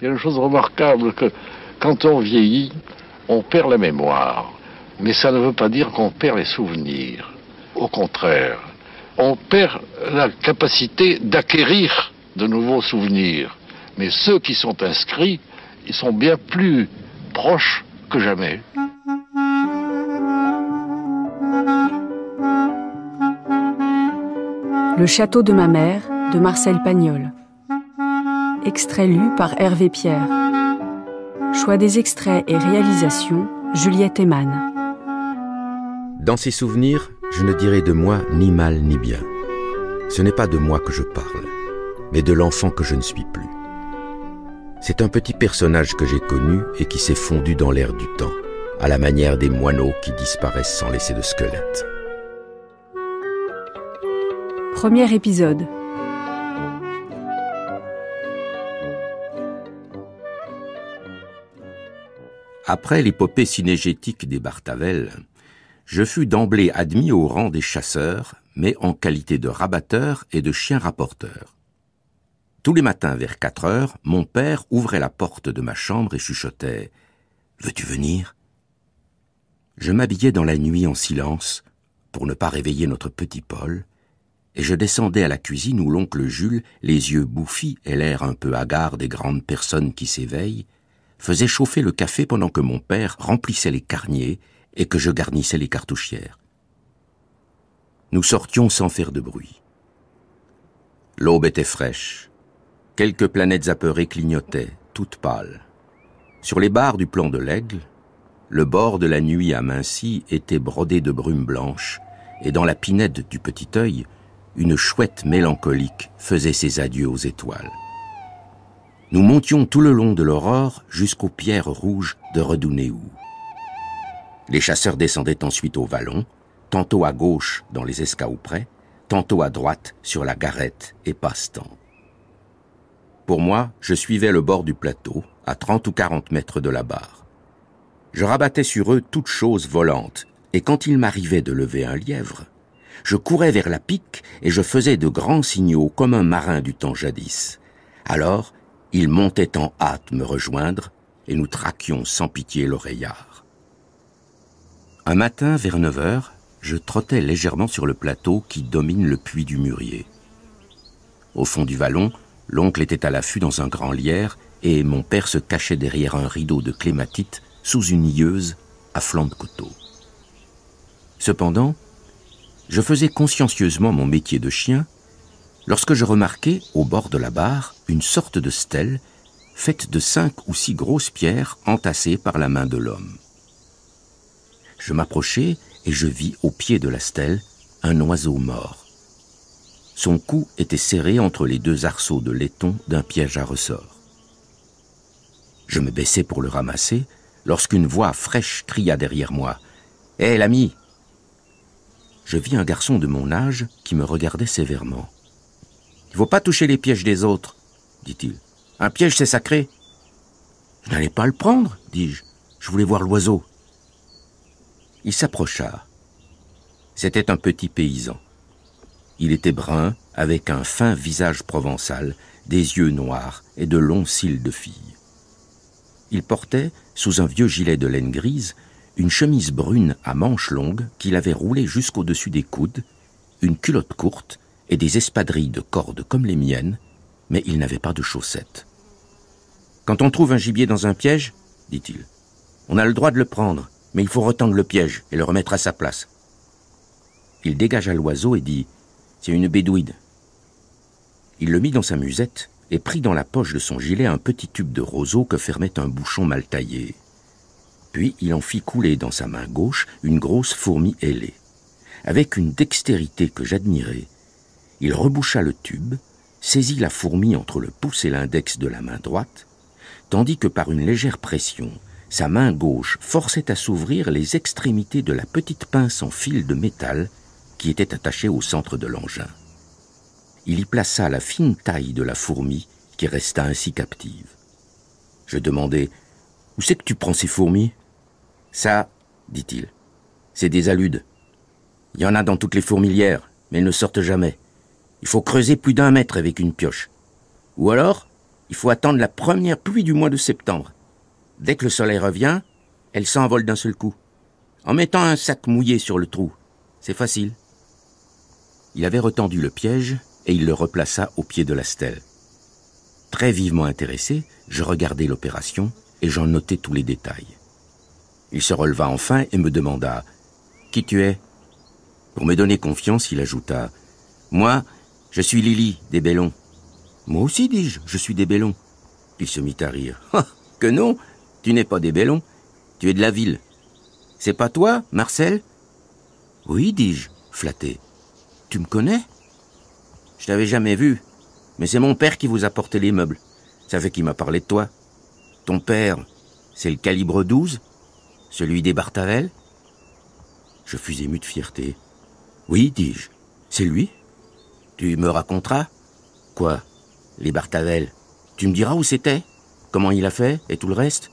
Il y a une chose remarquable que quand on vieillit, on perd la mémoire, mais ça ne veut pas dire qu'on perd les souvenirs. Au contraire, on perd la capacité d'acquérir de nouveaux souvenirs. Mais ceux qui sont inscrits, ils sont bien plus proches que jamais. Le château de ma mère, de Marcel Pagnol extrait lu par Hervé Pierre. Choix des extraits et réalisation, Juliette Eman. Dans ces souvenirs, je ne dirai de moi ni mal ni bien. Ce n'est pas de moi que je parle, mais de l'enfant que je ne suis plus. C'est un petit personnage que j'ai connu et qui s'est fondu dans l'air du temps, à la manière des moineaux qui disparaissent sans laisser de squelette. Premier épisode. Après l'épopée cinégétique des Bartavel, je fus d'emblée admis au rang des chasseurs, mais en qualité de rabatteur et de chien rapporteur. Tous les matins vers quatre heures, mon père ouvrait la porte de ma chambre et chuchotait Veux-tu venir Je m'habillais dans la nuit en silence, pour ne pas réveiller notre petit Paul, et je descendais à la cuisine où l'oncle Jules, les yeux bouffis et l'air un peu hagard des grandes personnes qui s'éveillent, faisait chauffer le café pendant que mon père remplissait les carniers et que je garnissais les cartouchières. Nous sortions sans faire de bruit. L'aube était fraîche. Quelques planètes apeurées clignotaient, toutes pâles. Sur les barres du plan de l'aigle, le bord de la nuit amincie était brodé de brume blanche, et dans la pinède du petit œil, une chouette mélancolique faisait ses adieux aux étoiles nous montions tout le long de l'aurore jusqu'aux pierres rouges de Redounéou. Les chasseurs descendaient ensuite au vallon, tantôt à gauche dans les escauprès, tantôt à droite sur la garette et passe-temps. Pour moi, je suivais le bord du plateau, à 30 ou 40 mètres de la barre. Je rabattais sur eux toute chose volante, et quand il m'arrivait de lever un lièvre, je courais vers la pique et je faisais de grands signaux comme un marin du temps jadis. Alors, il montait en hâte me rejoindre et nous traquions sans pitié l'oreillard. Un matin, vers 9 heures, je trottais légèrement sur le plateau qui domine le puits du mûrier. Au fond du vallon, l'oncle était à l'affût dans un grand lierre et mon père se cachait derrière un rideau de clématite sous une lieuse à flanc de couteau. Cependant, je faisais consciencieusement mon métier de chien lorsque je remarquai, au bord de la barre, une sorte de stèle, faite de cinq ou six grosses pierres entassées par la main de l'homme. Je m'approchai et je vis au pied de la stèle un oiseau mort. Son cou était serré entre les deux arceaux de laiton d'un piège à ressort. Je me baissai pour le ramasser lorsqu'une voix fraîche cria derrière moi Hé, l'ami Je vis un garçon de mon âge qui me regardait sévèrement. Il ne faut pas toucher les pièges des autres, dit-il. Un piège, c'est sacré. Je n'allais pas le prendre, dis-je. Je voulais voir l'oiseau. Il s'approcha. C'était un petit paysan. Il était brun, avec un fin visage provençal, des yeux noirs et de longs cils de fille. Il portait, sous un vieux gilet de laine grise, une chemise brune à manches longues qu'il avait roulée jusqu'au-dessus des coudes, une culotte courte et des espadrilles de cordes comme les miennes, mais il n'avait pas de chaussettes. Quand on trouve un gibier dans un piège, dit-il, on a le droit de le prendre, mais il faut retendre le piège et le remettre à sa place. Il dégagea l'oiseau et dit C'est une bédouide. Il le mit dans sa musette et prit dans la poche de son gilet un petit tube de roseau que fermait un bouchon mal taillé. Puis il en fit couler dans sa main gauche une grosse fourmi ailée. Avec une dextérité que j'admirais, il reboucha le tube, saisit la fourmi entre le pouce et l'index de la main droite, tandis que par une légère pression, sa main gauche forçait à s'ouvrir les extrémités de la petite pince en fil de métal qui était attachée au centre de l'engin. Il y plaça la fine taille de la fourmi qui resta ainsi captive. Je demandai Où c'est que tu prends ces fourmis Ça, dit-il, c'est des aludes. Il y en a dans toutes les fourmilières, mais elles ne sortent jamais. Il faut creuser plus d'un mètre avec une pioche. Ou alors, il faut attendre la première pluie du mois de septembre. Dès que le soleil revient, elle s'envole d'un seul coup. En mettant un sac mouillé sur le trou. C'est facile. Il avait retendu le piège et il le replaça au pied de la stèle. Très vivement intéressé, je regardais l'opération et j'en notais tous les détails. Il se releva enfin et me demanda Qui tu es Pour me donner confiance, il ajouta Moi, je suis Lily, des Bellons. Moi aussi, dis-je, je suis des Bellons. Il se mit à rire. Ah, que non, tu n'es pas des Bellons, tu es de la ville. C'est pas toi, Marcel Oui, dis-je, flatté. Tu me connais Je t'avais jamais vu, mais c'est mon père qui vous a porté les meubles. Ça fait qu'il m'a parlé de toi. Ton père, c'est le calibre 12 Celui des Bartavel Je fus ému de fierté. Oui, dis-je, c'est lui tu me raconteras Quoi Les Bartavel. Tu me diras où c'était Comment il a fait Et tout le reste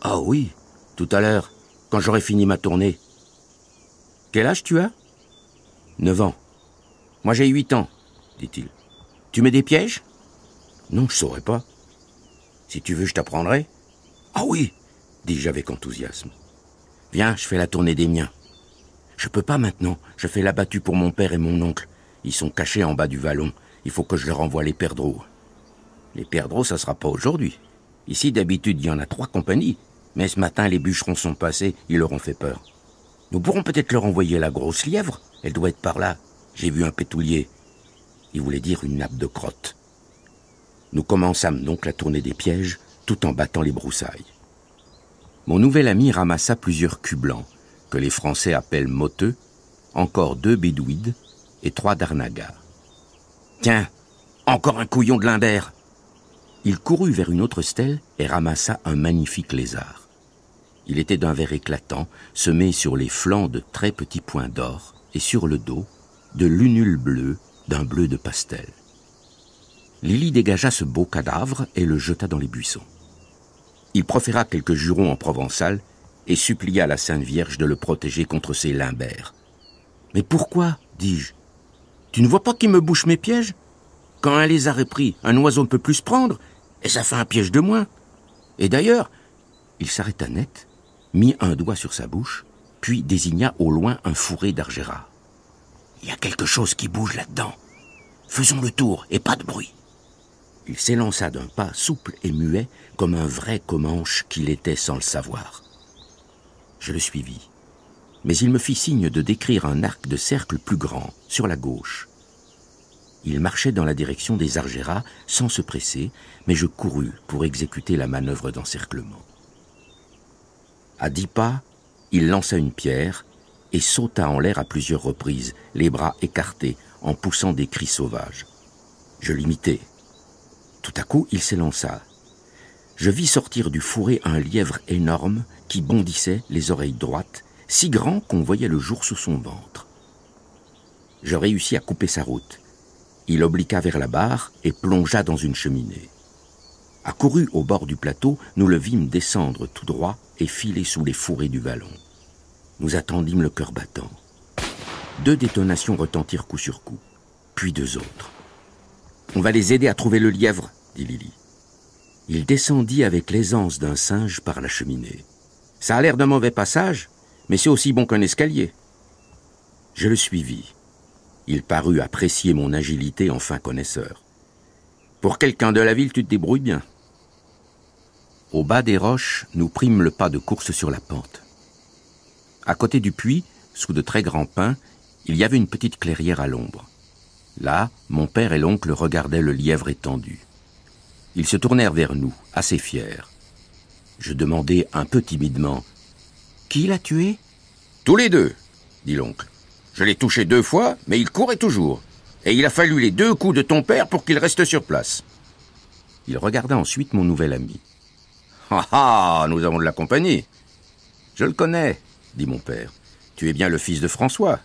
Ah oui, tout à l'heure, quand j'aurai fini ma tournée. Quel âge tu as Neuf ans. Moi j'ai huit ans, dit-il. Tu mets des pièges Non, je saurais pas. Si tu veux, je t'apprendrai. Ah oui, dis-je avec enthousiasme. Viens, je fais la tournée des miens. Je peux pas maintenant, je fais la battue pour mon père et mon oncle. Ils sont cachés en bas du vallon. Il faut que je leur envoie les perdreaux. Les perdreaux, ça sera pas aujourd'hui. Ici, d'habitude, il y en a trois compagnies. Mais ce matin, les bûcherons sont passés, ils leur ont fait peur. Nous pourrons peut-être leur envoyer la grosse lièvre. Elle doit être par là. J'ai vu un pétoulier. Il voulait dire une nappe de crotte. Nous commençâmes donc la tournée des pièges, tout en battant les broussailles. Mon nouvel ami ramassa plusieurs culs blancs, que les Français appellent moteux, encore deux bédouides, et trois d'Arnaga. Tiens, encore un couillon de Limbert Il courut vers une autre stèle et ramassa un magnifique lézard. Il était d'un vert éclatant, semé sur les flancs de très petits points d'or et sur le dos de lunules bleues d'un bleu de pastel. Lily dégagea ce beau cadavre et le jeta dans les buissons. Il proféra quelques jurons en provençal et supplia la Sainte Vierge de le protéger contre ses limbères. Mais pourquoi dis-je tu ne vois pas qu'il me bouche mes pièges Quand un lézard est pris, un oiseau ne peut plus se prendre, et ça fait un piège de moins. Et d'ailleurs, il s'arrêta net, mit un doigt sur sa bouche, puis désigna au loin un fourré d'argéra. Il y a quelque chose qui bouge là-dedans. Faisons le tour et pas de bruit. Il s'élança d'un pas souple et muet comme un vrai Comanche qu'il était sans le savoir. Je le suivis mais il me fit signe de décrire un arc de cercle plus grand, sur la gauche. Il marchait dans la direction des Argéras sans se presser, mais je courus pour exécuter la manœuvre d'encerclement. À dix pas, il lança une pierre et sauta en l'air à plusieurs reprises, les bras écartés, en poussant des cris sauvages. Je l'imitai. Tout à coup, il s'élança. Je vis sortir du fourré un lièvre énorme qui bondissait, les oreilles droites, si grand qu'on voyait le jour sous son ventre. Je réussis à couper sa route. Il obliqua vers la barre et plongea dans une cheminée. Accouru au bord du plateau, nous le vîmes descendre tout droit et filer sous les fourrés du vallon. Nous attendîmes le cœur battant. Deux détonations retentirent coup sur coup, puis deux autres. On va les aider à trouver le lièvre, dit Lily. Il descendit avec l'aisance d'un singe par la cheminée. Ça a l'air d'un mauvais passage, mais c'est aussi bon qu'un escalier. Je le suivis. Il parut apprécier mon agilité en fin connaisseur. Pour quelqu'un de la ville, tu te débrouilles bien. Au bas des roches, nous prîmes le pas de course sur la pente. À côté du puits, sous de très grands pins, il y avait une petite clairière à l'ombre. Là, mon père et l'oncle regardaient le lièvre étendu. Ils se tournèrent vers nous, assez fiers. Je demandai un peu timidement qui l'a tué Tous les deux, dit l'oncle. Je l'ai touché deux fois, mais il courait toujours. Et il a fallu les deux coups de ton père pour qu'il reste sur place. Il regarda ensuite mon nouvel ami. Ah ah, nous avons de la compagnie. Je le connais, dit mon père. Tu es bien le fils de François.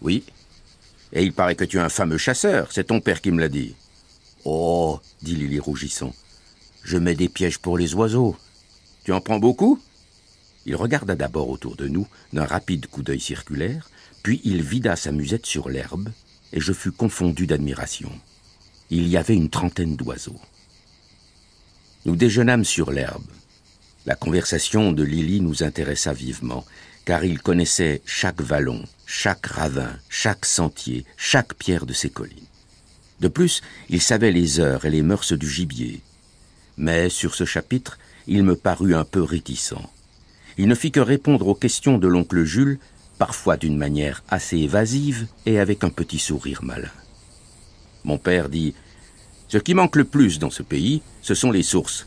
Oui. Et il paraît que tu es un fameux chasseur, c'est ton père qui me l'a dit. Oh, dit Lily rougissant. Je mets des pièges pour les oiseaux. Tu en prends beaucoup il regarda d'abord autour de nous d'un rapide coup d'œil circulaire, puis il vida sa musette sur l'herbe, et je fus confondu d'admiration. Il y avait une trentaine d'oiseaux. Nous déjeunâmes sur l'herbe. La conversation de Lily nous intéressa vivement, car il connaissait chaque vallon, chaque ravin, chaque sentier, chaque pierre de ses collines. De plus, il savait les heures et les mœurs du gibier. Mais sur ce chapitre, il me parut un peu réticent il ne fit que répondre aux questions de l'oncle Jules, parfois d'une manière assez évasive et avec un petit sourire malin. Mon père dit Ce qui manque le plus dans ce pays, ce sont les sources.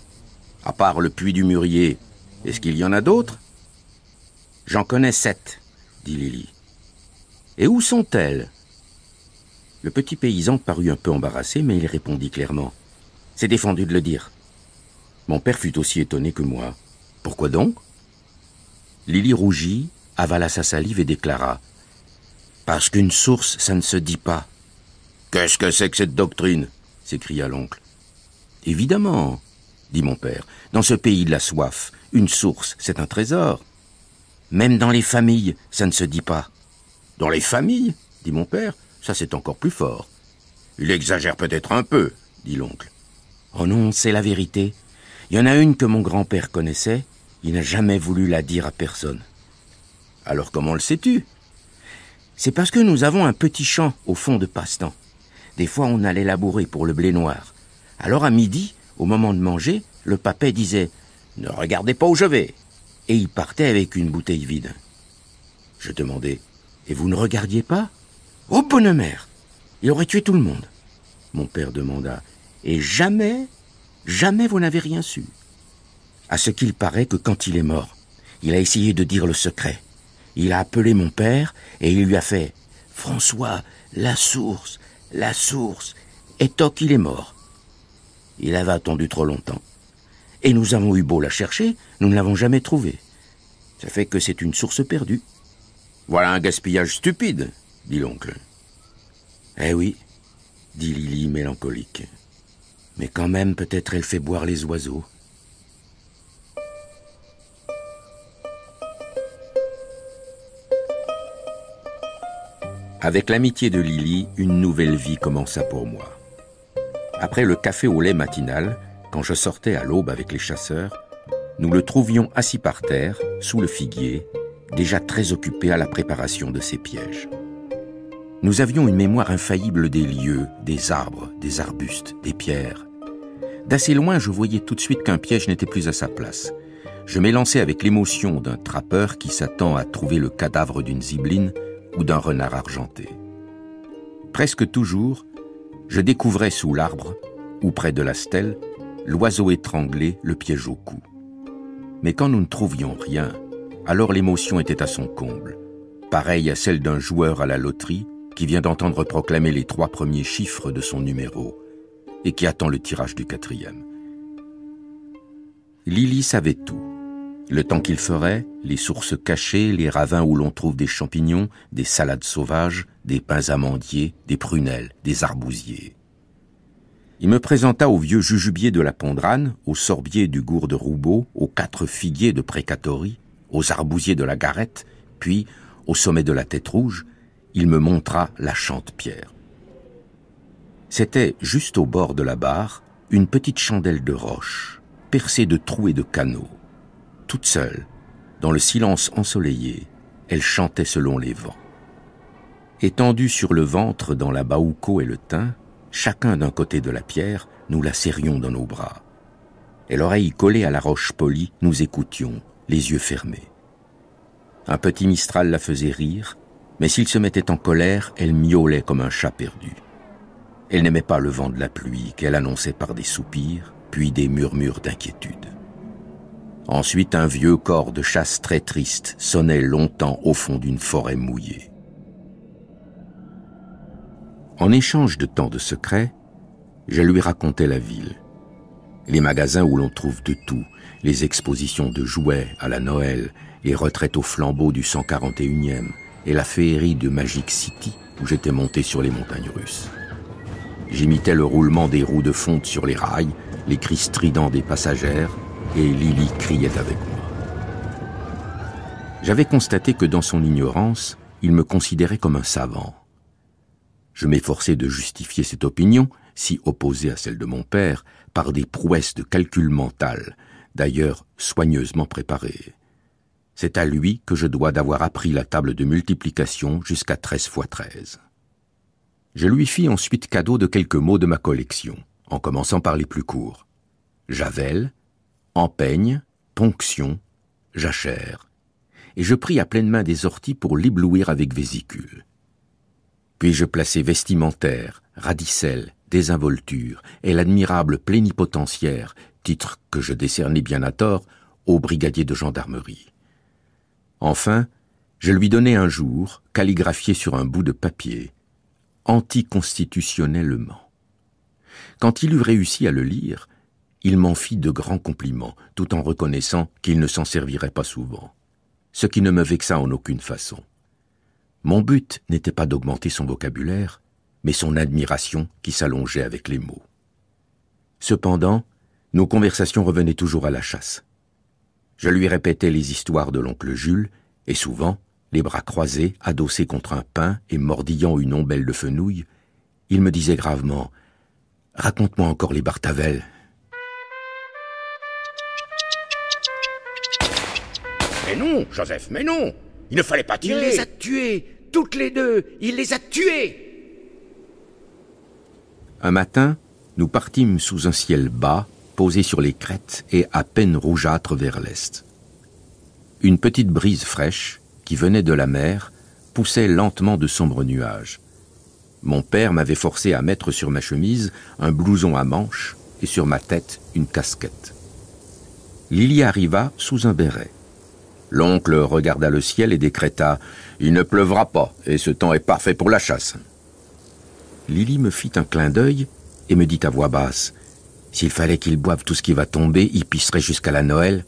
À part le puits du Mûrier, est-ce qu'il y en a d'autres J'en connais sept, dit Lily. Et où sont-elles Le petit paysan parut un peu embarrassé, mais il répondit clairement. C'est défendu de le dire. Mon père fut aussi étonné que moi. Pourquoi donc Lily rougit, avala sa salive et déclara Parce qu'une source, ça ne se dit pas. Qu'est-ce que c'est que cette doctrine s'écria l'oncle. Évidemment, dit mon père. Dans ce pays de la soif, une source, c'est un trésor. Même dans les familles, ça ne se dit pas. Dans les familles dit mon père. Ça, c'est encore plus fort. Il exagère peut-être un peu, dit l'oncle. Oh non, c'est la vérité. Il y en a une que mon grand-père connaissait, il n'a jamais voulu la dire à personne. Alors comment le sais-tu C'est parce que nous avons un petit champ au fond de passe-temps. Des fois, on allait labourer pour le blé noir. Alors à midi, au moment de manger, le papet disait Ne regardez pas où je vais Et il partait avec une bouteille vide. Je demandais Et vous ne regardiez pas Oh bonne mère Il aurait tué tout le monde. Mon père demanda Et jamais, jamais vous n'avez rien su à ce qu'il paraît que quand il est mort, il a essayé de dire le secret. Il a appelé mon père et il lui a fait François, la source, la source, et toc, il est mort. Il avait attendu trop longtemps. Et nous avons eu beau la chercher, nous ne l'avons jamais trouvée. Ça fait que c'est une source perdue. Voilà un gaspillage stupide, dit l'oncle. Eh oui, dit Lily mélancolique. Mais quand même, peut-être elle fait boire les oiseaux. Avec l'amitié de Lily, une nouvelle vie commença pour moi. Après le café au lait matinal, quand je sortais à l'aube avec les chasseurs, nous le trouvions assis par terre, sous le figuier, déjà très occupé à la préparation de ses pièges. Nous avions une mémoire infaillible des lieux, des arbres, des arbustes, des pierres. D'assez loin, je voyais tout de suite qu'un piège n'était plus à sa place. Je m'élançais avec l'émotion d'un trappeur qui s'attend à trouver le cadavre d'une zibeline ou d'un renard argenté. Presque toujours, je découvrais sous l'arbre, ou près de la stèle, l'oiseau étranglé, le piège au cou. Mais quand nous ne trouvions rien, alors l'émotion était à son comble, pareille à celle d'un joueur à la loterie qui vient d'entendre proclamer les trois premiers chiffres de son numéro et qui attend le tirage du quatrième. Lily savait tout. Le temps qu'il ferait, les sources cachées, les ravins où l'on trouve des champignons, des salades sauvages, des pins amandiers, des prunelles, des arbousiers. Il me présenta au vieux jujubier de la Pondrane, au sorbier du Gourde de Roubaud, aux quatre figuiers de Précatorie, aux arbousiers de la Garette, puis, au sommet de la Tête Rouge, il me montra la Chante-Pierre. C'était, juste au bord de la barre, une petite chandelle de roche, percée de trous et de canaux toute seule, dans le silence ensoleillé, elle chantait selon les vents. Étendue sur le ventre dans la baouko et le thym, chacun d'un côté de la pierre, nous la serrions dans nos bras. Et l'oreille collée à la roche polie, nous écoutions, les yeux fermés. Un petit mistral la faisait rire, mais s'il se mettait en colère, elle miaulait comme un chat perdu. Elle n'aimait pas le vent de la pluie qu'elle annonçait par des soupirs, puis des murmures d'inquiétude. Ensuite, un vieux corps de chasse très triste sonnait longtemps au fond d'une forêt mouillée. En échange de tant de secrets, je lui racontais la ville. Les magasins où l'on trouve de tout, les expositions de jouets à la Noël, les retraites aux flambeaux du 141e et la féerie de Magic City où j'étais monté sur les montagnes russes. J'imitais le roulement des roues de fonte sur les rails, les cris stridents des passagères, et Lily criait avec moi. J'avais constaté que dans son ignorance, il me considérait comme un savant. Je m'efforçais de justifier cette opinion, si opposée à celle de mon père, par des prouesses de calcul mental, d'ailleurs soigneusement préparées. C'est à lui que je dois d'avoir appris la table de multiplication jusqu'à 13 fois 13. Je lui fis ensuite cadeau de quelques mots de ma collection, en commençant par les plus courts. Javel, empeigne, ponction, jachère, et je pris à pleine main des orties pour l'éblouir avec vésicule. Puis je plaçai vestimentaire, radicelle, désinvolture et l'admirable plénipotentiaire, titre que je décernais bien à tort, au brigadier de gendarmerie. Enfin, je lui donnai un jour, calligraphié sur un bout de papier, anticonstitutionnellement. Quand il eut réussi à le lire, il m'en fit de grands compliments, tout en reconnaissant qu'il ne s'en servirait pas souvent, ce qui ne me vexa en aucune façon. Mon but n'était pas d'augmenter son vocabulaire, mais son admiration qui s'allongeait avec les mots. Cependant, nos conversations revenaient toujours à la chasse. Je lui répétais les histoires de l'oncle Jules, et souvent, les bras croisés, adossés contre un pain et mordillant une ombelle de fenouil, il me disait gravement Raconte-moi encore les Bartavelles, Mais non, Joseph, mais non Il ne fallait pas tuer !»« Il les a tués Toutes les deux Il les a tués Un matin, nous partîmes sous un ciel bas, posé sur les crêtes et à peine rougeâtre vers l'est. Une petite brise fraîche, qui venait de la mer, poussait lentement de sombres nuages. Mon père m'avait forcé à mettre sur ma chemise un blouson à manches et sur ma tête une casquette. Lily arriva sous un béret. L'oncle regarda le ciel et décréta Il ne pleuvra pas, et ce temps est parfait pour la chasse. Lily me fit un clin d'œil et me dit à voix basse S'il fallait qu'il boive tout ce qui va tomber, il pisserait jusqu'à la Noël.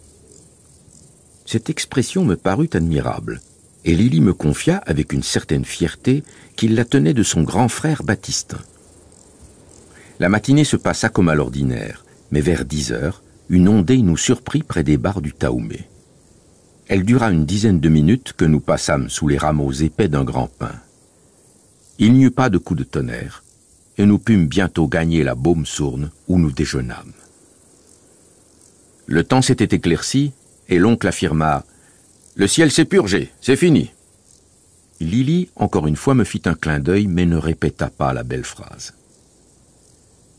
Cette expression me parut admirable, et Lily me confia avec une certaine fierté qu'il la tenait de son grand frère Baptiste. La matinée se passa comme à l'ordinaire, mais vers dix heures, une ondée nous surprit près des bars du Taoumé. Elle dura une dizaine de minutes que nous passâmes sous les rameaux épais d'un grand pin. Il n'y eut pas de coup de tonnerre, et nous pûmes bientôt gagner la baume sourne où nous déjeunâmes. Le temps s'était éclairci, et l'oncle affirma Le ciel s'est purgé, c'est fini. Lily, encore une fois, me fit un clin d'œil, mais ne répéta pas la belle phrase.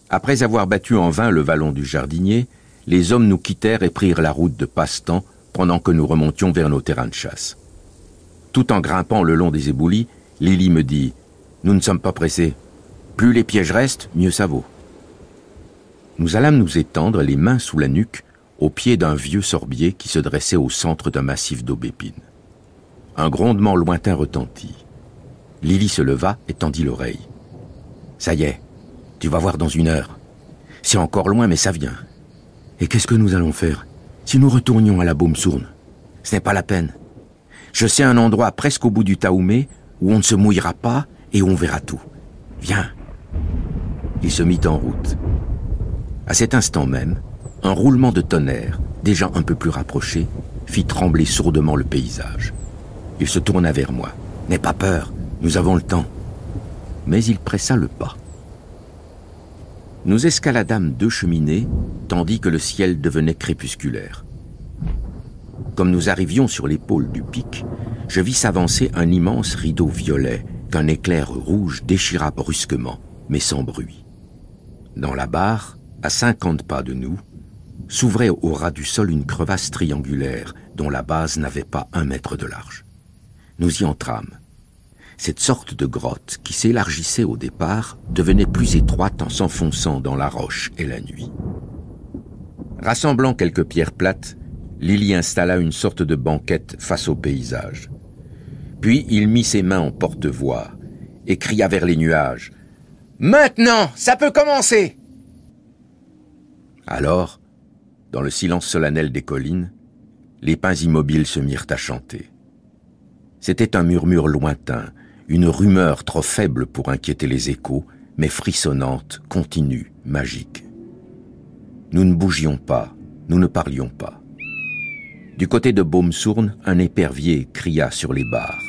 Après avoir battu en vain le vallon du jardinier, les hommes nous quittèrent et prirent la route de Passe-Temps pendant que nous remontions vers nos terrains de chasse. Tout en grimpant le long des éboulis, Lily me dit Nous ne sommes pas pressés. Plus les pièges restent, mieux ça vaut. Nous allâmes nous étendre, les mains sous la nuque, au pied d'un vieux sorbier qui se dressait au centre d'un massif d'aubépines. Un grondement lointain retentit. Lily se leva et tendit l'oreille. Ça y est, tu vas voir dans une heure. C'est encore loin, mais ça vient. Et qu'est-ce que nous allons faire si nous retournions à la Baume-Sourne Ce n'est pas la peine. Je sais un endroit presque au bout du Taoumé où on ne se mouillera pas et où on verra tout. Viens. Il se mit en route. À cet instant même, un roulement de tonnerre, déjà un peu plus rapproché, fit trembler sourdement le paysage. Il se tourna vers moi. N'aie pas peur, nous avons le temps. Mais il pressa le pas nous escaladâmes deux cheminées, tandis que le ciel devenait crépusculaire. Comme nous arrivions sur l'épaule du pic, je vis s'avancer un immense rideau violet qu'un éclair rouge déchira brusquement, mais sans bruit. Dans la barre, à cinquante pas de nous, s'ouvrait au ras du sol une crevasse triangulaire dont la base n'avait pas un mètre de large. Nous y entrâmes. Cette sorte de grotte, qui s'élargissait au départ, devenait plus étroite en s'enfonçant dans la roche et la nuit. Rassemblant quelques pierres plates, Lily installa une sorte de banquette face au paysage. Puis il mit ses mains en porte-voix et cria vers les nuages. Maintenant, ça peut commencer Alors, dans le silence solennel des collines, les pins immobiles se mirent à chanter. C'était un murmure lointain, une rumeur trop faible pour inquiéter les échos, mais frissonnante, continue, magique. Nous ne bougions pas, nous ne parlions pas. Du côté de Baume-Sourne, un épervier cria sur les barres,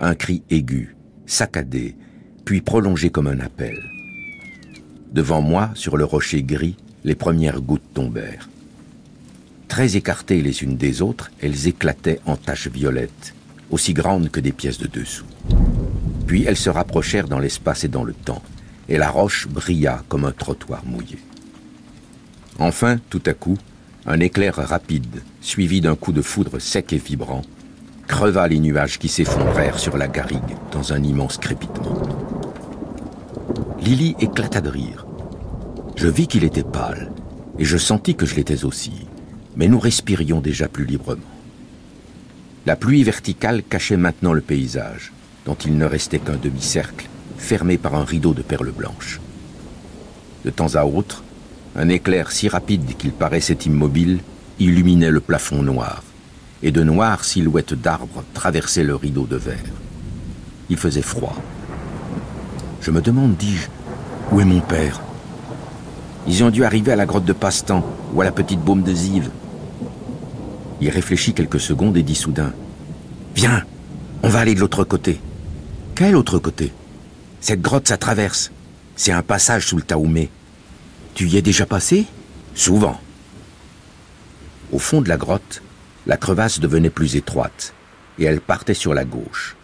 un cri aigu, saccadé, puis prolongé comme un appel. Devant moi, sur le rocher gris, les premières gouttes tombèrent. Très écartées les unes des autres, elles éclataient en taches violettes, aussi grandes que des pièces de deux sous. Puis elles se rapprochèrent dans l'espace et dans le temps, et la roche brilla comme un trottoir mouillé. Enfin, tout à coup, un éclair rapide, suivi d'un coup de foudre sec et vibrant, creva les nuages qui s'effondrèrent sur la garrigue dans un immense crépitement. Lily éclata de rire. Je vis qu'il était pâle, et je sentis que je l'étais aussi, mais nous respirions déjà plus librement. La pluie verticale cachait maintenant le paysage, dont il ne restait qu'un demi-cercle, fermé par un rideau de perles blanches. De temps à autre, un éclair si rapide qu'il paraissait immobile illuminait le plafond noir, et de noires silhouettes d'arbres traversaient le rideau de verre. Il faisait froid. Je me demande, dis-je, où est mon père Ils ont dû arriver à la grotte de Pastan ou à la petite baume de Zive, il réfléchit quelques secondes et dit soudain Viens, on va aller de l'autre côté. Quel autre côté Cette grotte, ça traverse. C'est un passage sous le Taoumé. Tu y es déjà passé Souvent. Au fond de la grotte, la crevasse devenait plus étroite et elle partait sur la gauche.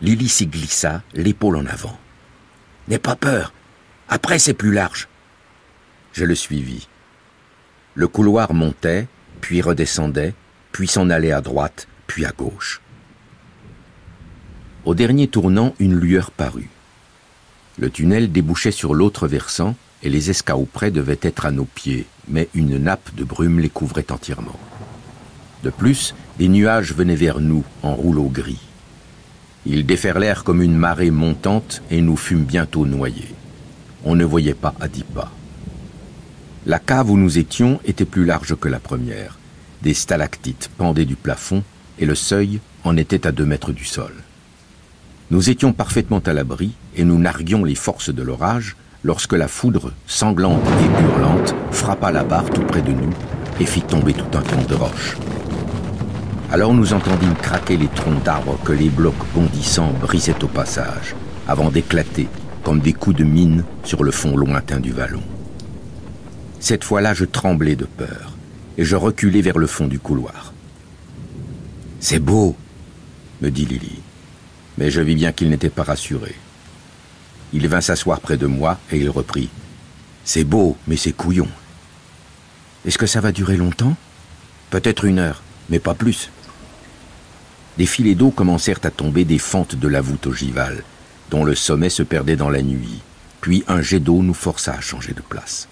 Lily s'y glissa, l'épaule en avant. N'aie pas peur. Après, c'est plus large. Je le suivis. Le couloir montait puis redescendait, puis s'en allait à droite, puis à gauche. Au dernier tournant, une lueur parut. Le tunnel débouchait sur l'autre versant, et les près devaient être à nos pieds, mais une nappe de brume les couvrait entièrement. De plus, des nuages venaient vers nous en rouleaux gris. Ils déferlèrent comme une marée montante et nous fûmes bientôt noyés. On ne voyait pas à dix pas. La cave où nous étions était plus large que la première. Des stalactites pendaient du plafond et le seuil en était à deux mètres du sol. Nous étions parfaitement à l'abri et nous narguions les forces de l'orage lorsque la foudre, sanglante et hurlante, frappa la barre tout près de nous et fit tomber tout un camp de roches. Alors nous entendîmes craquer les troncs d'arbres que les blocs bondissants brisaient au passage, avant d'éclater comme des coups de mine sur le fond lointain du vallon. Cette fois-là, je tremblais de peur et je reculai vers le fond du couloir. C'est beau, me dit Lily, mais je vis bien qu'il n'était pas rassuré. Il vint s'asseoir près de moi et il reprit. C'est beau, mais c'est couillon. Est-ce que ça va durer longtemps Peut-être une heure, mais pas plus. Des filets d'eau commencèrent à tomber des fentes de la voûte ogivale, dont le sommet se perdait dans la nuit, puis un jet d'eau nous força à changer de place.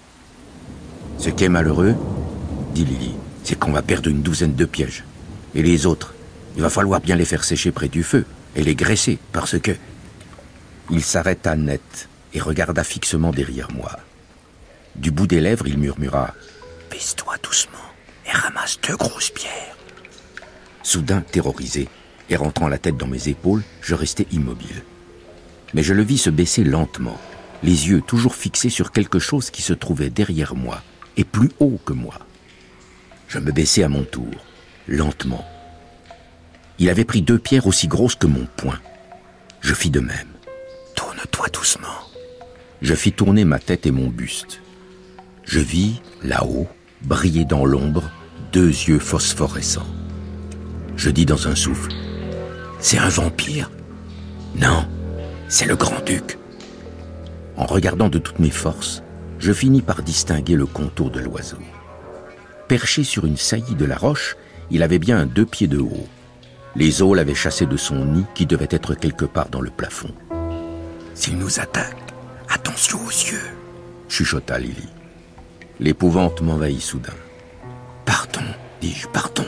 Ce qui est malheureux, dit Lily, c'est qu'on va perdre une douzaine de pièges. Et les autres, il va falloir bien les faire sécher près du feu et les graisser, parce que... Il s'arrêta net et regarda fixement derrière moi. Du bout des lèvres, il murmura « Pisse-toi doucement et ramasse deux grosses pierres !⁇ Soudain, terrorisé, et rentrant la tête dans mes épaules, je restai immobile. Mais je le vis se baisser lentement, les yeux toujours fixés sur quelque chose qui se trouvait derrière moi, et plus haut que moi. Je me baissai à mon tour, lentement. Il avait pris deux pierres aussi grosses que mon poing. Je fis de même. Tourne-toi doucement. Je fis tourner ma tête et mon buste. Je vis, là-haut, briller dans l'ombre, deux yeux phosphorescents. Je dis dans un souffle, C'est un vampire Non, c'est le grand-duc. En regardant de toutes mes forces, je finis par distinguer le contour de l'oiseau. Perché sur une saillie de la roche, il avait bien deux pieds de haut. Les eaux l'avaient chassé de son nid qui devait être quelque part dans le plafond. S'il nous attaque, attention aux yeux, chuchota Lily. L'épouvante m'envahit soudain. Partons, dis-je, partons.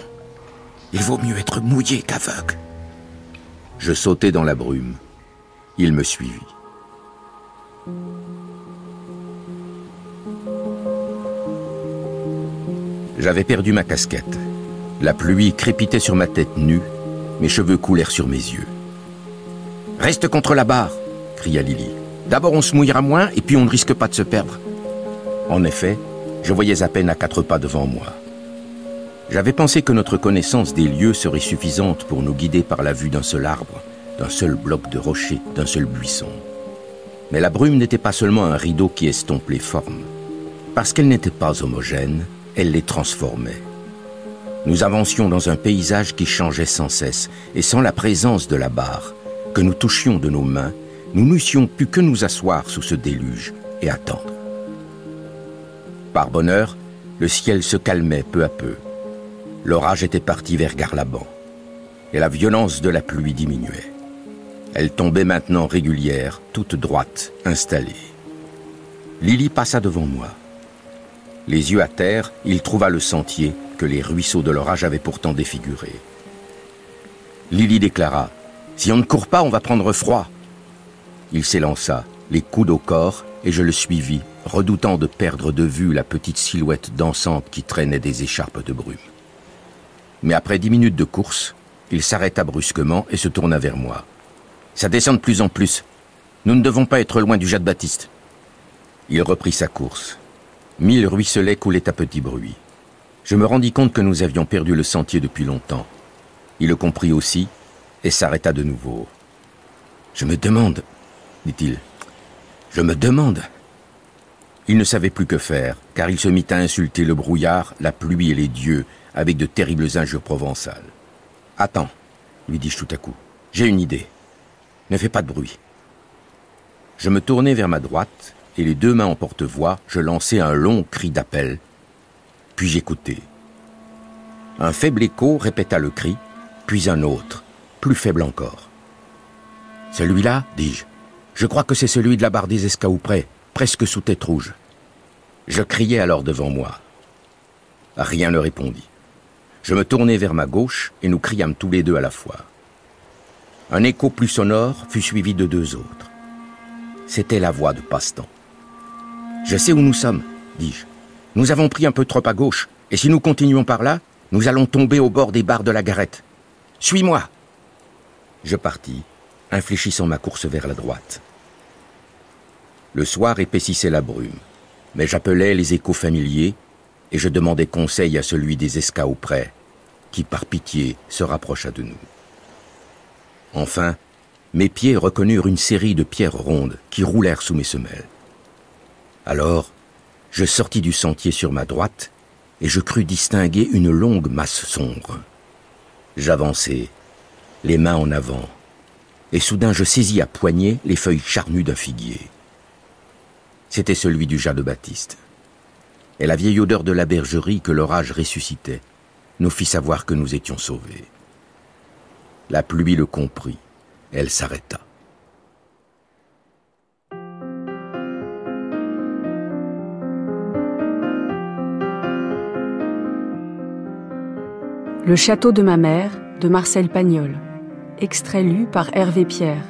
Il vaut mieux être mouillé qu'aveugle. Je sautai dans la brume. Il me suivit. J'avais perdu ma casquette. La pluie crépitait sur ma tête nue, mes cheveux coulèrent sur mes yeux. Reste contre la barre, cria Lily. D'abord on se mouillera moins et puis on ne risque pas de se perdre. En effet, je voyais à peine à quatre pas devant moi. J'avais pensé que notre connaissance des lieux serait suffisante pour nous guider par la vue d'un seul arbre, d'un seul bloc de rocher, d'un seul buisson. Mais la brume n'était pas seulement un rideau qui estompe les formes. Parce qu'elle n'était pas homogène, elle les transformait. Nous avancions dans un paysage qui changeait sans cesse, et sans la présence de la barre, que nous touchions de nos mains, nous n'eussions pu que nous asseoir sous ce déluge et attendre. Par bonheur, le ciel se calmait peu à peu. L'orage était parti vers Garlaban, et la violence de la pluie diminuait. Elle tombait maintenant régulière, toute droite, installée. Lily passa devant moi. Les yeux à terre, il trouva le sentier que les ruisseaux de l'orage avaient pourtant défiguré. Lily déclara Si on ne court pas, on va prendre froid. Il s'élança, les coudes au corps, et je le suivis, redoutant de perdre de vue la petite silhouette dansante qui traînait des écharpes de brume. Mais après dix minutes de course, il s'arrêta brusquement et se tourna vers moi. Ça descend de plus en plus. Nous ne devons pas être loin du jet Baptiste. Il reprit sa course. Mille ruisselets coulaient à petit bruit. Je me rendis compte que nous avions perdu le sentier depuis longtemps. Il le comprit aussi et s'arrêta de nouveau. Je me demande, dit-il, je me demande. Il ne savait plus que faire, car il se mit à insulter le brouillard, la pluie et les dieux avec de terribles injures provençales. Attends, lui dis-je tout à coup, j'ai une idée. Ne fais pas de bruit. Je me tournai vers ma droite et les deux mains en porte-voix, je lançai un long cri d'appel. Puis j'écoutai. Un faible écho répéta le cri, puis un autre, plus faible encore. Celui-là, dis-je, je crois que c'est celui de la barre des Escaouprés, presque sous tête rouge. Je criai alors devant moi. Rien ne répondit. Je me tournai vers ma gauche et nous criâmes tous les deux à la fois. Un écho plus sonore fut suivi de deux autres. C'était la voix de Passe-temps. Je sais où nous sommes, dis-je. Nous avons pris un peu trop à gauche, et si nous continuons par là, nous allons tomber au bord des barres de la garette. Suis-moi Je partis, infléchissant ma course vers la droite. Le soir épaississait la brume, mais j'appelais les échos familiers et je demandais conseil à celui des escas auprès, qui par pitié se rapprocha de nous. Enfin, mes pieds reconnurent une série de pierres rondes qui roulèrent sous mes semelles. Alors, je sortis du sentier sur ma droite et je crus distinguer une longue masse sombre. J'avançai, les mains en avant, et soudain je saisis à poignée les feuilles charnues d'un figuier. C'était celui du jardin de Baptiste. Et la vieille odeur de la bergerie que l'orage ressuscitait nous fit savoir que nous étions sauvés. La pluie le comprit, elle s'arrêta. Le château de ma mère de Marcel Pagnol. Extrait lu par Hervé Pierre.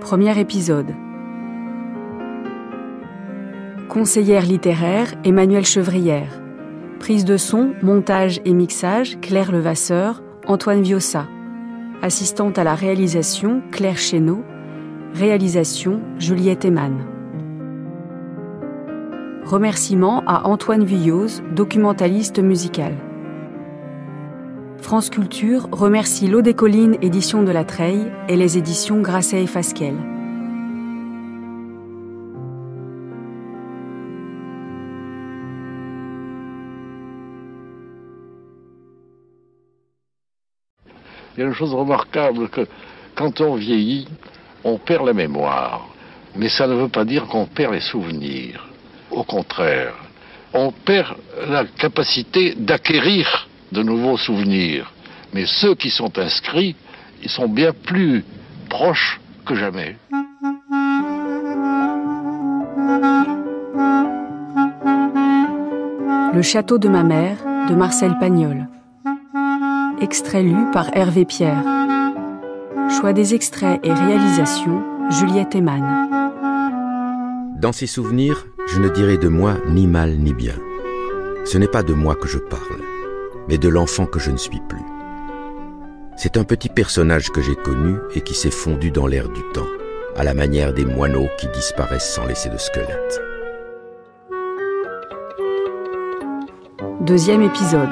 Premier épisode. Conseillère littéraire Emmanuelle Chevrière. Prise de son, montage et mixage Claire Levasseur, Antoine Viossa. Assistante à la réalisation Claire Chéneau. Réalisation Juliette Eman. Remerciements à Antoine Vuillose, documentaliste musical. France Culture remercie L'eau des collines, édition de la Treille, et les éditions Grasset et Fasquelle. Il y a une chose remarquable que quand on vieillit, on perd la mémoire. Mais ça ne veut pas dire qu'on perd les souvenirs. Au contraire, on perd la capacité d'acquérir de nouveaux souvenirs. Mais ceux qui sont inscrits, ils sont bien plus proches que jamais. Le château de ma mère de Marcel Pagnol. Extrait lu par Hervé Pierre. Choix des extraits et réalisation Juliette Eman. Dans ces souvenirs, je ne dirai de moi ni mal ni bien. Ce n'est pas de moi que je parle mais de l'enfant que je ne suis plus. C'est un petit personnage que j'ai connu et qui s'est fondu dans l'air du temps, à la manière des moineaux qui disparaissent sans laisser de squelette. Deuxième épisode.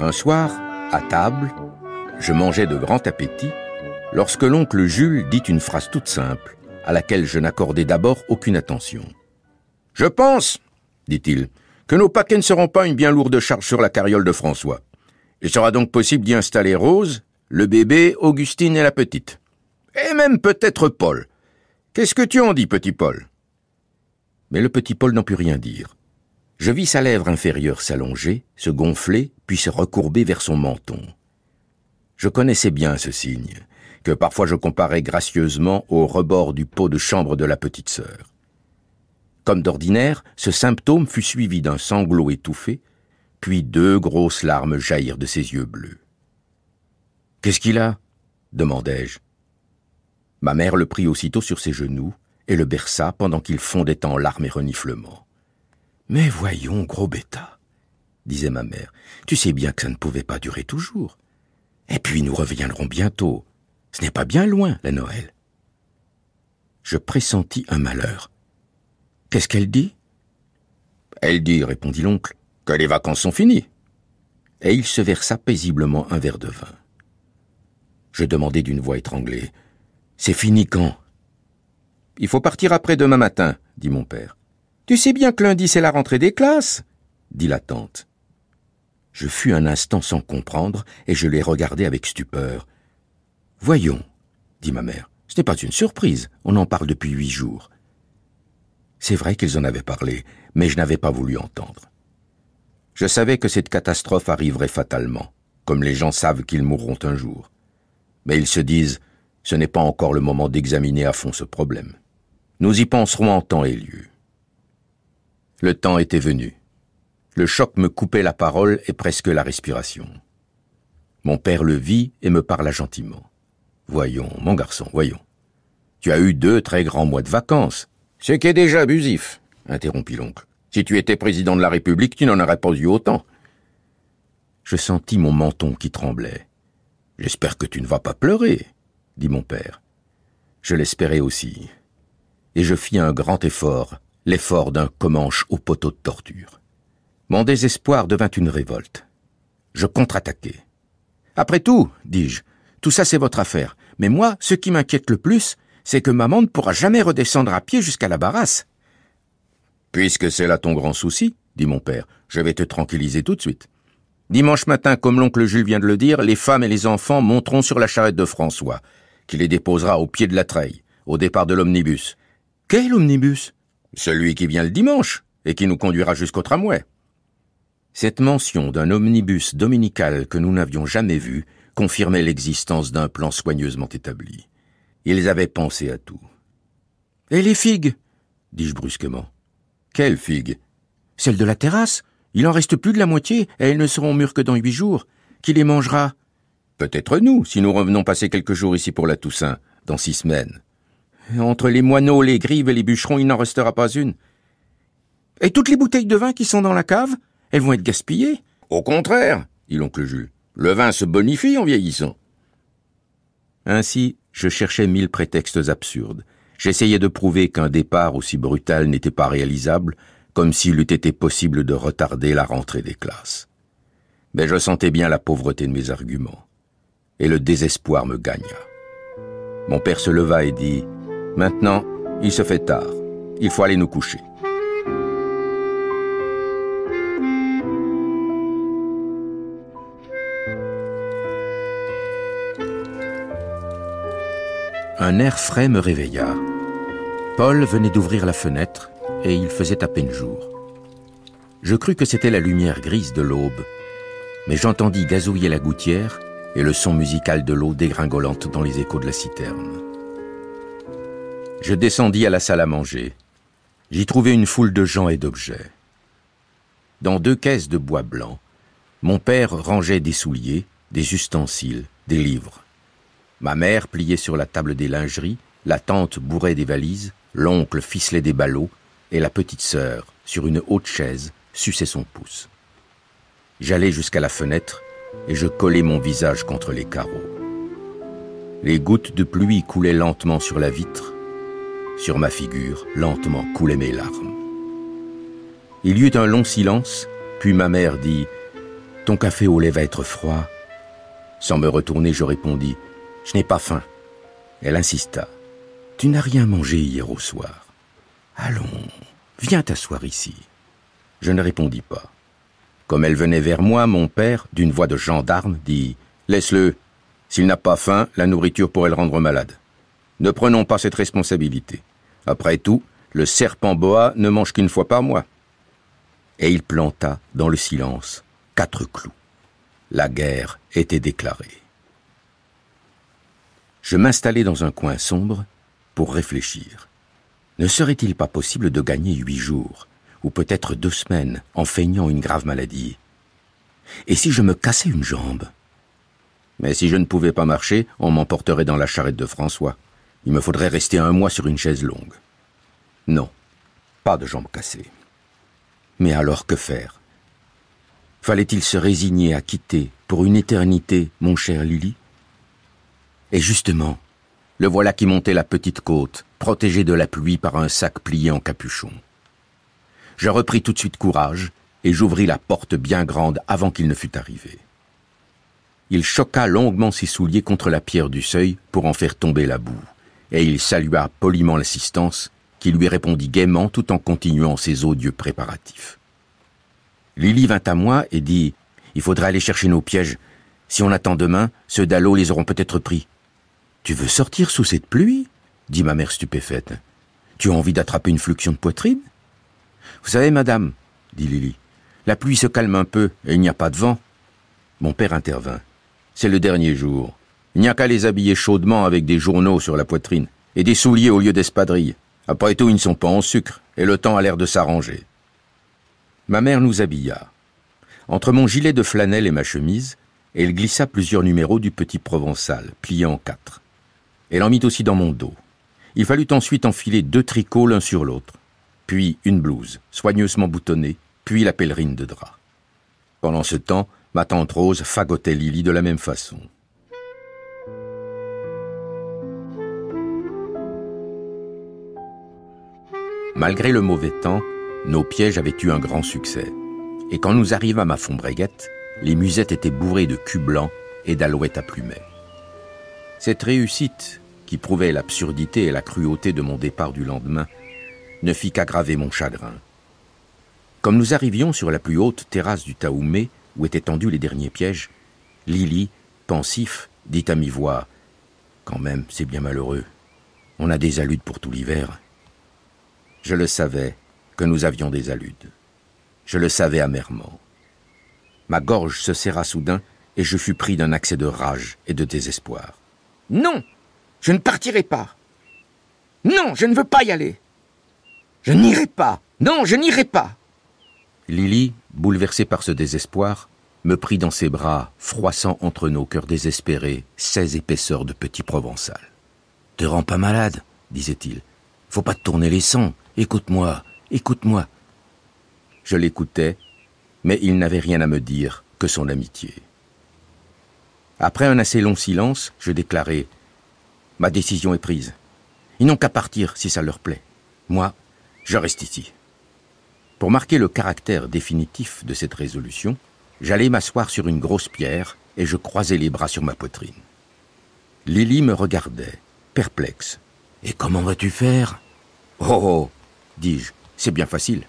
Un soir, à table, je mangeais de grand appétit lorsque l'oncle Jules dit une phrase toute simple à laquelle je n'accordais d'abord aucune attention. Je pense, dit-il, que nos paquets ne seront pas une bien lourde charge sur la carriole de François. Il sera donc possible d'y installer Rose, le bébé, Augustine et la petite. Et même peut-être Paul. Qu'est-ce que tu en dis, petit Paul Mais le petit Paul n'en put rien dire. Je vis sa lèvre inférieure s'allonger, se gonfler, puis se recourber vers son menton. Je connaissais bien ce signe que parfois je comparais gracieusement au rebord du pot de chambre de la petite sœur. Comme d'ordinaire, ce symptôme fut suivi d'un sanglot étouffé, puis deux grosses larmes jaillirent de ses yeux bleus. Qu'est-ce qu'il a demandai-je. Ma mère le prit aussitôt sur ses genoux et le berça pendant qu'il fondait en larmes et reniflements. Mais voyons, gros bêta, disait ma mère, tu sais bien que ça ne pouvait pas durer toujours. Et puis nous reviendrons bientôt. Ce n'est pas bien loin, la Noël. Je pressentis un malheur. Qu'est-ce qu'elle dit Elle dit, répondit l'oncle, que les vacances sont finies. Et il se versa paisiblement un verre de vin. Je demandai d'une voix étranglée. C'est fini quand Il faut partir après demain matin, dit mon père. Tu sais bien que lundi c'est la rentrée des classes, dit la tante. Je fus un instant sans comprendre, et je les regardai avec stupeur. Voyons, dit ma mère, ce n'est pas une surprise, on en parle depuis huit jours. C'est vrai qu'ils en avaient parlé, mais je n'avais pas voulu entendre. Je savais que cette catastrophe arriverait fatalement, comme les gens savent qu'ils mourront un jour. Mais ils se disent, ce n'est pas encore le moment d'examiner à fond ce problème. Nous y penserons en temps et lieu. Le temps était venu. Le choc me coupait la parole et presque la respiration. Mon père le vit et me parla gentiment. Voyons, mon garçon, voyons. Tu as eu deux très grands mois de vacances. Ce qui est déjà abusif, interrompit l'oncle. Si tu étais président de la République, tu n'en aurais pas eu autant. Je sentis mon menton qui tremblait. J'espère que tu ne vas pas pleurer, dit mon père. Je l'espérais aussi. Et je fis un grand effort, l'effort d'un Comanche au poteau de torture. Mon désespoir devint une révolte. Je contre-attaquai. Après tout, dis-je, tout ça c'est votre affaire. Mais moi, ce qui m'inquiète le plus, c'est que maman ne pourra jamais redescendre à pied jusqu'à la barrasse. Puisque c'est là ton grand souci, dit mon père, je vais te tranquilliser tout de suite. Dimanche matin, comme l'oncle Jules vient de le dire, les femmes et les enfants monteront sur la charrette de François, qui les déposera au pied de la treille, au départ de l'omnibus. Quel omnibus Celui qui vient le dimanche, et qui nous conduira jusqu'au tramway. Cette mention d'un omnibus dominical que nous n'avions jamais vu confirmaient l'existence d'un plan soigneusement établi. Ils avaient pensé à tout. Et les figues dis-je brusquement. Quelles figues Celles de la terrasse. Il en reste plus de la moitié, et elles ne seront mûres que dans huit jours. Qui les mangera Peut-être nous, si nous revenons passer quelques jours ici pour la Toussaint, dans six semaines. Entre les moineaux, les grives et les bûcherons, il n'en restera pas une. Et toutes les bouteilles de vin qui sont dans la cave, elles vont être gaspillées. Au contraire, dit l'oncle Jules. Le vin se bonifie en vieillissant. Ainsi, je cherchais mille prétextes absurdes. J'essayais de prouver qu'un départ aussi brutal n'était pas réalisable, comme s'il eût été possible de retarder la rentrée des classes. Mais je sentais bien la pauvreté de mes arguments, et le désespoir me gagna. Mon père se leva et dit Maintenant, il se fait tard, il faut aller nous coucher. un air frais me réveilla. Paul venait d'ouvrir la fenêtre et il faisait à peine jour. Je crus que c'était la lumière grise de l'aube, mais j'entendis gazouiller la gouttière et le son musical de l'eau dégringolante dans les échos de la citerne. Je descendis à la salle à manger. J'y trouvai une foule de gens et d'objets. Dans deux caisses de bois blanc, mon père rangeait des souliers, des ustensiles, des livres. Ma mère pliait sur la table des lingeries, la tante bourrait des valises, l'oncle ficelait des ballots, et la petite sœur, sur une haute chaise, suçait son pouce. J'allais jusqu'à la fenêtre et je collais mon visage contre les carreaux. Les gouttes de pluie coulaient lentement sur la vitre. Sur ma figure, lentement coulaient mes larmes. Il y eut un long silence, puis ma mère dit ⁇ Ton café au lait va être froid ?⁇ Sans me retourner, je répondis ⁇ je n'ai pas faim. Elle insista. Tu n'as rien mangé hier au soir. Allons, viens t'asseoir ici. Je ne répondis pas. Comme elle venait vers moi, mon père, d'une voix de gendarme, dit Laisse-le. S'il n'a pas faim, la nourriture pourrait le rendre malade. Ne prenons pas cette responsabilité. Après tout, le serpent boa ne mange qu'une fois par mois. Et il planta, dans le silence, quatre clous. La guerre était déclarée je m'installai dans un coin sombre pour réfléchir. Ne serait-il pas possible de gagner huit jours, ou peut-être deux semaines, en feignant une grave maladie Et si je me cassais une jambe Mais si je ne pouvais pas marcher, on m'emporterait dans la charrette de François. Il me faudrait rester un mois sur une chaise longue. Non, pas de jambe cassée. Mais alors que faire Fallait-il se résigner à quitter, pour une éternité, mon cher Lily et justement, le voilà qui montait la petite côte, protégé de la pluie par un sac plié en capuchon. Je repris tout de suite courage et j'ouvris la porte bien grande avant qu'il ne fût arrivé. Il choqua longuement ses souliers contre la pierre du seuil pour en faire tomber la boue, et il salua poliment l'assistance, qui lui répondit gaiement tout en continuant ses odieux préparatifs. Lily vint à moi et dit Il faudra aller chercher nos pièges. Si on attend demain, ceux d'Allo les auront peut-être pris. Tu veux sortir sous cette pluie dit ma mère stupéfaite. Tu as envie d'attraper une fluxion de poitrine Vous savez, madame, dit Lily, la pluie se calme un peu et il n'y a pas de vent. Mon père intervint. C'est le dernier jour. Il n'y a qu'à les habiller chaudement avec des journaux sur la poitrine et des souliers au lieu d'espadrilles. Après tout, ils ne sont pas en sucre et le temps a l'air de s'arranger. Ma mère nous habilla. Entre mon gilet de flanelle et ma chemise, elle glissa plusieurs numéros du Petit Provençal, pliés en quatre. Elle en mit aussi dans mon dos. Il fallut ensuite enfiler deux tricots l'un sur l'autre, puis une blouse, soigneusement boutonnée, puis la pèlerine de drap. Pendant ce temps, ma tante Rose fagotait Lily de la même façon. Malgré le mauvais temps, nos pièges avaient eu un grand succès. Et quand nous arrivâmes à fondbreguette, les musettes étaient bourrées de cul blancs et d'alouettes à plumet. Cette réussite qui prouvait l'absurdité et la cruauté de mon départ du lendemain, ne fit qu'aggraver mon chagrin. Comme nous arrivions sur la plus haute terrasse du Taoumé, où étaient tendus les derniers pièges, Lily, pensif, dit à mi-voix Quand même, c'est bien malheureux. On a des aludes pour tout l'hiver. Je le savais que nous avions des aludes. Je le savais amèrement. Ma gorge se serra soudain et je fus pris d'un accès de rage et de désespoir. Non je ne partirai pas. Non, je ne veux pas y aller. Je n'irai pas. Non, je n'irai pas. Lily, bouleversée par ce désespoir, me prit dans ses bras, froissant entre nos cœurs désespérés seize épaisseurs de petit provençal. Te rends pas malade, disait-il. Faut pas te tourner les sangs. Écoute-moi, écoute-moi. Je l'écoutais, mais il n'avait rien à me dire que son amitié. Après un assez long silence, je déclarai Ma décision est prise. Ils n'ont qu'à partir si ça leur plaît. Moi, je reste ici. Pour marquer le caractère définitif de cette résolution, j'allais m'asseoir sur une grosse pierre et je croisais les bras sur ma poitrine. Lily me regardait, perplexe. Et comment vas-tu faire Oh, oh dis-je, c'est bien facile.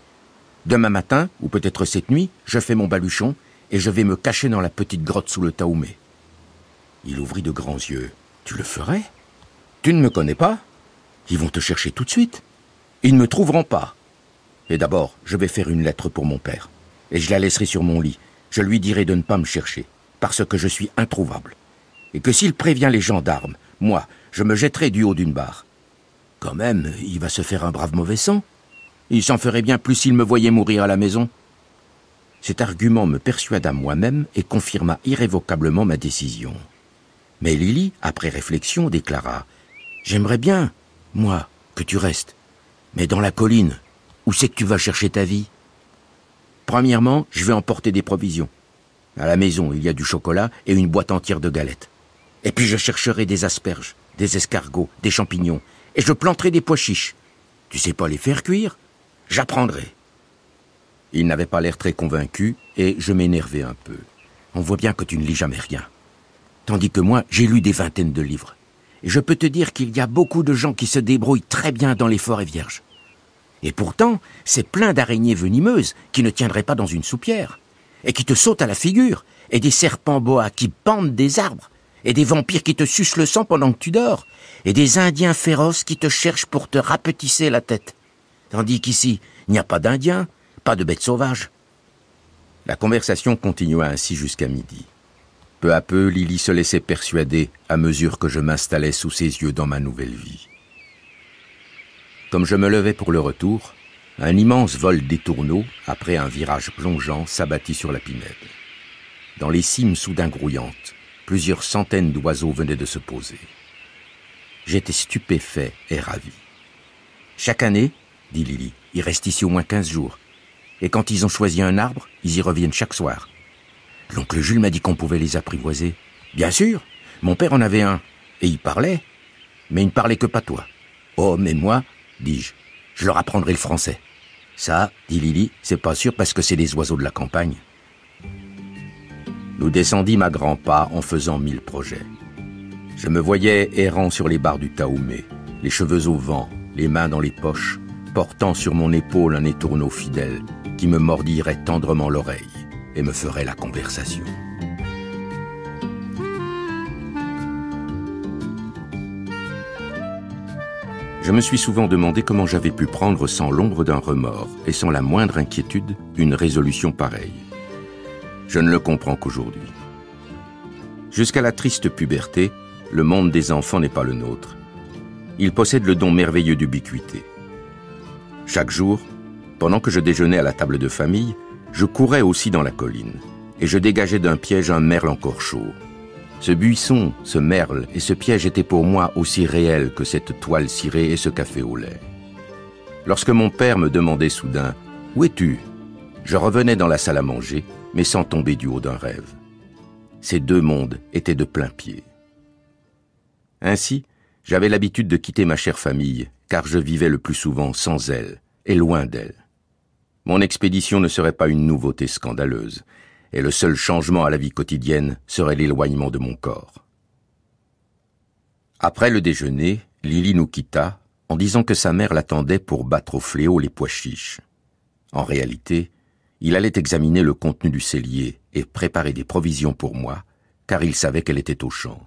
Demain matin, ou peut-être cette nuit, je fais mon baluchon et je vais me cacher dans la petite grotte sous le Taoumé. Il ouvrit de grands yeux. Tu le ferais tu ne me connais pas Ils vont te chercher tout de suite. Ils ne me trouveront pas. Et d'abord, je vais faire une lettre pour mon père. Et je la laisserai sur mon lit. Je lui dirai de ne pas me chercher, parce que je suis introuvable. Et que s'il prévient les gendarmes, moi, je me jetterai du haut d'une barre. Quand même, il va se faire un brave mauvais sang. Il s'en ferait bien plus s'il me voyait mourir à la maison. Cet argument me persuada moi-même et confirma irrévocablement ma décision. Mais Lily, après réflexion, déclara J'aimerais bien, moi, que tu restes. Mais dans la colline, où c'est que tu vas chercher ta vie Premièrement, je vais emporter des provisions. À la maison, il y a du chocolat et une boîte entière de galettes. Et puis je chercherai des asperges, des escargots, des champignons, et je planterai des pois chiches. Tu sais pas les faire cuire J'apprendrai. Il n'avait pas l'air très convaincu, et je m'énervais un peu. On voit bien que tu ne lis jamais rien. Tandis que moi, j'ai lu des vingtaines de livres je peux te dire qu'il y a beaucoup de gens qui se débrouillent très bien dans les forêts vierges. Et pourtant, c'est plein d'araignées venimeuses qui ne tiendraient pas dans une soupière, et qui te sautent à la figure, et des serpents boas qui pendent des arbres, et des vampires qui te sucent le sang pendant que tu dors, et des Indiens féroces qui te cherchent pour te rapetisser la tête. Tandis qu'ici, il n'y a pas d'Indiens, pas de bêtes sauvages. La conversation continua ainsi jusqu'à midi. Peu à peu, Lily se laissait persuader à mesure que je m'installais sous ses yeux dans ma nouvelle vie. Comme je me levais pour le retour, un immense vol des tourneaux, après un virage plongeant, s'abattit sur la Pinède. Dans les cimes soudain grouillantes, plusieurs centaines d'oiseaux venaient de se poser. J'étais stupéfait et ravi. Chaque année, dit Lily, ils restent ici au moins quinze jours. Et quand ils ont choisi un arbre, ils y reviennent chaque soir. L'oncle Jules m'a dit qu'on pouvait les apprivoiser. Bien sûr, mon père en avait un, et il parlait, mais il ne parlait que pas toi. »« Oh, mais moi, dis-je, je leur apprendrai le français. Ça, dit Lily, c'est pas sûr parce que c'est des oiseaux de la campagne. Nous descendîmes à grands pas en faisant mille projets. Je me voyais errant sur les barres du Taoumé, les cheveux au vent, les mains dans les poches, portant sur mon épaule un étourneau fidèle qui me mordirait tendrement l'oreille et me ferait la conversation. Je me suis souvent demandé comment j'avais pu prendre sans l'ombre d'un remords et sans la moindre inquiétude une résolution pareille. Je ne le comprends qu'aujourd'hui. Jusqu'à la triste puberté, le monde des enfants n'est pas le nôtre. Il possède le don merveilleux d'ubiquité. Chaque jour, pendant que je déjeunais à la table de famille, je courais aussi dans la colline, et je dégageais d'un piège un merle encore chaud. Ce buisson, ce merle et ce piège étaient pour moi aussi réels que cette toile cirée et ce café au lait. Lorsque mon père me demandait soudain « Où es-tu » je revenais dans la salle à manger, mais sans tomber du haut d'un rêve. Ces deux mondes étaient de plein pied. Ainsi, j'avais l'habitude de quitter ma chère famille, car je vivais le plus souvent sans elle, et loin d'elle. Mon expédition ne serait pas une nouveauté scandaleuse, et le seul changement à la vie quotidienne serait l'éloignement de mon corps. Après le déjeuner, Lily nous quitta en disant que sa mère l'attendait pour battre au fléau les pois chiches. En réalité, il allait examiner le contenu du cellier et préparer des provisions pour moi, car il savait qu'elle était au champ.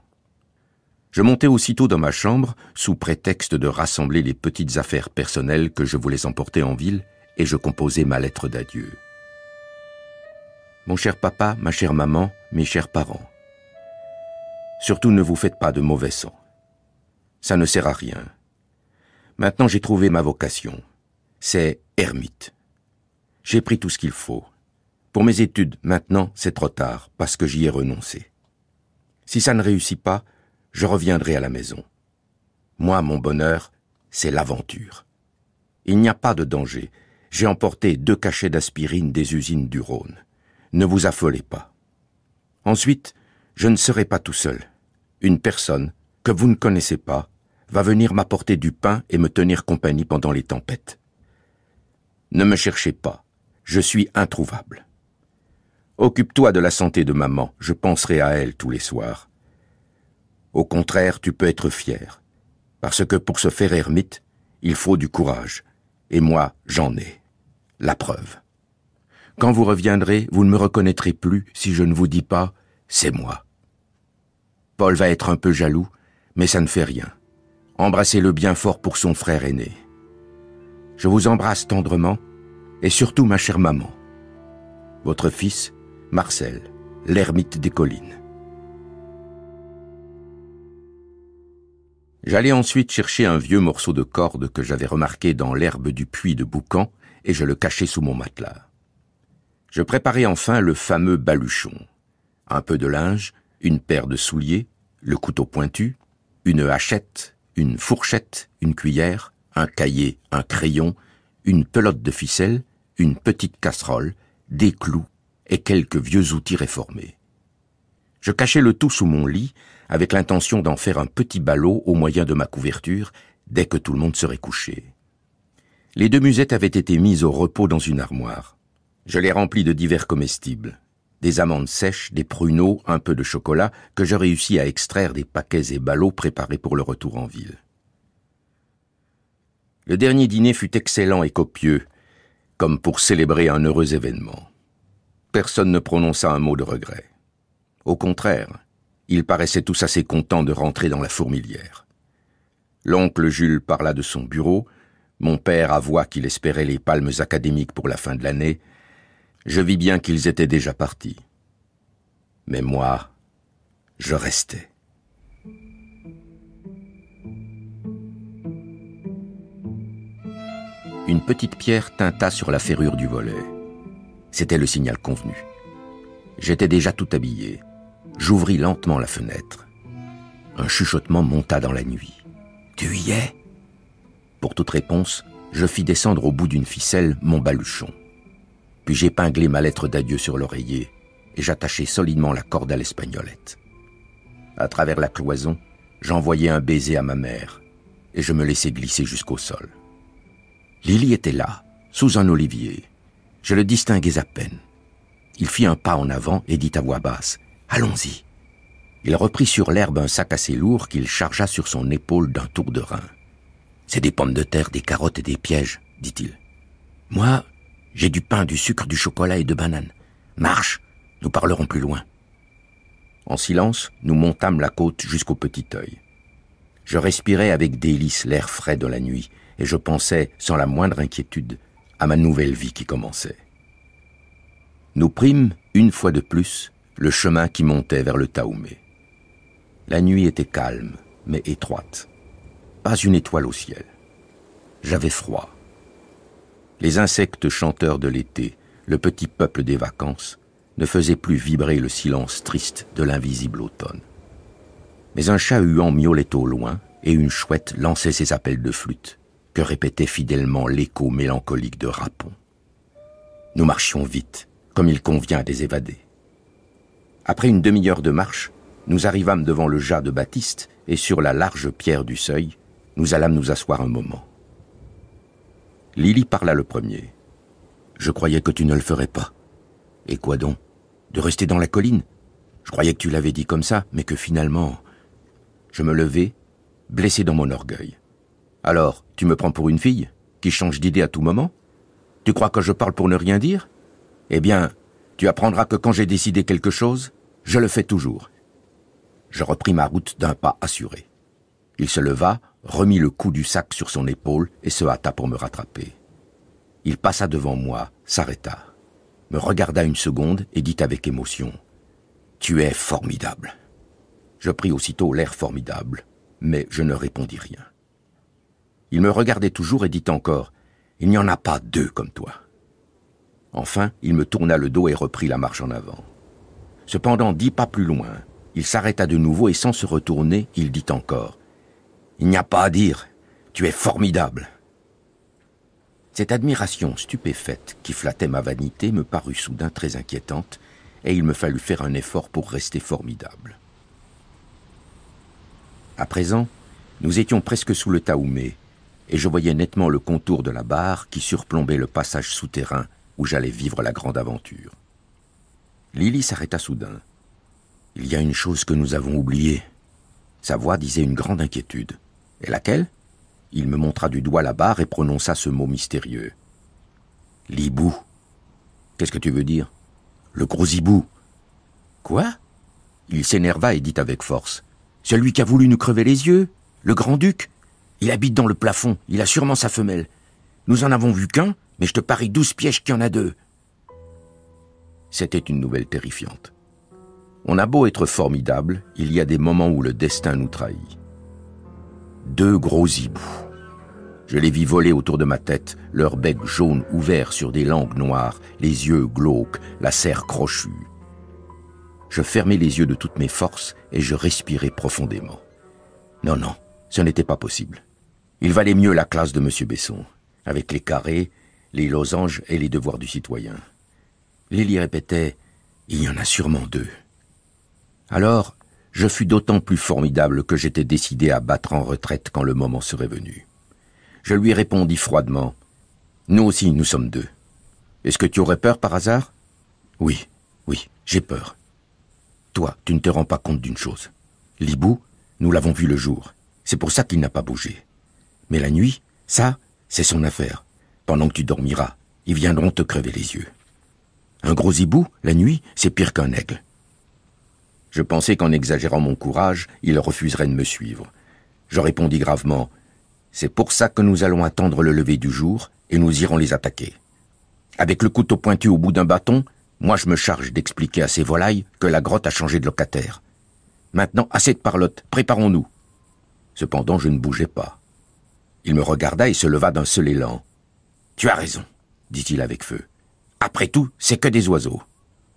Je montai aussitôt dans ma chambre, sous prétexte de rassembler les petites affaires personnelles que je voulais emporter en ville, et je composais ma lettre d'adieu. Mon cher papa, ma chère maman, mes chers parents, surtout ne vous faites pas de mauvais sang. Ça ne sert à rien. Maintenant j'ai trouvé ma vocation. C'est ermite. J'ai pris tout ce qu'il faut. Pour mes études, maintenant, c'est trop tard, parce que j'y ai renoncé. Si ça ne réussit pas, je reviendrai à la maison. Moi, mon bonheur, c'est l'aventure. Il n'y a pas de danger, j'ai emporté deux cachets d'aspirine des usines du Rhône. Ne vous affolez pas. Ensuite, je ne serai pas tout seul. Une personne, que vous ne connaissez pas, va venir m'apporter du pain et me tenir compagnie pendant les tempêtes. Ne me cherchez pas, je suis introuvable. Occupe-toi de la santé de maman, je penserai à elle tous les soirs. Au contraire, tu peux être fier, parce que pour se faire ermite, il faut du courage, et moi j'en ai. La preuve. Quand vous reviendrez, vous ne me reconnaîtrez plus si je ne vous dis pas ⁇ C'est moi ⁇ Paul va être un peu jaloux, mais ça ne fait rien. Embrassez-le bien fort pour son frère aîné. Je vous embrasse tendrement, et surtout ma chère maman. Votre fils, Marcel, l'ermite des collines. J'allais ensuite chercher un vieux morceau de corde que j'avais remarqué dans l'herbe du puits de Boucan, et je le cachai sous mon matelas. Je préparai enfin le fameux baluchon. Un peu de linge, une paire de souliers, le couteau pointu, une hachette, une fourchette, une cuillère, un cahier, un crayon, une pelote de ficelle, une petite casserole, des clous et quelques vieux outils réformés. Je cachai le tout sous mon lit avec l'intention d'en faire un petit ballot au moyen de ma couverture dès que tout le monde serait couché les deux musettes avaient été mises au repos dans une armoire. Je les remplis de divers comestibles. Des amandes sèches, des pruneaux, un peu de chocolat, que je réussis à extraire des paquets et ballots préparés pour le retour en ville. Le dernier dîner fut excellent et copieux, comme pour célébrer un heureux événement. Personne ne prononça un mot de regret. Au contraire, ils paraissaient tous assez contents de rentrer dans la fourmilière. L'oncle Jules parla de son bureau, mon père avoua qu'il espérait les palmes académiques pour la fin de l'année. Je vis bien qu'ils étaient déjà partis. Mais moi, je restais. Une petite pierre tinta sur la ferrure du volet. C'était le signal convenu. J'étais déjà tout habillé. J'ouvris lentement la fenêtre. Un chuchotement monta dans la nuit. Tu y es pour toute réponse, je fis descendre au bout d'une ficelle mon baluchon. Puis j'épinglai ma lettre d'adieu sur l'oreiller et j'attachai solidement la corde à l'espagnolette. À travers la cloison, j'envoyai un baiser à ma mère et je me laissai glisser jusqu'au sol. Lily était là, sous un olivier. Je le distinguais à peine. Il fit un pas en avant et dit à voix basse Allons-y. Il reprit sur l'herbe un sac assez lourd qu'il chargea sur son épaule d'un tour de rein. C'est des pommes de terre, des carottes et des pièges, dit-il. Moi, j'ai du pain, du sucre, du chocolat et de bananes. Marche, nous parlerons plus loin. En silence, nous montâmes la côte jusqu'au petit œil. Je respirais avec délice l'air frais de la nuit, et je pensais, sans la moindre inquiétude, à ma nouvelle vie qui commençait. Nous prîmes, une fois de plus, le chemin qui montait vers le Taoumé. La nuit était calme, mais étroite. Pas une étoile au ciel. J'avais froid. Les insectes chanteurs de l'été, le petit peuple des vacances, ne faisaient plus vibrer le silence triste de l'invisible automne. Mais un chat huant miaulait au loin, et une chouette lançait ses appels de flûte, que répétait fidèlement l'écho mélancolique de Rapon. Nous marchions vite, comme il convient à des évadés. Après une demi-heure de marche, nous arrivâmes devant le jas de Baptiste et sur la large pierre du seuil, nous allâmes nous asseoir un moment. Lily parla le premier. Je croyais que tu ne le ferais pas. Et quoi donc De rester dans la colline Je croyais que tu l'avais dit comme ça, mais que finalement... Je me levai, blessé dans mon orgueil. Alors, tu me prends pour une fille qui change d'idée à tout moment Tu crois que je parle pour ne rien dire Eh bien, tu apprendras que quand j'ai décidé quelque chose, je le fais toujours. Je repris ma route d'un pas assuré. Il se leva, remit le cou du sac sur son épaule et se hâta pour me rattraper. Il passa devant moi, s'arrêta, me regarda une seconde et dit avec émotion Tu es formidable. Je pris aussitôt l'air formidable, mais je ne répondis rien. Il me regardait toujours et dit encore Il n'y en a pas deux comme toi. Enfin, il me tourna le dos et reprit la marche en avant. Cependant, dix pas plus loin, il s'arrêta de nouveau et sans se retourner, il dit encore il n'y a pas à dire. Tu es formidable. Cette admiration stupéfaite qui flattait ma vanité me parut soudain très inquiétante, et il me fallut faire un effort pour rester formidable. À présent, nous étions presque sous le Taoumé, et je voyais nettement le contour de la barre qui surplombait le passage souterrain où j'allais vivre la grande aventure. Lily s'arrêta soudain. Il y a une chose que nous avons oubliée. Sa voix disait une grande inquiétude. Et laquelle Il me montra du doigt la barre et prononça ce mot mystérieux. L'hibou. Qu'est-ce que tu veux dire Le gros hibou. Quoi Il s'énerva et dit avec force. Celui qui a voulu nous crever les yeux Le grand-duc Il habite dans le plafond, il a sûrement sa femelle. Nous en avons vu qu'un, mais je te parie douze pièges qu'il y en a deux. C'était une nouvelle terrifiante. On a beau être formidable, il y a des moments où le destin nous trahit deux gros hiboux. Je les vis voler autour de ma tête, leurs becs jaunes ouverts sur des langues noires, les yeux glauques, la serre crochue. Je fermai les yeux de toutes mes forces et je respirais profondément. Non, non, ce n'était pas possible. Il valait mieux la classe de M. Besson, avec les carrés, les losanges et les devoirs du citoyen. Lily répétait « Il y en a sûrement deux ». Alors, je fus d'autant plus formidable que j'étais décidé à battre en retraite quand le moment serait venu. Je lui répondis froidement Nous aussi, nous sommes deux. Est-ce que tu aurais peur par hasard Oui, oui, j'ai peur. Toi, tu ne te rends pas compte d'une chose. Libou, nous l'avons vu le jour. C'est pour ça qu'il n'a pas bougé. Mais la nuit, ça, c'est son affaire. Pendant que tu dormiras, ils viendront te crever les yeux. Un gros hibou, la nuit, c'est pire qu'un aigle. Je pensais qu'en exagérant mon courage, il refuserait de me suivre. Je répondis gravement C'est pour ça que nous allons attendre le lever du jour et nous irons les attaquer. Avec le couteau pointu au bout d'un bâton, moi je me charge d'expliquer à ces volailles que la grotte a changé de locataire. Maintenant, assez de parlotte, préparons-nous. Cependant, je ne bougeais pas. Il me regarda et se leva d'un seul élan. Tu as raison, dit-il avec feu. Après tout, c'est que des oiseaux.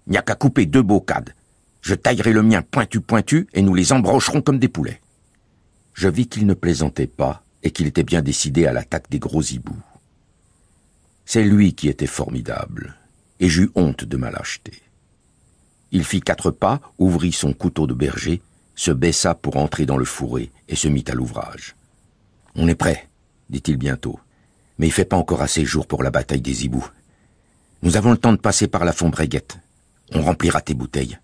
Il n'y a qu'à couper deux cadres. Je taillerai le mien pointu pointu et nous les embrocherons comme des poulets. Je vis qu'il ne plaisantait pas et qu'il était bien décidé à l'attaque des gros hiboux. C'est lui qui était formidable, et j'eus honte de ma lâcheté. Il fit quatre pas, ouvrit son couteau de berger, se baissa pour entrer dans le fourré et se mit à l'ouvrage. On est prêt, dit-il bientôt, mais il fait pas encore assez jour pour la bataille des hiboux. Nous avons le temps de passer par la fondbreguette. On remplira tes bouteilles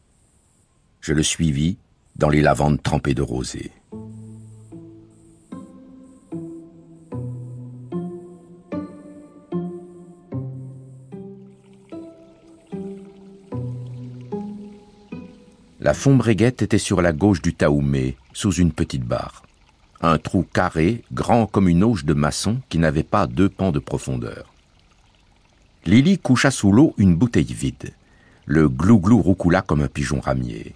je le suivis dans les lavandes trempées de rosée. La fombreguette était sur la gauche du Taoumé, sous une petite barre. Un trou carré, grand comme une auge de maçon, qui n'avait pas deux pans de profondeur. Lily coucha sous l'eau une bouteille vide. Le glouglou roucoula comme un pigeon ramier.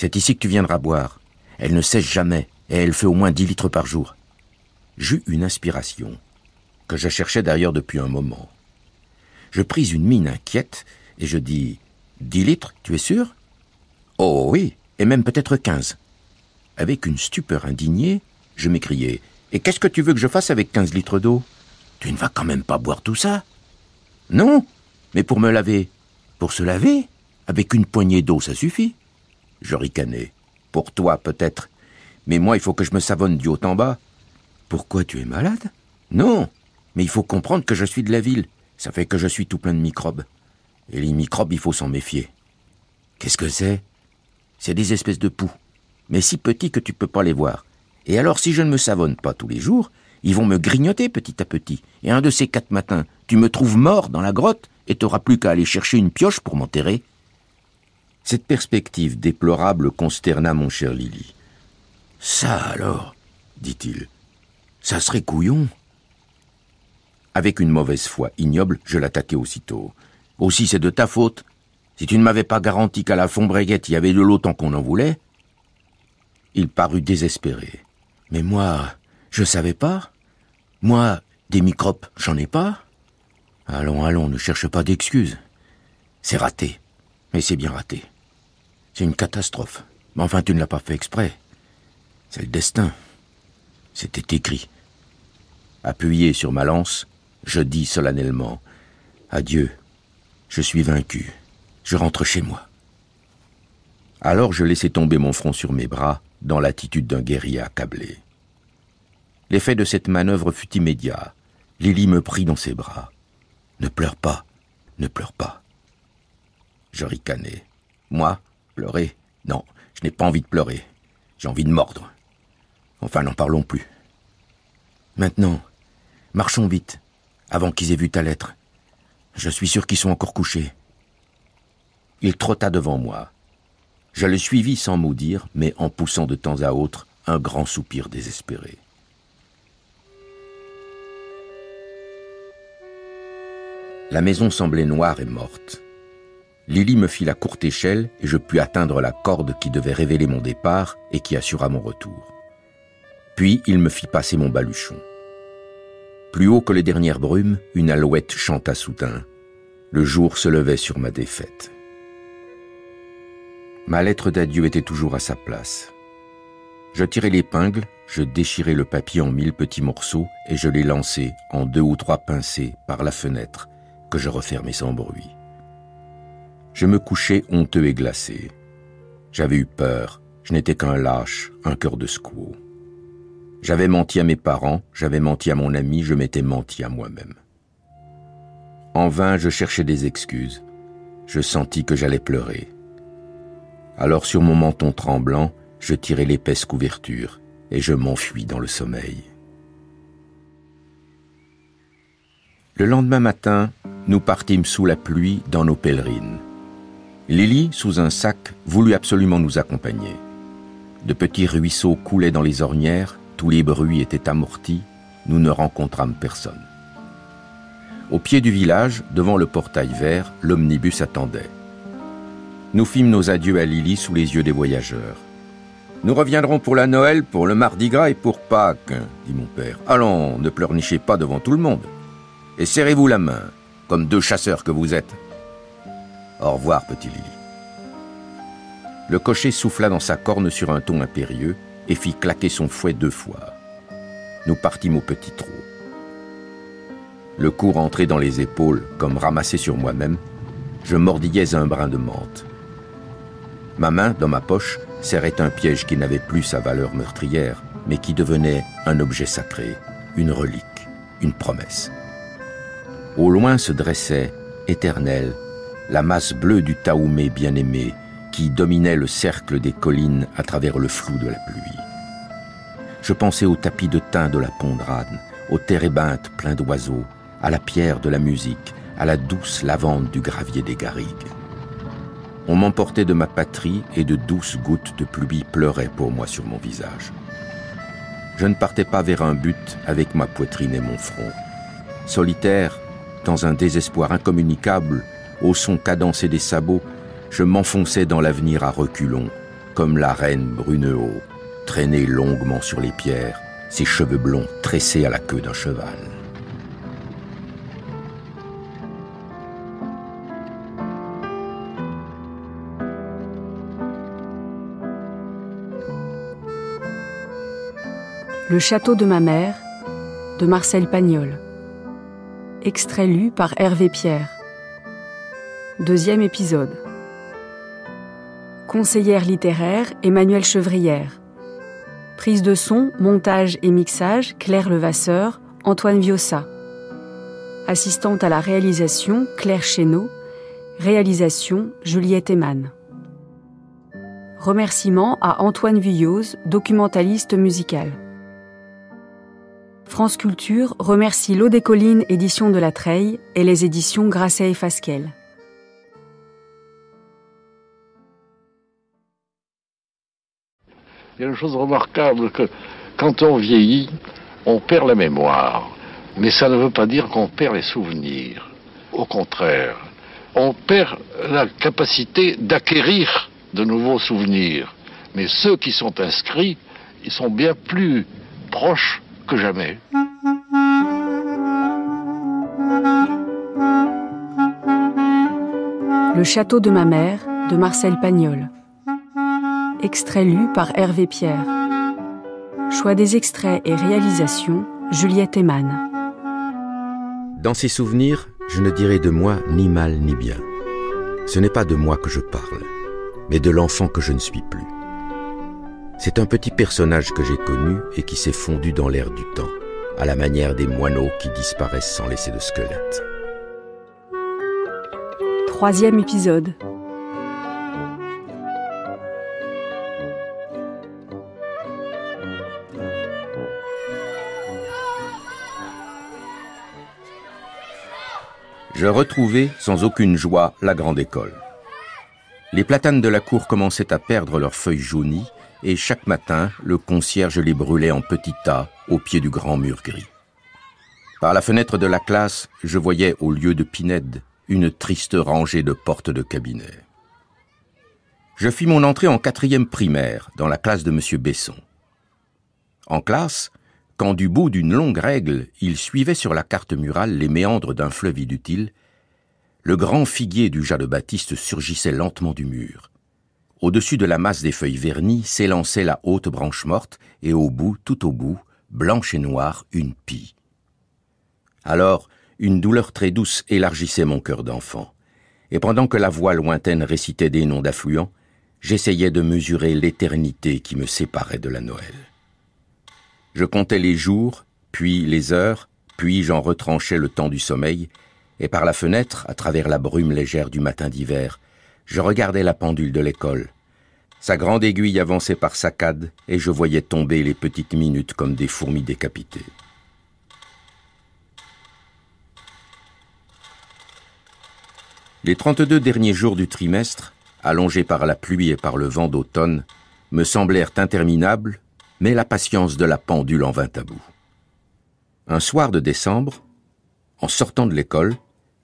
C'est ici que tu viendras boire. Elle ne sèche jamais, et elle fait au moins dix litres par jour. J'eus une inspiration, que je cherchais d'ailleurs depuis un moment. Je pris une mine inquiète, et je dis Dix litres, tu es sûr Oh oui, et même peut-être quinze. Avec une stupeur indignée, je m'écriai Et qu'est-ce que tu veux que je fasse avec quinze litres d'eau Tu ne vas quand même pas boire tout ça Non, mais pour me laver. Pour se laver Avec une poignée d'eau, ça suffit. Je ricanais. « Pour toi, peut-être. Mais moi, il faut que je me savonne du haut en bas. Pourquoi tu es malade Non, mais il faut comprendre que je suis de la ville. Ça fait que je suis tout plein de microbes. Et les microbes, il faut s'en méfier. Qu'est-ce que c'est C'est des espèces de poux, mais si petits que tu peux pas les voir. Et alors, si je ne me savonne pas tous les jours, ils vont me grignoter petit à petit. Et un de ces quatre matins, tu me trouves mort dans la grotte et t'auras plus qu'à aller chercher une pioche pour m'enterrer. Cette perspective déplorable consterna mon cher Lily. Ça alors, dit-il, ça serait couillon. Avec une mauvaise foi ignoble, je l'attaquai aussitôt. Aussi c'est de ta faute. Si tu ne m'avais pas garanti qu'à la Fombreguette il y avait de l'eau tant qu'on en voulait. Il parut désespéré. Mais moi, je savais pas. Moi, des microbes, j'en ai pas. Allons, allons, ne cherche pas d'excuses. C'est raté. Mais c'est bien raté. C'est une catastrophe. Mais enfin, tu ne l'as pas fait exprès. C'est le destin. C'était écrit. Appuyé sur ma lance, je dis solennellement Adieu, je suis vaincu, je rentre chez moi. Alors je laissai tomber mon front sur mes bras, dans l'attitude d'un guerrier accablé. L'effet de cette manœuvre fut immédiat. Lily me prit dans ses bras. Ne pleure pas, ne pleure pas. Je ricanais. Moi Pleurer Non, je n'ai pas envie de pleurer. J'ai envie de mordre. Enfin, n'en parlons plus. Maintenant, marchons vite, avant qu'ils aient vu ta lettre. Je suis sûr qu'ils sont encore couchés. Il trotta devant moi. Je le suivis sans mot mais en poussant de temps à autre un grand soupir désespéré. La maison semblait noire et morte. Lily me fit la courte échelle et je pus atteindre la corde qui devait révéler mon départ et qui assura mon retour. Puis il me fit passer mon baluchon. Plus haut que les dernières brumes, une alouette chanta soudain. Le jour se levait sur ma défaite. Ma lettre d'adieu était toujours à sa place. Je tirai l'épingle, je déchirai le papier en mille petits morceaux et je les lancé en deux ou trois pincées par la fenêtre que je refermai sans bruit. Je me couchai honteux et glacé. J'avais eu peur, je n'étais qu'un lâche, un cœur de squaw. J'avais menti à mes parents, j'avais menti à mon ami, je m'étais menti à moi-même. En vain, je cherchais des excuses. Je sentis que j'allais pleurer. Alors sur mon menton tremblant, je tirai l'épaisse couverture et je m'enfuis dans le sommeil. Le lendemain matin, nous partîmes sous la pluie dans nos pèlerines. Lily, sous un sac, voulut absolument nous accompagner. De petits ruisseaux coulaient dans les ornières, tous les bruits étaient amortis, nous ne rencontrâmes personne. Au pied du village, devant le portail vert, l'omnibus attendait. Nous fîmes nos adieux à Lily sous les yeux des voyageurs. Nous reviendrons pour la Noël, pour le Mardi Gras et pour Pâques, dit mon père. Allons, ne pleurnichez pas devant tout le monde. Et serrez-vous la main, comme deux chasseurs que vous êtes. Au revoir, petit Lily. Le cocher souffla dans sa corne sur un ton impérieux et fit claquer son fouet deux fois. Nous partîmes au petit trot. Le cours rentré dans les épaules, comme ramassé sur moi-même, je mordillais un brin de menthe. Ma main, dans ma poche, serrait un piège qui n'avait plus sa valeur meurtrière, mais qui devenait un objet sacré, une relique, une promesse. Au loin se dressait, éternel la masse bleue du Taoumé bien-aimé qui dominait le cercle des collines à travers le flou de la pluie. Je pensais au tapis de thym de la Pondrane, aux térébintes pleins d'oiseaux, à la pierre de la musique, à la douce lavande du gravier des Garrigues. On m'emportait de ma patrie et de douces gouttes de pluie pleuraient pour moi sur mon visage. Je ne partais pas vers un but avec ma poitrine et mon front. Solitaire, dans un désespoir incommunicable, au son cadencé des sabots, je m'enfonçais dans l'avenir à reculons, comme la reine Brunehaut, traînée longuement sur les pierres, ses cheveux blonds tressés à la queue d'un cheval. Le château de ma mère, de Marcel Pagnol. Extrait lu par Hervé Pierre. Deuxième épisode. Conseillère littéraire, Emmanuelle Chevrière. Prise de son, montage et mixage, Claire Levasseur, Antoine Viossa. Assistante à la réalisation, Claire Chéneau. Réalisation, Juliette Eman. Remerciements à Antoine Vuilloz, documentaliste musical. France Culture remercie L'eau des collines, édition de la Treille, et les éditions Grasset et Fasquelle. Il y a une chose remarquable que quand on vieillit, on perd la mémoire. Mais ça ne veut pas dire qu'on perd les souvenirs. Au contraire, on perd la capacité d'acquérir de nouveaux souvenirs. Mais ceux qui sont inscrits, ils sont bien plus proches que jamais. Le château de ma mère, de Marcel Pagnol extrait lu par Hervé Pierre. Choix des extraits et réalisation, Juliette Eman. Dans ces souvenirs, je ne dirai de moi ni mal ni bien. Ce n'est pas de moi que je parle, mais de l'enfant que je ne suis plus. C'est un petit personnage que j'ai connu et qui s'est fondu dans l'air du temps, à la manière des moineaux qui disparaissent sans laisser de squelette. Troisième épisode. je retrouvai sans aucune joie la grande école. Les platanes de la cour commençaient à perdre leurs feuilles jaunies et chaque matin, le concierge les brûlait en petits tas au pied du grand mur gris. Par la fenêtre de la classe, je voyais au lieu de Pinède une triste rangée de portes de cabinet. Je fis mon entrée en quatrième primaire dans la classe de M. Besson. En classe, quand du bout d'une longue règle il suivait sur la carte murale les méandres d'un fleuve inutile, le grand figuier du jas de Baptiste surgissait lentement du mur. Au-dessus de la masse des feuilles vernies s'élançait la haute branche morte, et au bout, tout au bout, blanche et noire, une pie. Alors, une douleur très douce élargissait mon cœur d'enfant, et pendant que la voix lointaine récitait des noms d'affluents, j'essayais de mesurer l'éternité qui me séparait de la Noël. Je comptais les jours, puis les heures, puis j'en retranchais le temps du sommeil, et par la fenêtre, à travers la brume légère du matin d'hiver, je regardais la pendule de l'école. Sa grande aiguille avançait par saccades, et je voyais tomber les petites minutes comme des fourmis décapitées. Les 32 derniers jours du trimestre, allongés par la pluie et par le vent d'automne, me semblèrent interminables mais la patience de la pendule en vint à bout. Un soir de décembre, en sortant de l'école,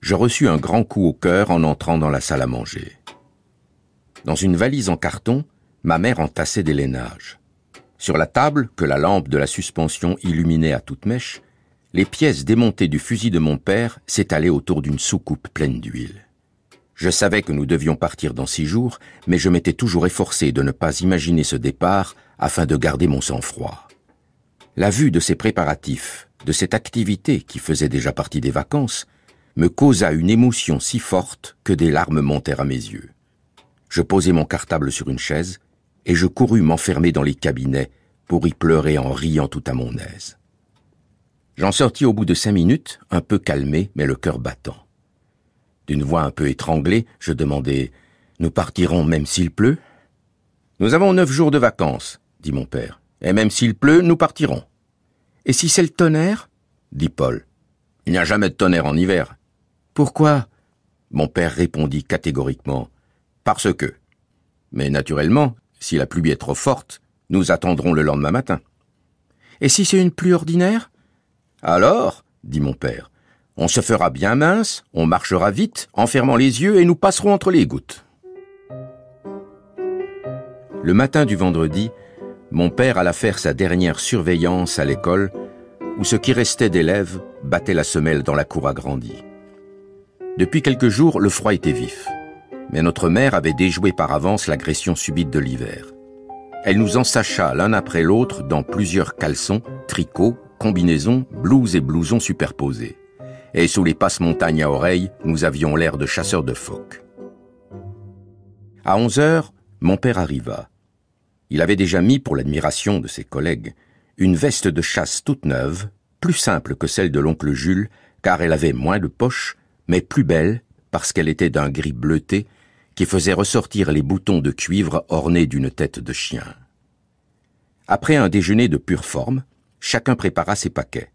je reçus un grand coup au cœur en entrant dans la salle à manger. Dans une valise en carton, ma mère entassait des lainages. Sur la table, que la lampe de la suspension illuminait à toute mèche, les pièces démontées du fusil de mon père s'étalaient autour d'une soucoupe pleine d'huile. Je savais que nous devions partir dans six jours, mais je m'étais toujours efforcé de ne pas imaginer ce départ afin de garder mon sang-froid. La vue de ces préparatifs, de cette activité qui faisait déjà partie des vacances, me causa une émotion si forte que des larmes montèrent à mes yeux. Je posai mon cartable sur une chaise et je courus m'enfermer dans les cabinets pour y pleurer en riant tout à mon aise. J'en sortis au bout de cinq minutes, un peu calmé, mais le cœur battant. D'une voix un peu étranglée, je demandai Nous partirons même s'il pleut Nous avons neuf jours de vacances dit mon père. Et même s'il pleut, nous partirons. Et si c'est le tonnerre dit Paul. Il n'y a jamais de tonnerre en hiver. Pourquoi Mon père répondit catégoriquement. Parce que. Mais naturellement, si la pluie est trop forte, nous attendrons le lendemain matin. Et si c'est une pluie ordinaire Alors, dit mon père, on se fera bien mince, on marchera vite, en fermant les yeux, et nous passerons entre les gouttes. Le matin du vendredi, mon père alla faire sa dernière surveillance à l'école, où ce qui restait d'élèves battait la semelle dans la cour agrandie. Depuis quelques jours, le froid était vif, mais notre mère avait déjoué par avance l'agression subite de l'hiver. Elle nous en sacha l'un après l'autre dans plusieurs caleçons, tricots, combinaisons, blouses et blousons superposés. Et sous les passes-montagnes à oreilles, nous avions l'air de chasseurs de phoques. À 11 heures, mon père arriva. Il avait déjà mis, pour l'admiration de ses collègues, une veste de chasse toute neuve, plus simple que celle de l'oncle Jules, car elle avait moins de poches, mais plus belle, parce qu'elle était d'un gris bleuté, qui faisait ressortir les boutons de cuivre ornés d'une tête de chien. Après un déjeuner de pure forme, chacun prépara ses paquets.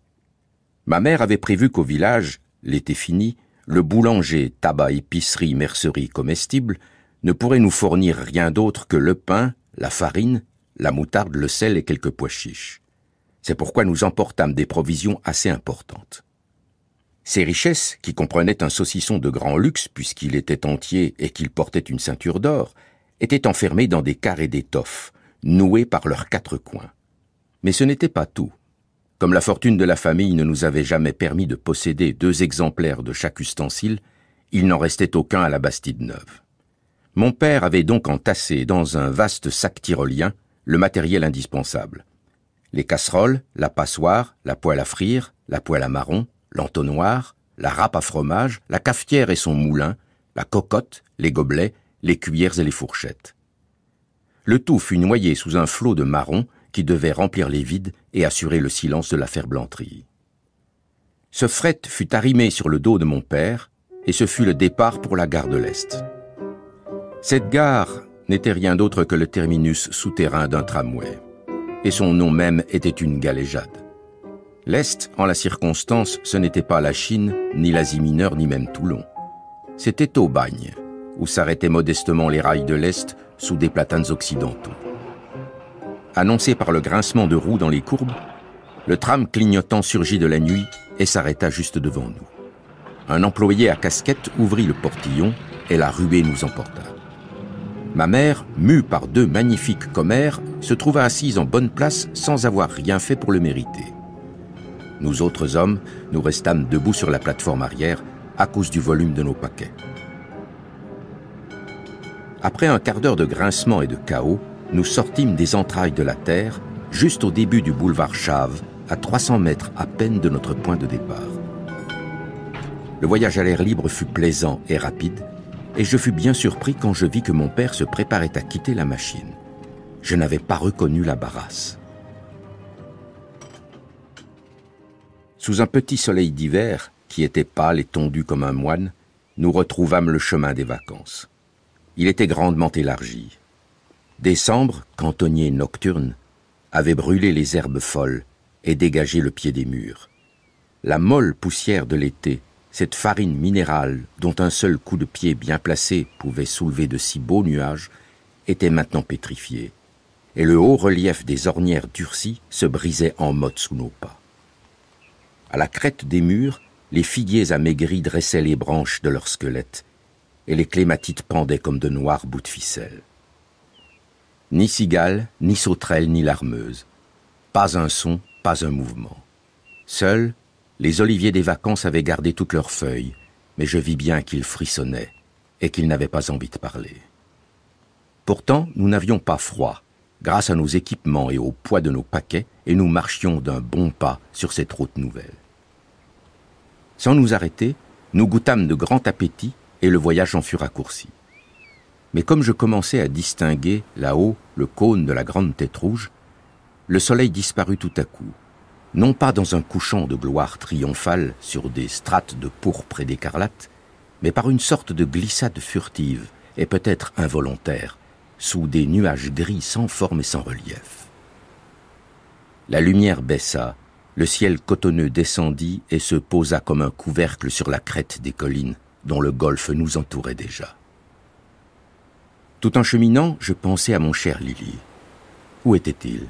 Ma mère avait prévu qu'au village, l'été fini, le boulanger, tabac, épicerie, mercerie, comestible, ne pourrait nous fournir rien d'autre que le pain, la farine, la moutarde, le sel et quelques pois chiches. C'est pourquoi nous emportâmes des provisions assez importantes. Ces richesses, qui comprenaient un saucisson de grand luxe puisqu'il était entier et qu'il portait une ceinture d'or, étaient enfermées dans des carrés d'étoffes, noués par leurs quatre coins. Mais ce n'était pas tout. Comme la fortune de la famille ne nous avait jamais permis de posséder deux exemplaires de chaque ustensile, il n'en restait aucun à la Bastide neuve. Mon père avait donc entassé dans un vaste sac tyrolien le matériel indispensable. Les casseroles, la passoire, la poêle à frire, la poêle à marron, l'entonnoir, la râpe à fromage, la cafetière et son moulin, la cocotte, les gobelets, les cuillères et les fourchettes. Le tout fut noyé sous un flot de marron qui devait remplir les vides et assurer le silence de la ferblanterie. Ce fret fut arrimé sur le dos de mon père, et ce fut le départ pour la gare de l'Est. Cette gare n'était rien d'autre que le terminus souterrain d'un tramway, et son nom même était une galéjade. L'Est, en la circonstance, ce n'était pas la Chine, ni l'Asie mineure, ni même Toulon. C'était bagne, où s'arrêtaient modestement les rails de l'Est sous des platanes occidentaux. Annoncé par le grincement de roues dans les courbes, le tram clignotant surgit de la nuit et s'arrêta juste devant nous. Un employé à casquette ouvrit le portillon et la ruée nous emporta. Ma mère, mue par deux magnifiques commères, se trouva assise en bonne place sans avoir rien fait pour le mériter. Nous autres hommes, nous restâmes debout sur la plateforme arrière à cause du volume de nos paquets. Après un quart d'heure de grincement et de chaos, nous sortîmes des entrailles de la Terre, juste au début du boulevard Chave, à 300 mètres à peine de notre point de départ. Le voyage à l'air libre fut plaisant et rapide, et je fus bien surpris quand je vis que mon père se préparait à quitter la machine. Je n'avais pas reconnu la barrasse. Sous un petit soleil d'hiver, qui était pâle et tondu comme un moine, nous retrouvâmes le chemin des vacances. Il était grandement élargi. Décembre, cantonnier nocturne, avait brûlé les herbes folles et dégagé le pied des murs. La molle poussière de l'été cette farine minérale dont un seul coup de pied bien placé pouvait soulever de si beaux nuages, était maintenant pétrifiée, et le haut relief des ornières durcies se brisait en mottes sous nos pas. À la crête des murs, les figuiers amaigris dressaient les branches de leurs squelettes, et les clématites pendaient comme de noirs bouts de ficelle. Ni cigales, ni sauterelles, ni larmeuse. Pas un son, pas un mouvement. Seuls, les oliviers des vacances avaient gardé toutes leurs feuilles, mais je vis bien qu'ils frissonnaient et qu'ils n'avaient pas envie de parler. Pourtant, nous n'avions pas froid, grâce à nos équipements et au poids de nos paquets, et nous marchions d'un bon pas sur cette route nouvelle. Sans nous arrêter, nous goûtâmes de grand appétit et le voyage en fut raccourci. Mais comme je commençais à distinguer, là-haut, le cône de la grande tête rouge, le soleil disparut tout à coup, non pas dans un couchant de gloire triomphale sur des strates de pourpre et d'écarlate, mais par une sorte de glissade furtive et peut-être involontaire, sous des nuages gris sans forme et sans relief. La lumière baissa, le ciel cotonneux descendit et se posa comme un couvercle sur la crête des collines dont le golfe nous entourait déjà. Tout en cheminant, je pensais à mon cher Lily. Où était-il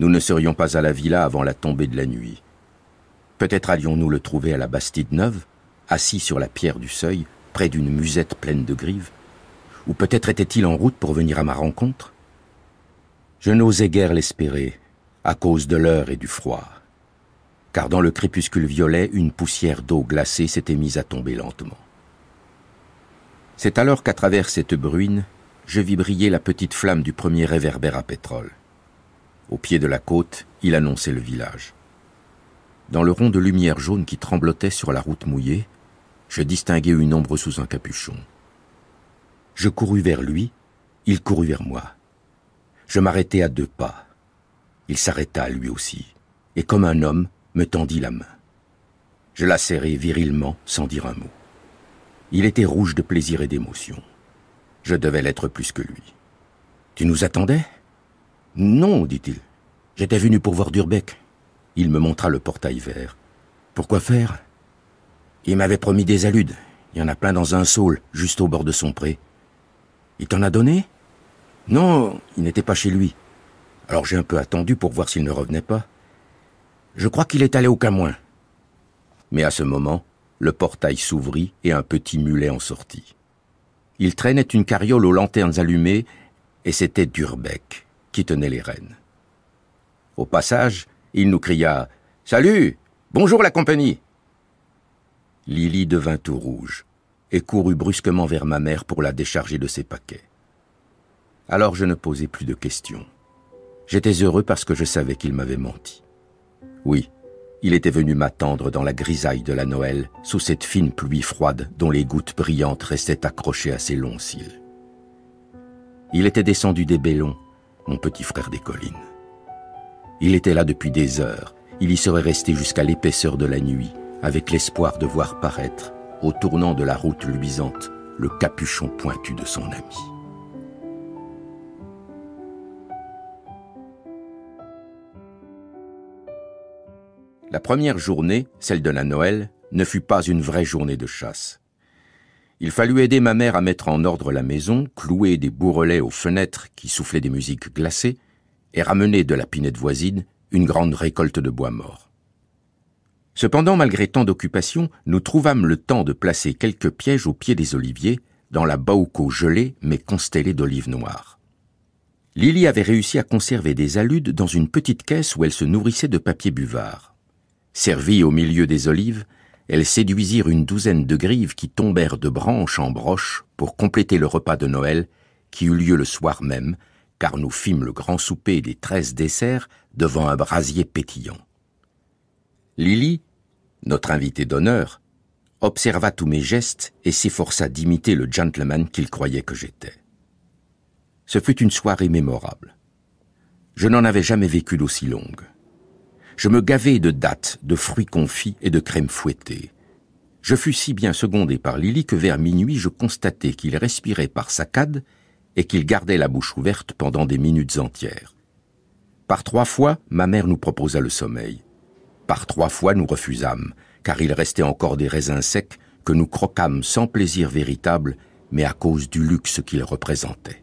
nous ne serions pas à la villa avant la tombée de la nuit. Peut-être allions-nous le trouver à la Bastide Neuve, assis sur la pierre du seuil, près d'une musette pleine de grives Ou peut-être était-il en route pour venir à ma rencontre Je n'osais guère l'espérer, à cause de l'heure et du froid. Car dans le crépuscule violet, une poussière d'eau glacée s'était mise à tomber lentement. C'est alors qu'à travers cette bruine, je vis briller la petite flamme du premier réverbère à pétrole. Au pied de la côte, il annonçait le village. Dans le rond de lumière jaune qui tremblotait sur la route mouillée, je distinguais une ombre sous un capuchon. Je courus vers lui, il courut vers moi. Je m'arrêtai à deux pas. Il s'arrêta lui aussi, et comme un homme, me tendit la main. Je la serrai virilement, sans dire un mot. Il était rouge de plaisir et d'émotion. Je devais l'être plus que lui. Tu nous attendais non, dit-il. J'étais venu pour voir Durbeck. Il me montra le portail vert. Pourquoi faire Il m'avait promis des aludes. Il y en a plein dans un saule, juste au bord de son pré. Il t'en a donné Non, il n'était pas chez lui. Alors j'ai un peu attendu pour voir s'il ne revenait pas. Je crois qu'il est allé au Camoin. Mais à ce moment, le portail s'ouvrit et un petit mulet en sortit. Il traînait une carriole aux lanternes allumées, et c'était Durbeck qui tenait les rênes. Au passage, il nous cria Salut Bonjour la compagnie Lily devint tout rouge et courut brusquement vers ma mère pour la décharger de ses paquets. Alors je ne posai plus de questions. J'étais heureux parce que je savais qu'il m'avait menti. Oui, il était venu m'attendre dans la grisaille de la Noël, sous cette fine pluie froide dont les gouttes brillantes restaient accrochées à ses longs cils. Il était descendu des bellons mon petit frère des collines. Il était là depuis des heures, il y serait resté jusqu'à l'épaisseur de la nuit, avec l'espoir de voir paraître, au tournant de la route luisante, le capuchon pointu de son ami. La première journée, celle de la Noël, ne fut pas une vraie journée de chasse. Il fallut aider ma mère à mettre en ordre la maison, clouer des bourrelets aux fenêtres qui soufflaient des musiques glacées, et ramener de la pinette voisine une grande récolte de bois mort. Cependant, malgré tant d'occupations, nous trouvâmes le temps de placer quelques pièges au pied des oliviers, dans la Baouco gelée mais constellée d'olives noires. Lily avait réussi à conserver des aludes dans une petite caisse où elle se nourrissait de papier buvard. Servie au milieu des olives, elles séduisirent une douzaine de grives qui tombèrent de branche en broche pour compléter le repas de Noël qui eut lieu le soir même, car nous fîmes le grand souper des treize desserts devant un brasier pétillant. Lily, notre invitée d'honneur, observa tous mes gestes et s'efforça d'imiter le gentleman qu'il croyait que j'étais. Ce fut une soirée mémorable. Je n'en avais jamais vécu d'aussi longue. Je me gavais de dattes, de fruits confits et de crème fouettée. Je fus si bien secondé par Lily que vers minuit je constatai qu'il respirait par saccades et qu'il gardait la bouche ouverte pendant des minutes entières. Par trois fois, ma mère nous proposa le sommeil. Par trois fois, nous refusâmes, car il restait encore des raisins secs que nous croquâmes sans plaisir véritable, mais à cause du luxe qu'ils représentaient.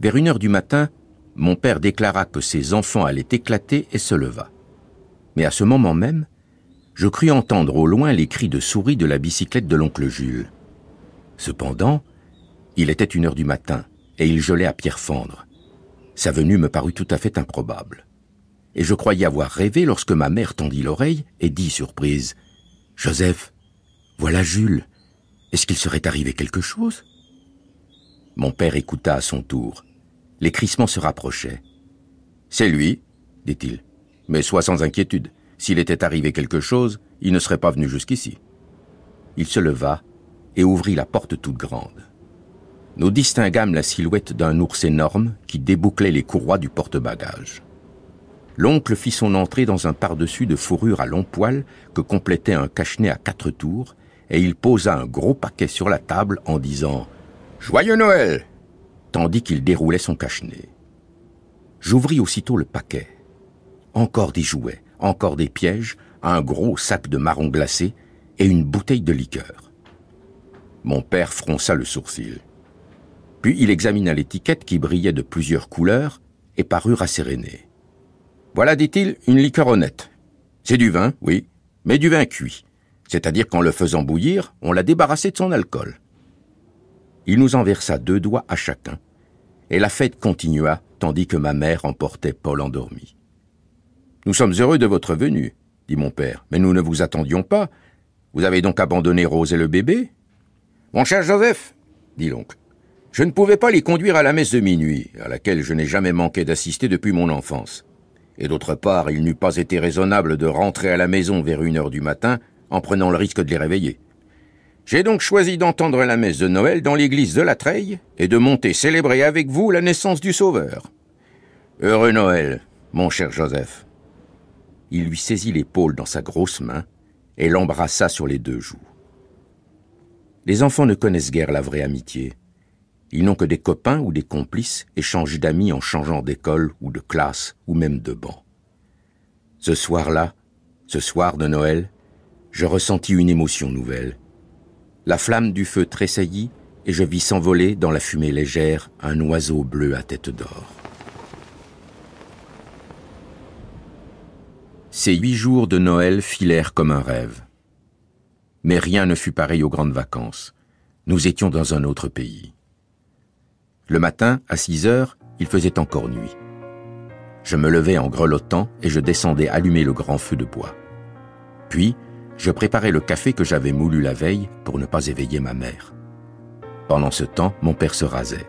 Vers une heure du matin, mon père déclara que ses enfants allaient éclater et se leva. Mais à ce moment même, je crus entendre au loin les cris de souris de la bicyclette de l'oncle Jules. Cependant, il était une heure du matin et il gelait à pierre fendre. Sa venue me parut tout à fait improbable. Et je croyais avoir rêvé lorsque ma mère tendit l'oreille et dit surprise Joseph, voilà Jules. Est-ce qu'il serait arrivé quelque chose Mon père écouta à son tour les crissements se rapprochaient. C'est lui, dit-il. Mais sois sans inquiétude. S'il était arrivé quelque chose, il ne serait pas venu jusqu'ici. Il se leva et ouvrit la porte toute grande. Nous distinguâmes la silhouette d'un ours énorme qui débouclait les courroies du porte-bagages. L'oncle fit son entrée dans un pardessus de fourrure à long poil que complétait un cache à quatre tours, et il posa un gros paquet sur la table en disant Joyeux Noël tandis qu'il déroulait son cache-nez. J'ouvris aussitôt le paquet. Encore des jouets, encore des pièges, un gros sac de marron glacé et une bouteille de liqueur. Mon père fronça le sourcil. Puis il examina l'étiquette qui brillait de plusieurs couleurs et parut rasséréné. Voilà, dit-il, une liqueur honnête. C'est du vin, oui, mais du vin cuit. C'est-à-dire qu'en le faisant bouillir, on l'a débarrassé de son alcool. Il nous en versa deux doigts à chacun, et la fête continua tandis que ma mère emportait Paul endormi. Nous sommes heureux de votre venue, dit mon père, mais nous ne vous attendions pas. Vous avez donc abandonné Rose et le bébé Mon cher Joseph, dit l'oncle, je ne pouvais pas les conduire à la messe de minuit, à laquelle je n'ai jamais manqué d'assister depuis mon enfance. Et d'autre part, il n'eût pas été raisonnable de rentrer à la maison vers une heure du matin en prenant le risque de les réveiller. J'ai donc choisi d'entendre la messe de Noël dans l'église de la Treille et de monter célébrer avec vous la naissance du Sauveur. Heureux Noël, mon cher Joseph. Il lui saisit l'épaule dans sa grosse main et l'embrassa sur les deux joues. Les enfants ne connaissent guère la vraie amitié. Ils n'ont que des copains ou des complices et changent d'amis en changeant d'école ou de classe ou même de banc. Ce soir-là, ce soir de Noël, je ressentis une émotion nouvelle la flamme du feu tressaillit et je vis s'envoler dans la fumée légère un oiseau bleu à tête d'or. Ces huit jours de Noël filèrent comme un rêve. Mais rien ne fut pareil aux grandes vacances. Nous étions dans un autre pays. Le matin, à 6 heures, il faisait encore nuit. Je me levais en grelottant et je descendais allumer le grand feu de bois. Puis, je préparais le café que j'avais moulu la veille pour ne pas éveiller ma mère. Pendant ce temps, mon père se rasait.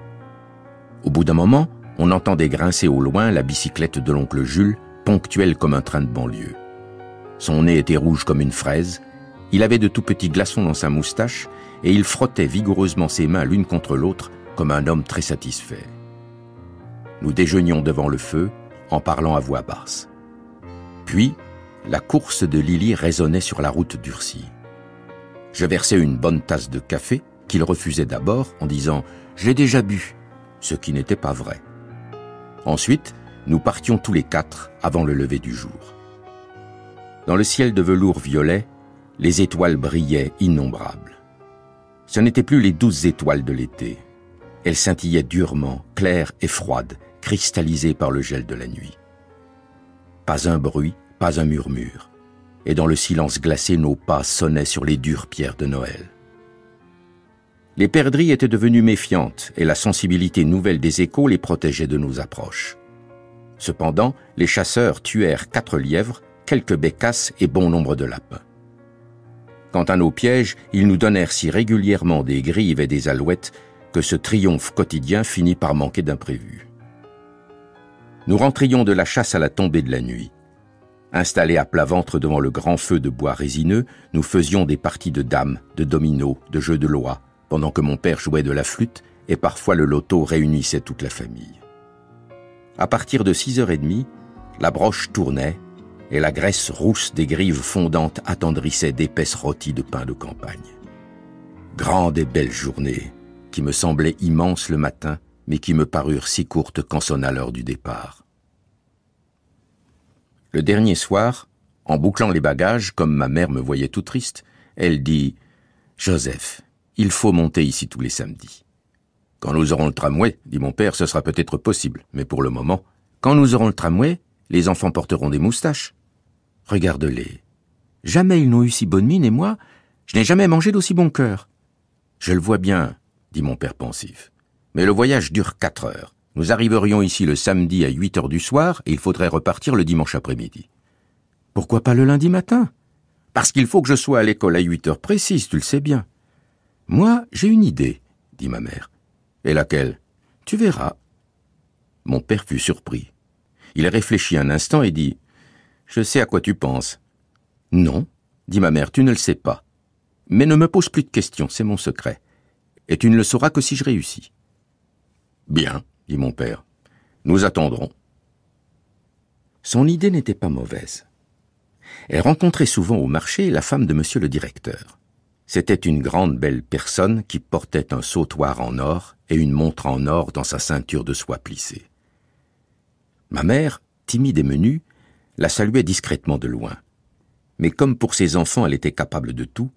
Au bout d'un moment, on entendait grincer au loin la bicyclette de l'oncle Jules, ponctuelle comme un train de banlieue. Son nez était rouge comme une fraise, il avait de tout petits glaçons dans sa moustache et il frottait vigoureusement ses mains l'une contre l'autre comme un homme très satisfait. Nous déjeunions devant le feu en parlant à voix basse. Puis, la course de Lily résonnait sur la route durcie. Je versai une bonne tasse de café, qu'il refusait d'abord en disant ⁇ J'ai déjà bu ⁇ ce qui n'était pas vrai. Ensuite, nous partions tous les quatre avant le lever du jour. Dans le ciel de velours violet, les étoiles brillaient innombrables. Ce n'étaient plus les douze étoiles de l'été. Elles scintillaient durement, claires et froides, cristallisées par le gel de la nuit. Pas un bruit, pas un murmure, et dans le silence glacé nos pas sonnaient sur les dures pierres de Noël. Les perdrix étaient devenues méfiantes et la sensibilité nouvelle des échos les protégeait de nos approches. Cependant, les chasseurs tuèrent quatre lièvres, quelques bécasses et bon nombre de lapins. Quant à nos pièges, ils nous donnèrent si régulièrement des grives et des alouettes que ce triomphe quotidien finit par manquer d'imprévu. Nous rentrions de la chasse à la tombée de la nuit. Installés à plat ventre devant le grand feu de bois résineux, nous faisions des parties de dames, de dominos, de jeux de loi, pendant que mon père jouait de la flûte et parfois le loto réunissait toute la famille. À partir de 6h30, la broche tournait et la graisse rousse des grives fondantes attendrissait d'épaisses rôties de pain de campagne. Grande et belle journée, qui me semblait immense le matin, mais qui me parurent si courtes quand sonna l'heure du départ. Le dernier soir, en bouclant les bagages, comme ma mère me voyait tout triste, elle dit Joseph, il faut monter ici tous les samedis. Quand nous aurons le tramway, dit mon père, ce sera peut-être possible, mais pour le moment, quand nous aurons le tramway, les enfants porteront des moustaches. Regarde-les. Jamais ils n'ont eu si bonne mine et moi, je n'ai jamais mangé d'aussi bon cœur. Je le vois bien, dit mon père pensif. Mais le voyage dure quatre heures. Nous arriverions ici le samedi à 8 heures du soir et il faudrait repartir le dimanche après-midi. Pourquoi pas le lundi matin Parce qu'il faut que je sois à l'école à 8 heures précises, tu le sais bien. Moi, j'ai une idée, dit ma mère. Et laquelle Tu verras. Mon père fut surpris. Il réfléchit un instant et dit Je sais à quoi tu penses. Non, dit ma mère, tu ne le sais pas. Mais ne me pose plus de questions, c'est mon secret. Et tu ne le sauras que si je réussis. Bien, dit mon père. Nous attendrons. Son idée n'était pas mauvaise. Elle rencontrait souvent au marché la femme de monsieur le directeur. C'était une grande belle personne qui portait un sautoir en or et une montre en or dans sa ceinture de soie plissée. Ma mère, timide et menue, la saluait discrètement de loin. Mais comme pour ses enfants elle était capable de tout,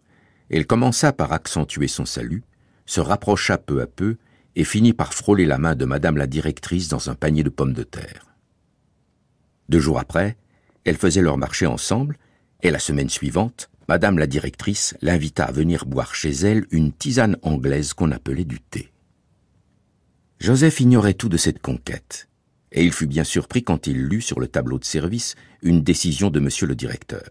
elle commença par accentuer son salut, se rapprocha peu à peu et finit par frôler la main de madame la directrice dans un panier de pommes de terre. Deux jours après, elles faisaient leur marché ensemble, et la semaine suivante, madame la directrice l'invita à venir boire chez elle une tisane anglaise qu'on appelait du thé. Joseph ignorait tout de cette conquête, et il fut bien surpris quand il lut sur le tableau de service une décision de monsieur le directeur.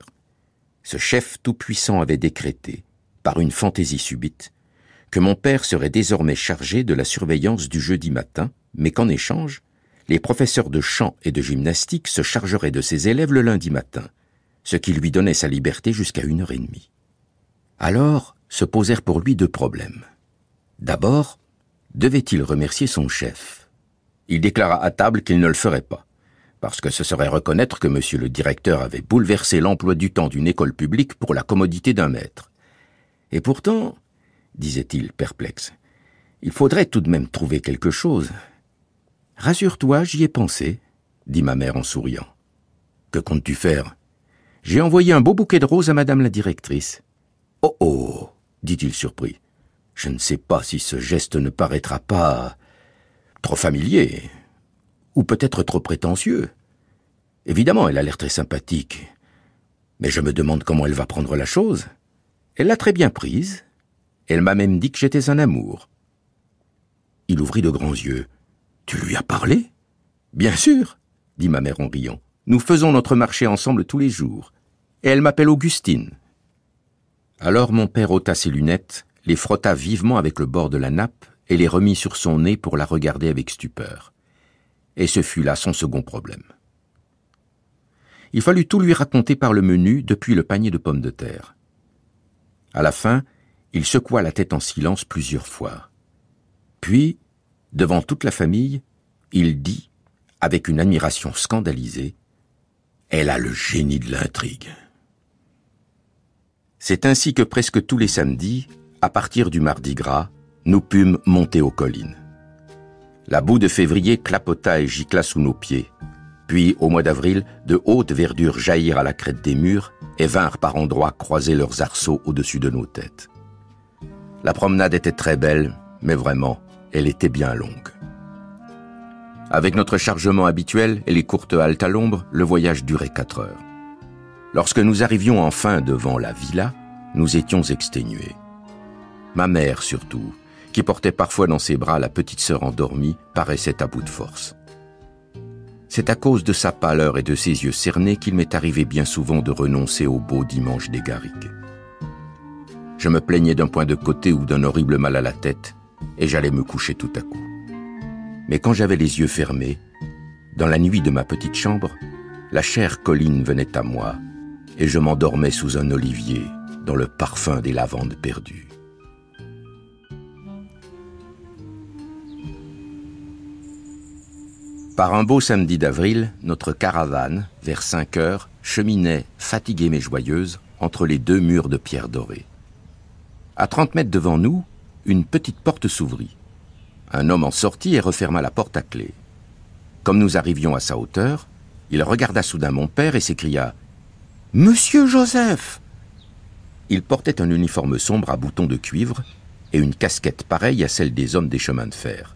Ce chef tout-puissant avait décrété, par une fantaisie subite, que mon père serait désormais chargé de la surveillance du jeudi matin, mais qu'en échange, les professeurs de chant et de gymnastique se chargeraient de ses élèves le lundi matin, ce qui lui donnait sa liberté jusqu'à une heure et demie. Alors se posèrent pour lui deux problèmes. D'abord, devait-il remercier son chef Il déclara à table qu'il ne le ferait pas, parce que ce serait reconnaître que monsieur le directeur avait bouleversé l'emploi du temps d'une école publique pour la commodité d'un maître. Et pourtant, disait-il perplexe. Il faudrait tout de même trouver quelque chose. Rassure-toi, j'y ai pensé, dit ma mère en souriant. Que comptes-tu faire J'ai envoyé un beau bouquet de roses à madame la directrice. Oh oh dit-il surpris. Je ne sais pas si ce geste ne paraîtra pas trop familier, ou peut-être trop prétentieux. Évidemment, elle a l'air très sympathique, mais je me demande comment elle va prendre la chose. Elle l'a très bien prise, elle m'a même dit que j'étais un amour. Il ouvrit de grands yeux. Tu lui as parlé Bien sûr, dit ma mère en riant. Nous faisons notre marché ensemble tous les jours. Et elle m'appelle Augustine. Alors mon père ôta ses lunettes, les frotta vivement avec le bord de la nappe et les remit sur son nez pour la regarder avec stupeur. Et ce fut là son second problème. Il fallut tout lui raconter par le menu depuis le panier de pommes de terre. À la fin, il secoua la tête en silence plusieurs fois. Puis, devant toute la famille, il dit, avec une admiration scandalisée, Elle a le génie de l'intrigue. C'est ainsi que presque tous les samedis, à partir du mardi gras, nous pûmes monter aux collines. La boue de février clapota et gicla sous nos pieds. Puis, au mois d'avril, de hautes verdures jaillirent à la crête des murs et vinrent par endroits croiser leurs arceaux au-dessus de nos têtes. La promenade était très belle, mais vraiment, elle était bien longue. Avec notre chargement habituel et les courtes haltes à l'ombre, le voyage durait quatre heures. Lorsque nous arrivions enfin devant la villa, nous étions exténués. Ma mère surtout, qui portait parfois dans ses bras la petite sœur endormie, paraissait à bout de force. C'est à cause de sa pâleur et de ses yeux cernés qu'il m'est arrivé bien souvent de renoncer au beau dimanche des Garrigues. Je me plaignais d'un point de côté ou d'un horrible mal à la tête, et j'allais me coucher tout à coup. Mais quand j'avais les yeux fermés, dans la nuit de ma petite chambre, la chère colline venait à moi, et je m'endormais sous un olivier, dans le parfum des lavandes perdues. Par un beau samedi d'avril, notre caravane, vers 5 heures, cheminait, fatiguée mais joyeuse, entre les deux murs de pierre dorée. À 30 mètres devant nous, une petite porte s'ouvrit. Un homme en sortit et referma la porte à clé. Comme nous arrivions à sa hauteur, il regarda soudain mon père et s'écria Monsieur Joseph Il portait un uniforme sombre à boutons de cuivre et une casquette pareille à celle des hommes des chemins de fer.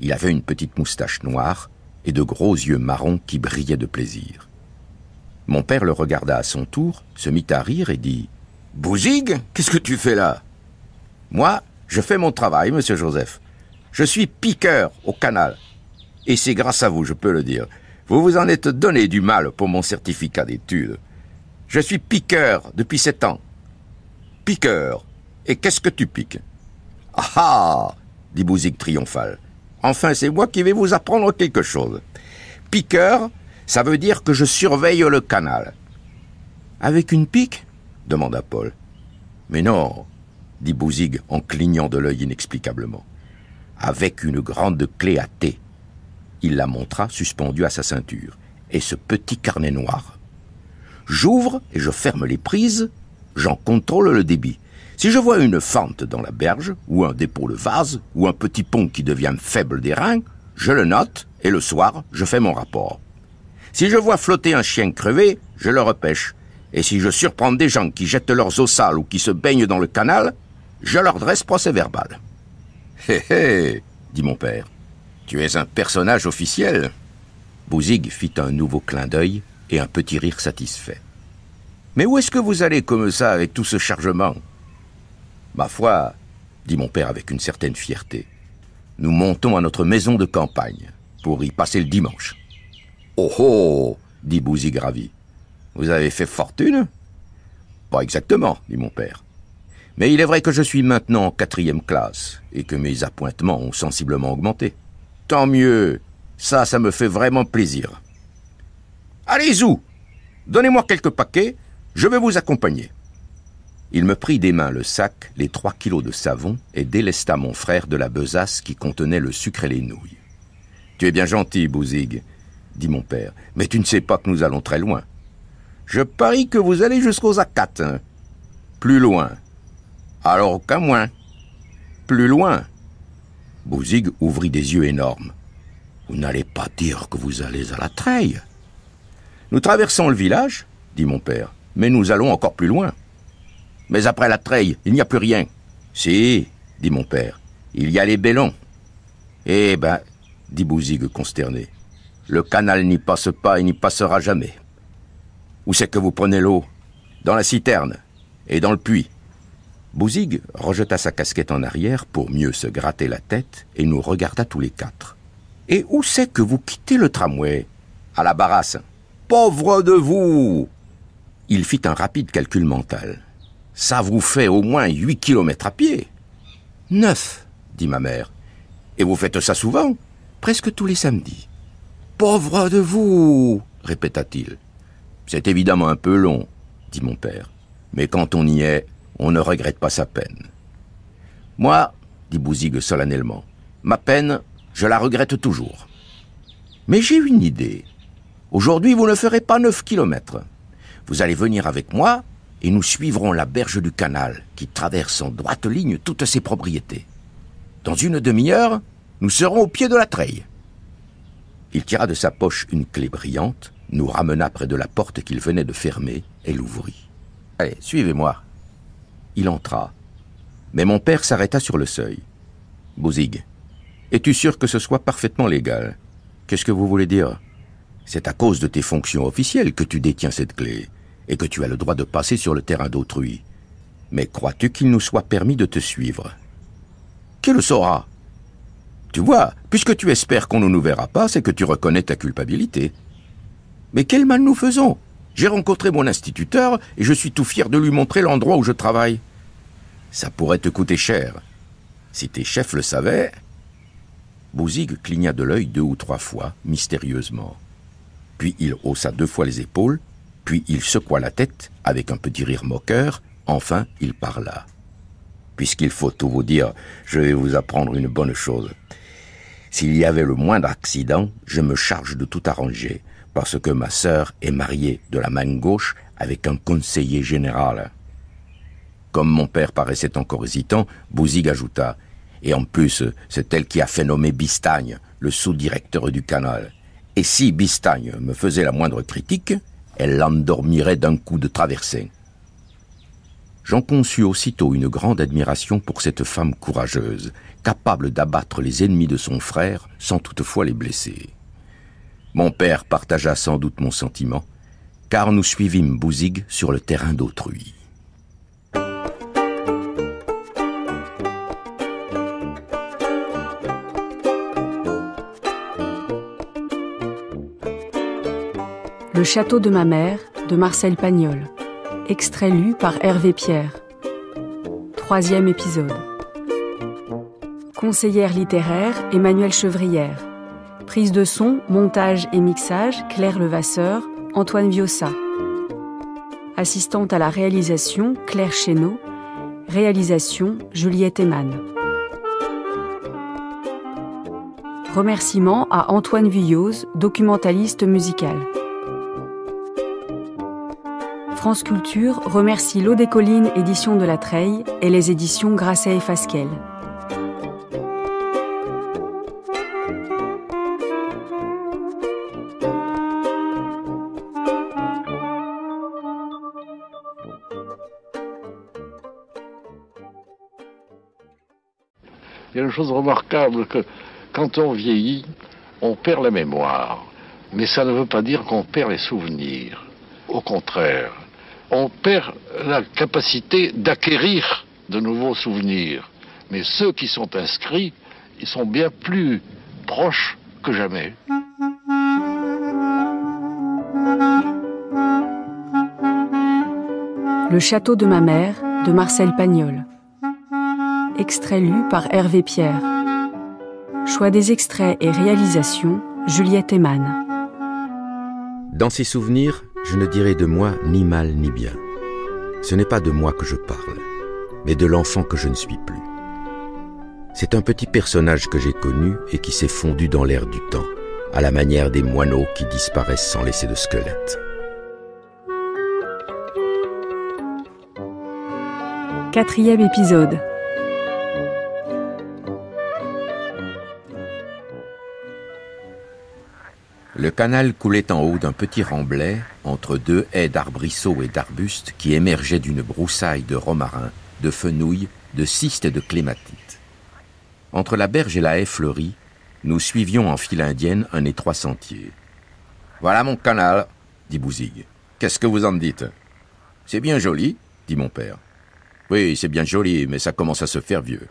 Il avait une petite moustache noire et de gros yeux marrons qui brillaient de plaisir. Mon père le regarda à son tour, se mit à rire et dit Bouzig Qu'est-ce que tu fais là Moi, je fais mon travail, monsieur Joseph. Je suis piqueur au canal. Et c'est grâce à vous, je peux le dire. Vous vous en êtes donné du mal pour mon certificat d'études. Je suis piqueur depuis sept ans. Piqueur. Et qu'est-ce que tu piques Ah ah dit Bouzig triomphal. Enfin, c'est moi qui vais vous apprendre quelque chose. Piqueur, ça veut dire que je surveille le canal. Avec une pique demanda Paul. Mais non, dit Bouzig en clignant de l'œil inexplicablement. Avec une grande clé à thé. Il la montra suspendue à sa ceinture. Et ce petit carnet noir. J'ouvre et je ferme les prises, j'en contrôle le débit. Si je vois une fente dans la berge, ou un dépôt de vase, ou un petit pont qui devient faible des reins, je le note, et le soir, je fais mon rapport. Si je vois flotter un chien crevé, je le repêche, et si je surprends des gens qui jettent leurs eaux sales ou qui se baignent dans le canal, je leur dresse procès verbal. Hé hé, dit mon père, tu es un personnage officiel. Bouzig fit un nouveau clin d'œil et un petit rire satisfait. Mais où est-ce que vous allez comme ça avec tout ce chargement Ma foi, dit mon père avec une certaine fierté, nous montons à notre maison de campagne pour y passer le dimanche. Oh oh dit Bouzig ravi. Vous avez fait fortune Pas exactement, dit mon père. Mais il est vrai que je suis maintenant en quatrième classe et que mes appointements ont sensiblement augmenté. Tant mieux. Ça, ça me fait vraiment plaisir. Allez où Donnez-moi quelques paquets, je vais vous accompagner. Il me prit des mains le sac, les trois kilos de savon, et délesta mon frère de la besace qui contenait le sucre et les nouilles. Tu es bien gentil, Bouzig, dit mon père, mais tu ne sais pas que nous allons très loin je parie que vous allez jusqu'aux Akat Plus loin. Alors qu'à moins. Plus loin. Bouzig ouvrit des yeux énormes. Vous n'allez pas dire que vous allez à la treille. Nous traversons le village, dit mon père, mais nous allons encore plus loin. Mais après la treille, il n'y a plus rien. Si, dit mon père, il y a les bélons. Eh ben, dit Bouzig consterné, le canal n'y passe pas et n'y passera jamais. Où c'est que vous prenez l'eau Dans la citerne et dans le puits. Bouzig rejeta sa casquette en arrière pour mieux se gratter la tête et nous regarda tous les quatre. Et où c'est que vous quittez le tramway À la barrasse. Pauvre de vous Il fit un rapide calcul mental. Ça vous fait au moins huit kilomètres à pied. Neuf, dit ma mère. Et vous faites ça souvent Presque tous les samedis. Pauvre de vous répéta-t-il. C'est évidemment un peu long, dit mon père, mais quand on y est, on ne regrette pas sa peine. Moi, dit Bouzigue solennellement, ma peine, je la regrette toujours. Mais j'ai une idée. Aujourd'hui, vous ne ferez pas neuf kilomètres. Vous allez venir avec moi et nous suivrons la berge du canal qui traverse en droite ligne toutes ses propriétés. Dans une demi-heure, nous serons au pied de la treille. Il tira de sa poche une clé brillante nous ramena près de la porte qu'il venait de fermer et l'ouvrit. Allez, suivez-moi. Il entra, mais mon père s'arrêta sur le seuil. Bouzig, es-tu sûr que ce soit parfaitement légal Qu'est-ce que vous voulez dire C'est à cause de tes fonctions officielles que tu détiens cette clé et que tu as le droit de passer sur le terrain d'autrui. Mais crois-tu qu'il nous soit permis de te suivre Qui le saura Tu vois, puisque tu espères qu'on ne nous verra pas, c'est que tu reconnais ta culpabilité. Mais quel mal nous faisons J'ai rencontré mon instituteur et je suis tout fier de lui montrer l'endroit où je travaille. Ça pourrait te coûter cher. Si tes chefs le savaient. Bouzig cligna de l'œil deux ou trois fois, mystérieusement. Puis il haussa deux fois les épaules, puis il secoua la tête avec un petit rire moqueur, enfin il parla. Puisqu'il faut tout vous dire, je vais vous apprendre une bonne chose. S'il y avait le moindre accident, je me charge de tout arranger parce que ma sœur est mariée de la main gauche avec un conseiller général. Comme mon père paraissait encore hésitant, Bouzig ajouta Et en plus, c'est elle qui a fait nommer Bistagne, le sous-directeur du canal. Et si Bistagne me faisait la moindre critique, elle l'endormirait d'un coup de traversée. J'en conçus aussitôt une grande admiration pour cette femme courageuse, capable d'abattre les ennemis de son frère sans toutefois les blesser. Mon père partagea sans doute mon sentiment, car nous suivîmes Bouzig sur le terrain d'autrui. Le château de ma mère de Marcel Pagnol. Extrait lu par Hervé Pierre. Troisième épisode. Conseillère littéraire Emmanuelle Chevrière. Prise de son, montage et mixage, Claire Levasseur, Antoine Viossa. Assistante à la réalisation, Claire Chéneau. Réalisation, Juliette Eman. Remerciements à Antoine Villoz, documentaliste musical. France Culture remercie L'eau des collines, édition de la Treille et les éditions Grasset et Fasquelle. chose remarquable que quand on vieillit, on perd la mémoire. Mais ça ne veut pas dire qu'on perd les souvenirs. Au contraire, on perd la capacité d'acquérir de nouveaux souvenirs. Mais ceux qui sont inscrits, ils sont bien plus proches que jamais. Le château de ma mère de Marcel Pagnol extrait lu par Hervé Pierre. Choix des extraits et réalisation, Juliette Eman. Dans ces souvenirs, je ne dirai de moi ni mal ni bien. Ce n'est pas de moi que je parle, mais de l'enfant que je ne suis plus. C'est un petit personnage que j'ai connu et qui s'est fondu dans l'air du temps, à la manière des moineaux qui disparaissent sans laisser de squelette. Quatrième épisode. Le canal coulait en haut d'un petit remblai, entre deux haies d'arbrisseaux et d'arbustes qui émergeaient d'une broussaille de romarins, de fenouilles, de cystes et de clématites. Entre la berge et la haie fleurie, nous suivions en file indienne un étroit sentier. Voilà mon canal, dit Bouzig. Qu'est-ce que vous en dites C'est bien joli, dit mon père. Oui, c'est bien joli, mais ça commence à se faire vieux.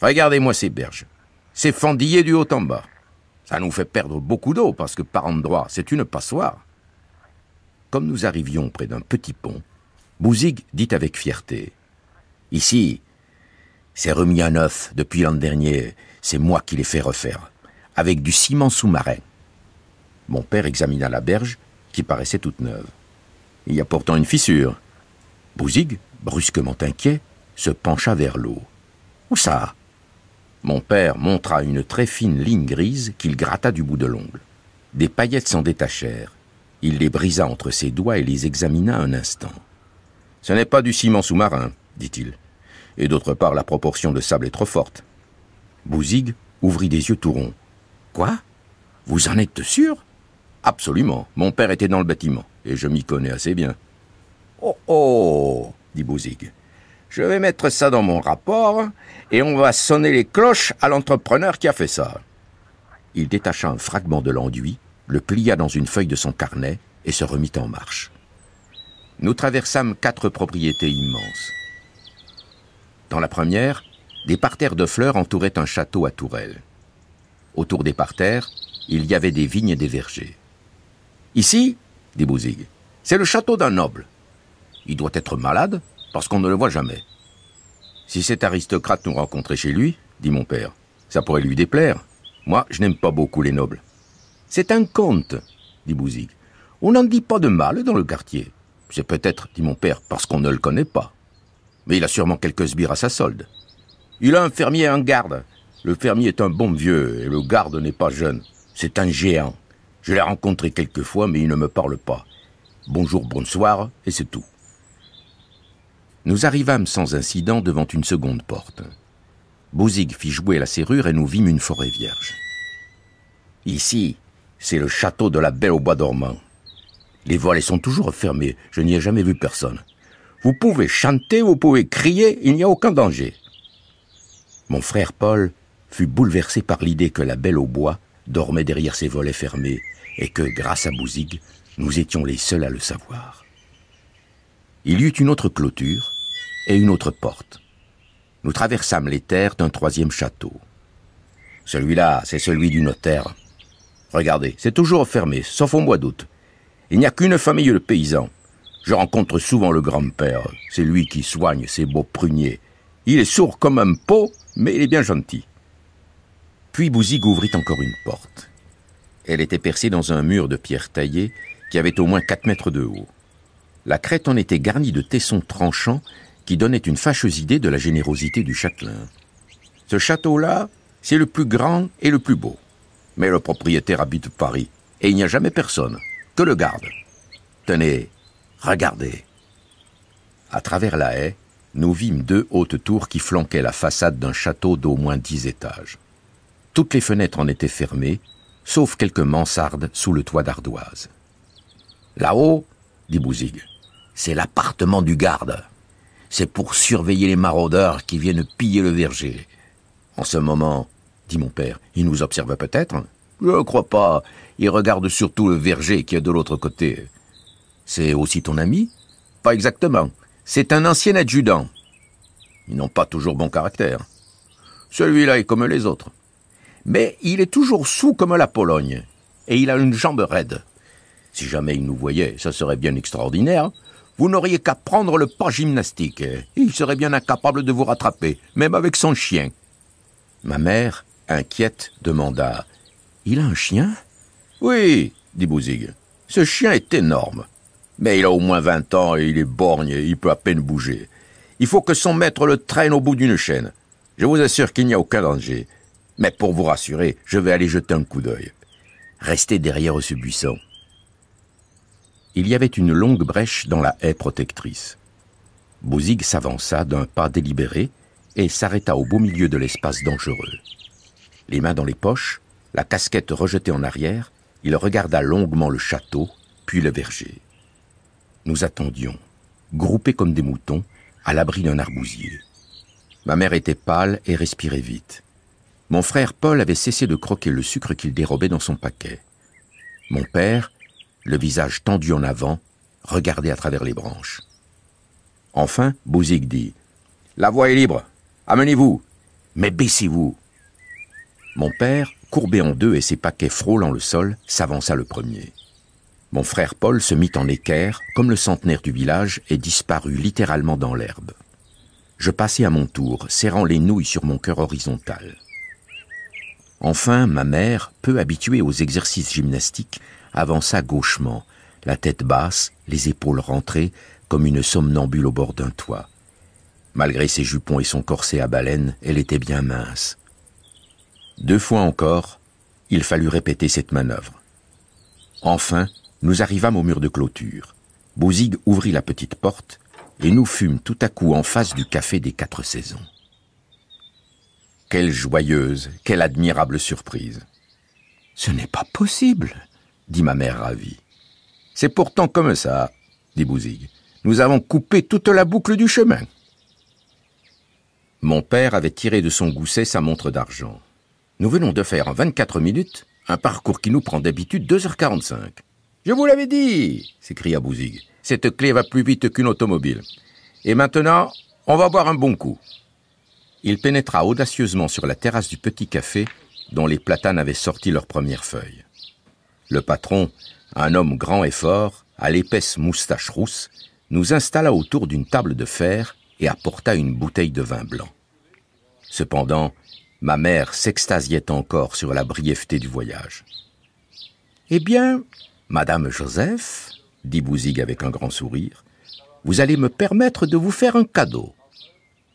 Regardez-moi ces berges. C'est fendillé du haut en bas. Ça nous fait perdre beaucoup d'eau parce que par endroits, c'est une passoire. Comme nous arrivions près d'un petit pont, Bouzig dit avec fierté Ici, c'est remis à neuf depuis l'an dernier, c'est moi qui l'ai fait refaire, avec du ciment sous-marin. Mon père examina la berge, qui paraissait toute neuve. Il y a pourtant une fissure. Bouzig, brusquement inquiet, se pencha vers l'eau. Où ça mon père montra une très fine ligne grise qu'il gratta du bout de l'ongle. Des paillettes s'en détachèrent. Il les brisa entre ses doigts et les examina un instant. Ce n'est pas du ciment sous-marin, dit-il. Et d'autre part, la proportion de sable est trop forte. Bouzig ouvrit des yeux tout ronds. Quoi Vous en êtes sûr Absolument. Mon père était dans le bâtiment, et je m'y connais assez bien. Oh oh dit Bouzig. Je vais mettre ça dans mon rapport et on va sonner les cloches à l'entrepreneur qui a fait ça. Il détacha un fragment de l'enduit, le plia dans une feuille de son carnet et se remit en marche. Nous traversâmes quatre propriétés immenses. Dans la première, des parterres de fleurs entouraient un château à tourelles. Autour des parterres, il y avait des vignes et des vergers. Ici, dit Bouzig, c'est le château d'un noble. Il doit être malade parce qu'on ne le voit jamais. Si cet aristocrate nous rencontrait chez lui, dit mon père, ça pourrait lui déplaire. Moi, je n'aime pas beaucoup les nobles. C'est un conte, dit Bouzig. On n'en dit pas de mal dans le quartier. C'est peut-être, dit mon père, parce qu'on ne le connaît pas. Mais il a sûrement quelques sbires à sa solde. Il a un fermier et un garde. Le fermier est un bon vieux et le garde n'est pas jeune. C'est un géant. Je l'ai rencontré quelquefois, mais il ne me parle pas. Bonjour, bonsoir, et c'est tout nous arrivâmes sans incident devant une seconde porte. Bouzig fit jouer la serrure et nous vîmes une forêt vierge. Ici, c'est le château de la Belle au Bois dormant. Les volets sont toujours fermés, je n'y ai jamais vu personne. Vous pouvez chanter, vous pouvez crier, il n'y a aucun danger. Mon frère Paul fut bouleversé par l'idée que la Belle au Bois dormait derrière ses volets fermés et que, grâce à Bouzig, nous étions les seuls à le savoir. Il y eut une autre clôture, et une autre porte. Nous traversâmes les terres d'un troisième château. Celui-là, c'est celui du notaire. Regardez, c'est toujours fermé, sauf au mois d'août. Il n'y a qu'une famille de paysans. Je rencontre souvent le grand-père. C'est lui qui soigne ses beaux pruniers. Il est sourd comme un pot, mais il est bien gentil. Puis Bouzig ouvrit encore une porte. Elle était percée dans un mur de pierre taillée qui avait au moins quatre mètres de haut. La crête en était garnie de tessons tranchants qui donnait une fâcheuse idée de la générosité du châtelain. Ce château-là, c'est le plus grand et le plus beau. Mais le propriétaire habite Paris, et il n'y a jamais personne, que le garde. Tenez, regardez. À travers la haie, nous vîmes deux hautes tours qui flanquaient la façade d'un château d'au moins dix étages. Toutes les fenêtres en étaient fermées, sauf quelques mansardes sous le toit d'ardoise. Là-haut, dit Bouzig, c'est l'appartement du garde c'est pour surveiller les maraudeurs qui viennent piller le verger. En ce moment, dit mon père, il nous observe peut-être Je ne crois pas. Il regarde surtout le verger qui est de l'autre côté. C'est aussi ton ami Pas exactement. C'est un ancien adjudant. Ils n'ont pas toujours bon caractère. Celui-là est comme les autres. Mais il est toujours sous comme la Pologne. Et il a une jambe raide. Si jamais il nous voyait, ça serait bien extraordinaire. Vous n'auriez qu'à prendre le pas gymnastique. Il serait bien incapable de vous rattraper, même avec son chien. Ma mère, inquiète, demanda Il a un chien Oui, dit Bouzig. Ce chien est énorme. Mais il a au moins vingt ans et il est borgne et il peut à peine bouger. Il faut que son maître le traîne au bout d'une chaîne. Je vous assure qu'il n'y a aucun danger. Mais pour vous rassurer, je vais aller jeter un coup d'œil. Restez derrière ce buisson il y avait une longue brèche dans la haie protectrice. Bouzig s'avança d'un pas délibéré et s'arrêta au beau milieu de l'espace dangereux. Les mains dans les poches, la casquette rejetée en arrière, il regarda longuement le château, puis le verger. Nous attendions, groupés comme des moutons, à l'abri d'un arbousier. Ma mère était pâle et respirait vite. Mon frère Paul avait cessé de croquer le sucre qu'il dérobait dans son paquet. Mon père le visage tendu en avant, regardait à travers les branches. Enfin, Bouzig dit La voie est libre. Amenez-vous. Mais baissez-vous. Mon père, courbé en deux et ses paquets frôlant le sol, s'avança le premier. Mon frère Paul se mit en équerre, comme le centenaire du village, et disparut littéralement dans l'herbe. Je passai à mon tour, serrant les nouilles sur mon cœur horizontal. Enfin, ma mère, peu habituée aux exercices gymnastiques, avança gauchement, la tête basse, les épaules rentrées, comme une somnambule au bord d'un toit. Malgré ses jupons et son corset à baleine, elle était bien mince. Deux fois encore, il fallut répéter cette manœuvre. Enfin, nous arrivâmes au mur de clôture. Bouzig ouvrit la petite porte et nous fûmes tout à coup en face du café des quatre saisons. Quelle joyeuse, quelle admirable surprise. Ce n'est pas possible, dit ma mère ravie. C'est pourtant comme ça, dit Bouzig. Nous avons coupé toute la boucle du chemin. Mon père avait tiré de son gousset sa montre d'argent. Nous venons de faire en 24 minutes un parcours qui nous prend d'habitude 2h45. Je vous l'avais dit, s'écria Bouzig. Cette clé va plus vite qu'une automobile. Et maintenant, on va boire un bon coup. Il pénétra audacieusement sur la terrasse du petit café dont les platanes avaient sorti leurs premières feuilles. Le patron, un homme grand et fort, à l'épaisse moustache rousse, nous installa autour d'une table de fer et apporta une bouteille de vin blanc. Cependant, ma mère s'extasiait encore sur la brièveté du voyage. Eh bien, Madame Joseph, dit Bouzig avec un grand sourire, vous allez me permettre de vous faire un cadeau.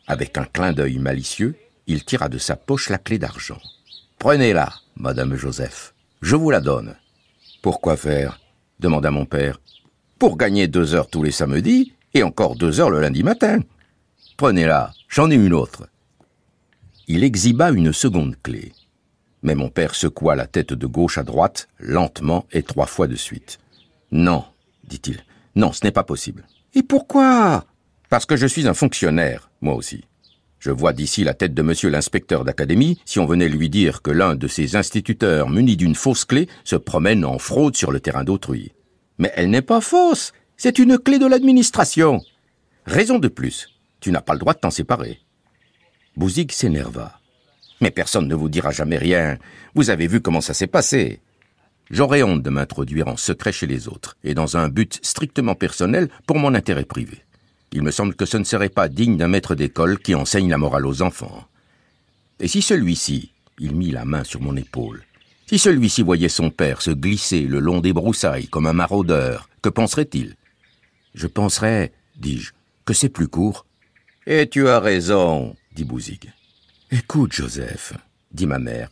Avec un clin d'œil malicieux, il tira de sa poche la clé d'argent. Prenez-la, Madame Joseph, je vous la donne. Pourquoi faire demanda mon père. Pour gagner deux heures tous les samedis et encore deux heures le lundi matin. Prenez-la, j'en ai une autre. Il exhiba une seconde clé. Mais mon père secoua la tête de gauche à droite, lentement et trois fois de suite. Non, dit-il, non, ce n'est pas possible. Et pourquoi Parce que je suis un fonctionnaire, moi aussi. Je vois d'ici la tête de monsieur l'inspecteur d'académie si on venait lui dire que l'un de ses instituteurs muni d'une fausse clé se promène en fraude sur le terrain d'autrui. Mais elle n'est pas fausse, c'est une clé de l'administration. Raison de plus, tu n'as pas le droit de t'en séparer. Bouzig s'énerva. Mais personne ne vous dira jamais rien. Vous avez vu comment ça s'est passé. J'aurais honte de m'introduire en secret chez les autres, et dans un but strictement personnel pour mon intérêt privé. Il me semble que ce ne serait pas digne d'un maître d'école qui enseigne la morale aux enfants. Et si celui-ci, il mit la main sur mon épaule, si celui-ci voyait son père se glisser le long des broussailles comme un maraudeur, que penserait-il Je penserais, dis-je, que c'est plus court. Et tu as raison, dit Bouzig. Écoute, Joseph, dit ma mère,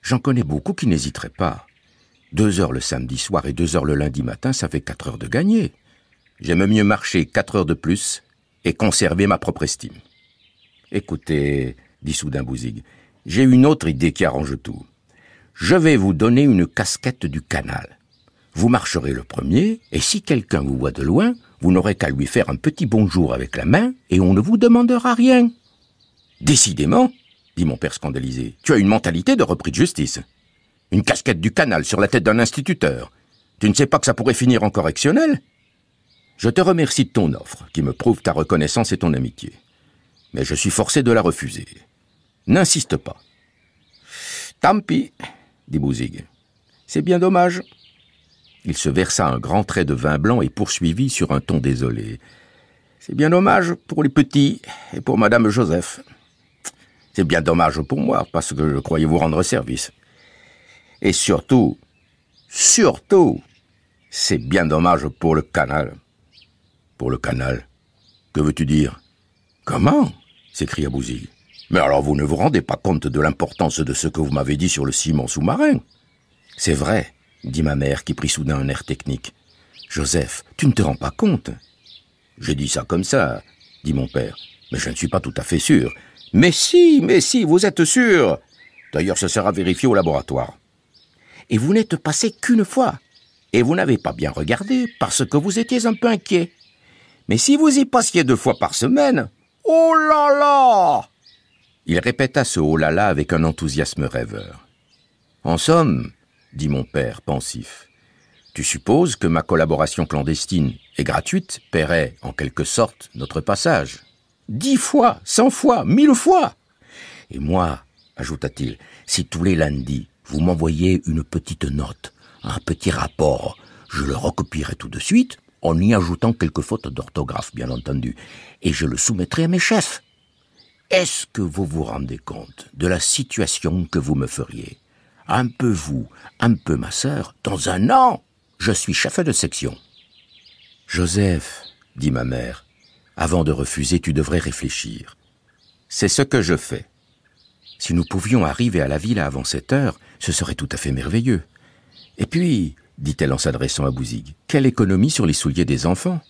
j'en connais beaucoup qui n'hésiteraient pas. Deux heures le samedi soir et deux heures le lundi matin, ça fait quatre heures de gagner. J'aime mieux marcher quatre heures de plus et conserver ma propre estime. Écoutez, dit soudain Bouzig, j'ai une autre idée qui arrange tout. Je vais vous donner une casquette du canal. Vous marcherez le premier, et si quelqu'un vous voit de loin, vous n'aurez qu'à lui faire un petit bonjour avec la main, et on ne vous demandera rien. Décidément, dit mon père scandalisé, tu as une mentalité de repris de justice. Une casquette du canal sur la tête d'un instituteur. Tu ne sais pas que ça pourrait finir en correctionnel je te remercie de ton offre, qui me prouve ta reconnaissance et ton amitié. Mais je suis forcé de la refuser. N'insiste pas. Tant pis, dit Bouzig. C'est bien dommage. Il se versa un grand trait de vin blanc et poursuivit sur un ton désolé. C'est bien dommage pour les petits et pour Madame Joseph. C'est bien dommage pour moi, parce que je croyais vous rendre service. Et surtout, surtout, c'est bien dommage pour le canal le canal. Que veux-tu dire Comment s'écria Bouzille. Mais alors vous ne vous rendez pas compte de l'importance de ce que vous m'avez dit sur le ciment sous-marin C'est vrai, dit ma mère qui prit soudain un air technique. Joseph, tu ne te rends pas compte J'ai dit ça comme ça, dit mon père, mais je ne suis pas tout à fait sûr. Mais si, mais si, vous êtes sûr D'ailleurs, ce sera vérifié au laboratoire. Et vous n'êtes passé qu'une fois, et vous n'avez pas bien regardé parce que vous étiez un peu inquiet. Mais si vous y passiez deux fois par semaine, oh là là Il répéta ce oh là là avec un enthousiasme rêveur. En somme, dit mon père, pensif, tu supposes que ma collaboration clandestine et gratuite paierait, en quelque sorte, notre passage. Dix fois, cent fois, mille fois. Et moi, ajouta-t-il, si tous les lundis, vous m'envoyez une petite note, un petit rapport, je le recopierai tout de suite, en y ajoutant quelques fautes d'orthographe, bien entendu, et je le soumettrai à mes chefs. Est-ce que vous vous rendez compte de la situation que vous me feriez Un peu vous, un peu ma sœur, dans un an, je suis chef de section. Joseph, dit ma mère, avant de refuser, tu devrais réfléchir. C'est ce que je fais. Si nous pouvions arriver à la ville avant cette heure, ce serait tout à fait merveilleux. Et puis, dit-elle en s'adressant à Bouzig. Quelle économie sur les souliers des enfants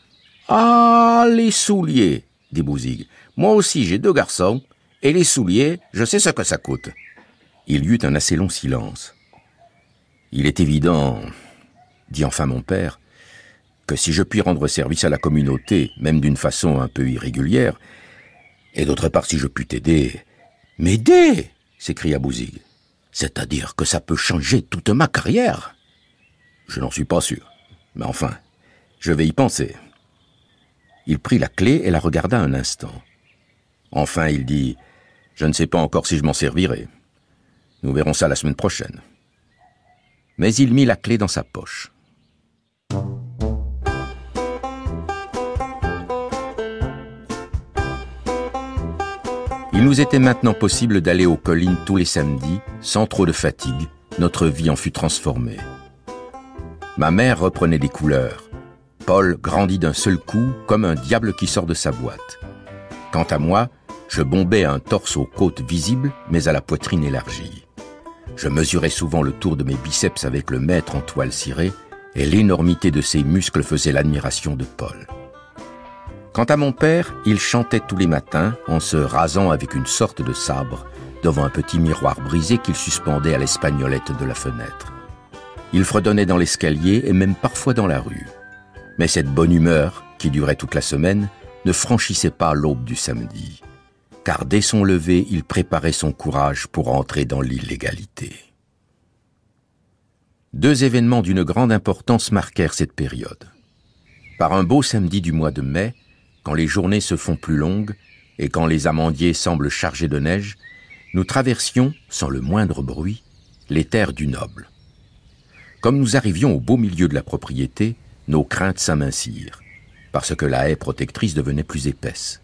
Ah, les souliers dit Bouzig. Moi aussi, j'ai deux garçons, et les souliers, je sais ce que ça coûte. Il y eut un assez long silence. Il est évident, dit enfin mon père, que si je puis rendre service à la communauté, même d'une façon un peu irrégulière, et d'autre part si je puis t'aider. M'aider s'écria Bouzig. C'est-à-dire que ça peut changer toute ma carrière. Je n'en suis pas sûr. Mais enfin, je vais y penser. Il prit la clé et la regarda un instant. Enfin, il dit Je ne sais pas encore si je m'en servirai. Nous verrons ça la semaine prochaine. Mais il mit la clé dans sa poche. Il nous était maintenant possible d'aller aux collines tous les samedis, sans trop de fatigue, notre vie en fut transformée ma mère reprenait des couleurs. Paul grandit d'un seul coup comme un diable qui sort de sa boîte. Quant à moi, je bombais un torse aux côtes visibles, mais à la poitrine élargie. Je mesurais souvent le tour de mes biceps avec le maître en toile cirée, et l'énormité de ses muscles faisait l'admiration de Paul. Quant à mon père, il chantait tous les matins en se rasant avec une sorte de sabre devant un petit miroir brisé qu'il suspendait à l'espagnolette de la fenêtre. Il fredonnait dans l'escalier et même parfois dans la rue. Mais cette bonne humeur, qui durait toute la semaine, ne franchissait pas l'aube du samedi. Car dès son lever, il préparait son courage pour entrer dans l'illégalité. Deux événements d'une grande importance marquèrent cette période. Par un beau samedi du mois de mai, quand les journées se font plus longues et quand les amandiers semblent chargés de neige, nous traversions, sans le moindre bruit, les terres du noble. Comme nous arrivions au beau milieu de la propriété, nos craintes s'amincirent, parce que la haie protectrice devenait plus épaisse.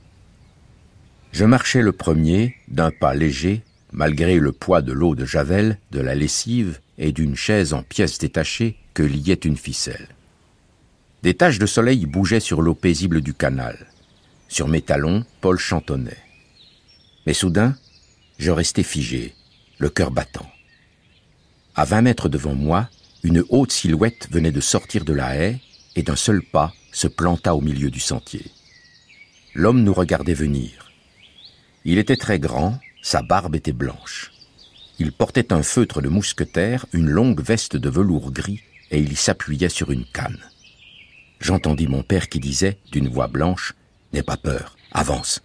Je marchais le premier, d'un pas léger, malgré le poids de l'eau de Javel, de la lessive et d'une chaise en pièces détachées que liait une ficelle. Des taches de soleil bougeaient sur l'eau paisible du canal. Sur mes talons, Paul chantonnait. Mais soudain, je restai figé, le cœur battant. À vingt mètres devant moi, une haute silhouette venait de sortir de la haie et d'un seul pas se planta au milieu du sentier. L'homme nous regardait venir. Il était très grand, sa barbe était blanche. Il portait un feutre de mousquetaire, une longue veste de velours gris, et il s'appuyait sur une canne. J'entendis mon père qui disait, d'une voix blanche, N'aie pas peur, avance.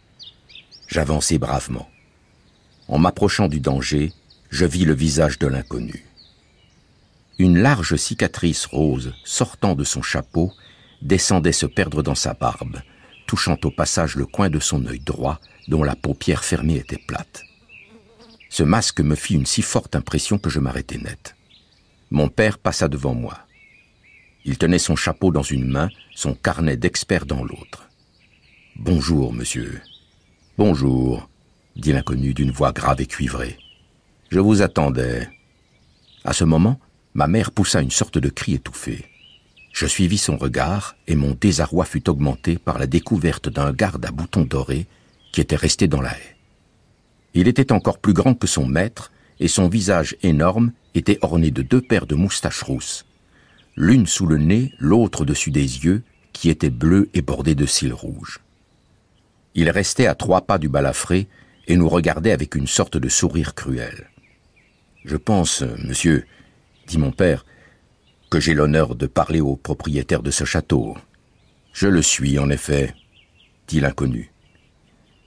J'avançai bravement. En m'approchant du danger, je vis le visage de l'inconnu. Une large cicatrice rose, sortant de son chapeau, descendait se perdre dans sa barbe, touchant au passage le coin de son œil droit, dont la paupière fermée était plate. Ce masque me fit une si forte impression que je m'arrêtai net. Mon père passa devant moi. Il tenait son chapeau dans une main, son carnet d'expert dans l'autre. Bonjour, monsieur. Bonjour, dit l'inconnu d'une voix grave et cuivrée. Je vous attendais. À ce moment, Ma mère poussa une sorte de cri étouffé. Je suivis son regard et mon désarroi fut augmenté par la découverte d'un garde à boutons dorés qui était resté dans la haie. Il était encore plus grand que son maître et son visage énorme était orné de deux paires de moustaches rousses, l'une sous le nez, l'autre dessus des yeux, qui étaient bleus et bordés de cils rouges. Il restait à trois pas du balafré et nous regardait avec une sorte de sourire cruel. Je pense, euh, monsieur, dit mon père, que j'ai l'honneur de parler au propriétaire de ce château. Je le suis, en effet, dit l'inconnu.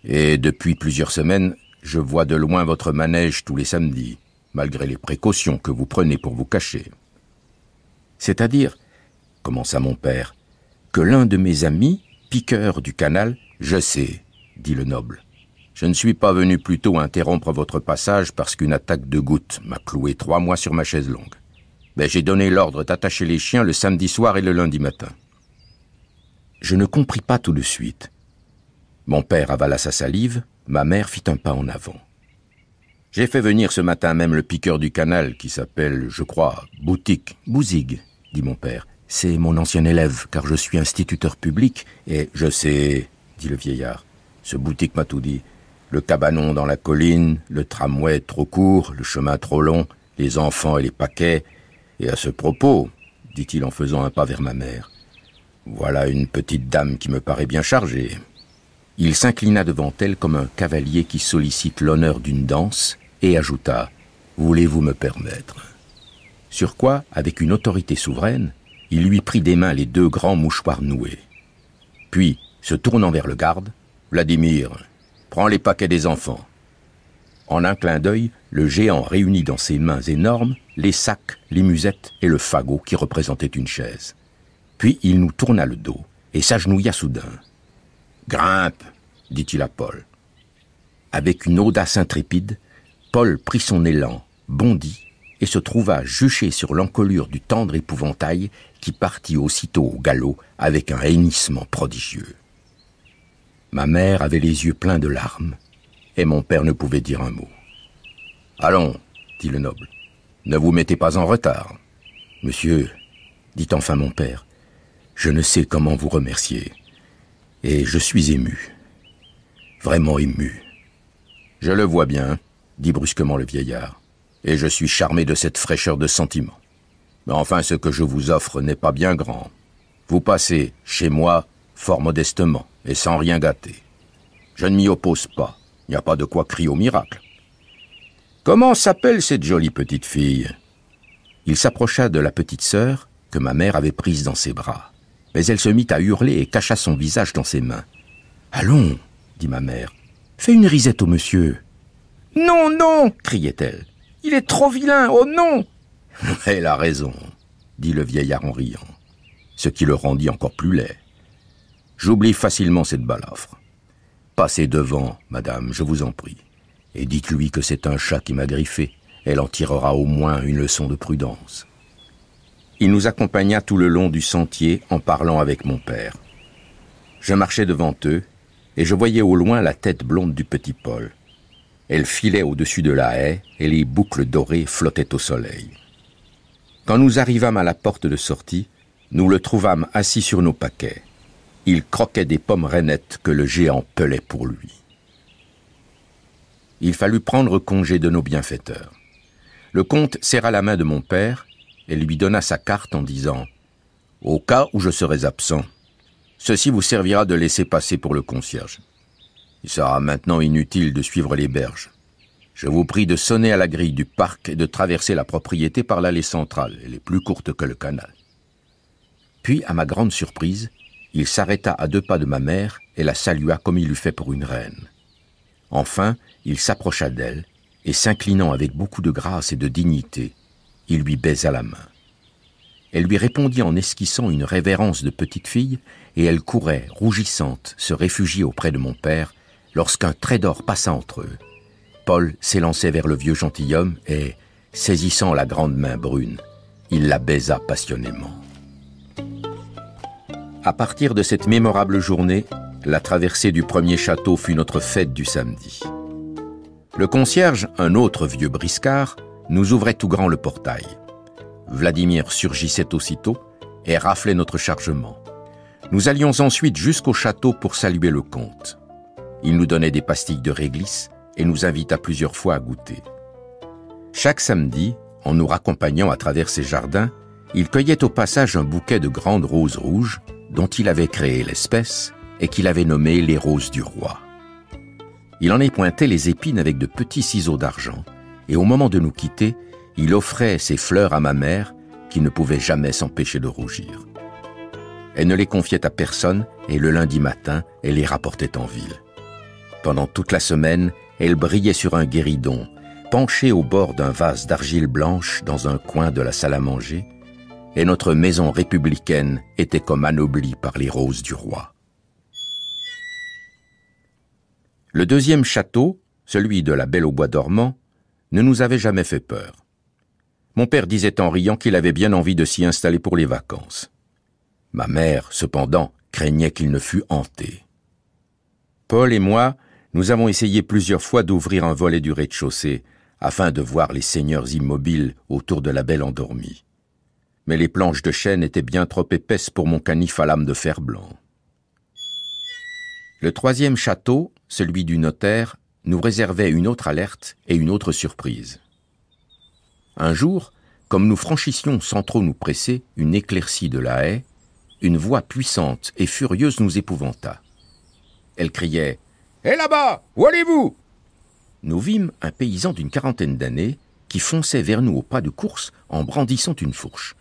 Et depuis plusieurs semaines, je vois de loin votre manège tous les samedis, malgré les précautions que vous prenez pour vous cacher. C'est-à-dire, commença mon père, que l'un de mes amis, piqueur du canal, je sais, dit le noble. Je ne suis pas venu plutôt interrompre votre passage parce qu'une attaque de gouttes m'a cloué trois mois sur ma chaise longue mais ben, j'ai donné l'ordre d'attacher les chiens le samedi soir et le lundi matin. Je ne compris pas tout de suite. Mon père avala sa salive, ma mère fit un pas en avant. J'ai fait venir ce matin même le piqueur du canal qui s'appelle, je crois, Boutique, Bouzig, dit mon père. C'est mon ancien élève, car je suis instituteur public, et je sais, dit le vieillard. Ce boutique m'a tout dit. Le cabanon dans la colline, le tramway trop court, le chemin trop long, les enfants et les paquets, et à ce propos, dit-il en faisant un pas vers ma mère, voilà une petite dame qui me paraît bien chargée. Il s'inclina devant elle comme un cavalier qui sollicite l'honneur d'une danse et ajouta Voulez-vous me permettre Sur quoi, avec une autorité souveraine, il lui prit des mains les deux grands mouchoirs noués. Puis, se tournant vers le garde, Vladimir, prends les paquets des enfants. En un clin d'œil, le géant réunit dans ses mains énormes les sacs, les musettes et le fagot qui représentait une chaise. Puis il nous tourna le dos et s'agenouilla soudain. Grimpe, dit-il à Paul. Avec une audace intrépide, Paul prit son élan, bondit et se trouva juché sur l'encolure du tendre épouvantail qui partit aussitôt au galop avec un hennissement prodigieux. Ma mère avait les yeux pleins de larmes et mon père ne pouvait dire un mot. Allons, dit le noble, ne vous mettez pas en retard. Monsieur, dit enfin mon père, je ne sais comment vous remercier, et je suis ému, vraiment ému. Je le vois bien, dit brusquement le vieillard, et je suis charmé de cette fraîcheur de sentiment. Mais enfin, ce que je vous offre n'est pas bien grand. Vous passez, chez moi, fort modestement et sans rien gâter. Je ne m'y oppose pas, il n'y a pas de quoi crier au miracle. Comment s'appelle cette jolie petite fille Il s'approcha de la petite sœur que ma mère avait prise dans ses bras. Mais elle se mit à hurler et cacha son visage dans ses mains. Allons, dit ma mère, fais une risette au monsieur. Non, non, criait-elle. Il est trop vilain, oh non Elle a raison, dit le vieillard en riant, ce qui le rendit encore plus laid. J'oublie facilement cette balafre. Passez devant, madame, je vous en prie, et dites-lui que c'est un chat qui m'a griffé. Elle en tirera au moins une leçon de prudence. Il nous accompagna tout le long du sentier en parlant avec mon père. Je marchais devant eux, et je voyais au loin la tête blonde du petit Paul. Elle filait au-dessus de la haie, et les boucles dorées flottaient au soleil. Quand nous arrivâmes à la porte de sortie, nous le trouvâmes assis sur nos paquets. Il croquait des pommes rainettes que le géant pelait pour lui. Il fallut prendre congé de nos bienfaiteurs. Le comte serra la main de mon père et lui donna sa carte en disant ⁇ Au cas où je serais absent, ceci vous servira de laisser passer pour le concierge. Il sera maintenant inutile de suivre les berges. Je vous prie de sonner à la grille du parc et de traverser la propriété par l'allée centrale, elle est plus courte que le canal. Puis, à ma grande surprise, il s'arrêta à deux pas de ma mère et la salua comme il eût fait pour une reine. Enfin, il s'approcha d'elle et s'inclinant avec beaucoup de grâce et de dignité, il lui baisa la main. Elle lui répondit en esquissant une révérence de petite fille, et elle courait, rougissante, se réfugier auprès de mon père, lorsqu'un trait d'or passa entre eux. Paul s'élançait vers le vieux gentilhomme et, saisissant la grande main brune, il la baisa passionnément. À partir de cette mémorable journée, la traversée du premier château fut notre fête du samedi. Le concierge, un autre vieux briscard, nous ouvrait tout grand le portail. Vladimir surgissait aussitôt et raflait notre chargement. Nous allions ensuite jusqu'au château pour saluer le comte. Il nous donnait des pastilles de réglisse et nous invita plusieurs fois à goûter. Chaque samedi, en nous raccompagnant à travers ses jardins, il cueillait au passage un bouquet de grandes roses rouges dont il avait créé l'espèce et qu'il avait nommé les roses du roi. Il en pointé les épines avec de petits ciseaux d'argent, et au moment de nous quitter, il offrait ces fleurs à ma mère, qui ne pouvait jamais s'empêcher de rougir. Elle ne les confiait à personne, et le lundi matin, elle les rapportait en ville. Pendant toute la semaine, elle brillait sur un guéridon, penchée au bord d'un vase d'argile blanche dans un coin de la salle à manger, et notre maison républicaine était comme anoblie par les roses du roi. Le deuxième château, celui de la Belle au Bois dormant, ne nous avait jamais fait peur. Mon père disait en riant qu'il avait bien envie de s'y installer pour les vacances. Ma mère, cependant, craignait qu'il ne fût hanté. Paul et moi, nous avons essayé plusieurs fois d'ouvrir un volet du rez-de-chaussée, afin de voir les seigneurs immobiles autour de la belle endormie mais les planches de chêne étaient bien trop épaisses pour mon canif à lame de fer blanc. Le troisième château, celui du notaire, nous réservait une autre alerte et une autre surprise. Un jour, comme nous franchissions sans trop nous presser une éclaircie de la haie, une voix puissante et furieuse nous épouvanta. Elle criait Et là-bas Où allez-vous Nous vîmes un paysan d'une quarantaine d'années qui fonçait vers nous au pas de course en brandissant une fourche.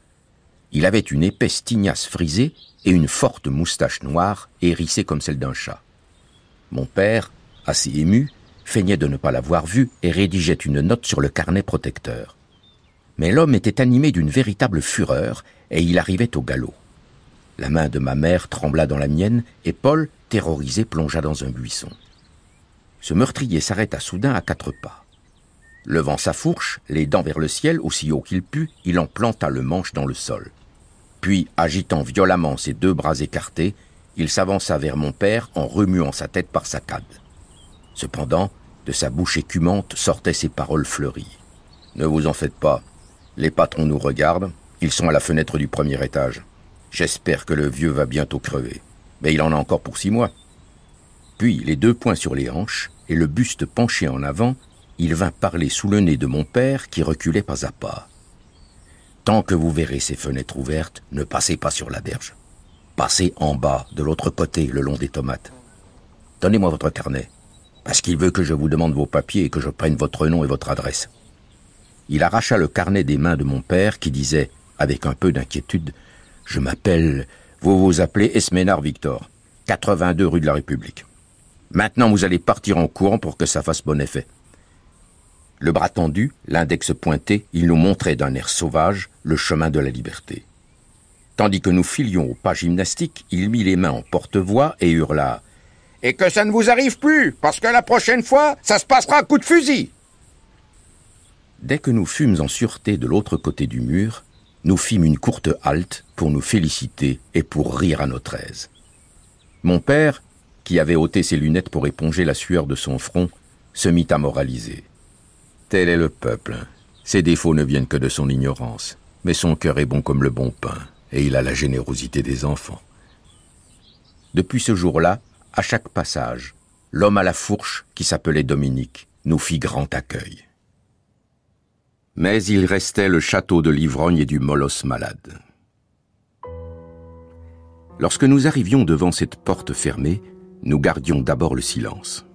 Il avait une épaisse tignasse frisée et une forte moustache noire hérissée comme celle d'un chat. Mon père, assez ému, feignait de ne pas l'avoir vu et rédigeait une note sur le carnet protecteur. Mais l'homme était animé d'une véritable fureur et il arrivait au galop. La main de ma mère trembla dans la mienne et Paul, terrorisé, plongea dans un buisson. Ce meurtrier s'arrêta soudain à quatre pas. Levant sa fourche, les dents vers le ciel, aussi haut qu'il put, il en planta le manche dans le sol. Puis, agitant violemment ses deux bras écartés, il s'avança vers mon père en remuant sa tête par saccade. Cependant, de sa bouche écumante sortaient ces paroles fleuries. Ne vous en faites pas. Les patrons nous regardent. Ils sont à la fenêtre du premier étage. J'espère que le vieux va bientôt crever. Mais il en a encore pour six mois. Puis, les deux poings sur les hanches et le buste penché en avant, il vint parler sous le nez de mon père qui reculait pas à pas. Tant que vous verrez ces fenêtres ouvertes, ne passez pas sur la berge. Passez en bas, de l'autre côté, le long des tomates. Donnez-moi votre carnet, parce qu'il veut que je vous demande vos papiers et que je prenne votre nom et votre adresse. Il arracha le carnet des mains de mon père qui disait, avec un peu d'inquiétude, Je m'appelle, vous vous appelez Esménard Victor, 82 rue de la République. Maintenant vous allez partir en courant pour que ça fasse bon effet. Le bras tendu, l'index pointé, il nous montrait d'un air sauvage le chemin de la liberté. Tandis que nous filions au pas gymnastique, il mit les mains en porte-voix et hurla Et que ça ne vous arrive plus, parce que la prochaine fois, ça se passera à coup de fusil Dès que nous fûmes en sûreté de l'autre côté du mur, nous fîmes une courte halte pour nous féliciter et pour rire à notre aise. Mon père, qui avait ôté ses lunettes pour éponger la sueur de son front, se mit à moraliser. Tel est le peuple. Ses défauts ne viennent que de son ignorance, mais son cœur est bon comme le bon pain, et il a la générosité des enfants. Depuis ce jour-là, à chaque passage, l'homme à la fourche, qui s'appelait Dominique, nous fit grand accueil. Mais il restait le château de l'ivrogne et du molosse malade. Lorsque nous arrivions devant cette porte fermée, nous gardions d'abord le silence.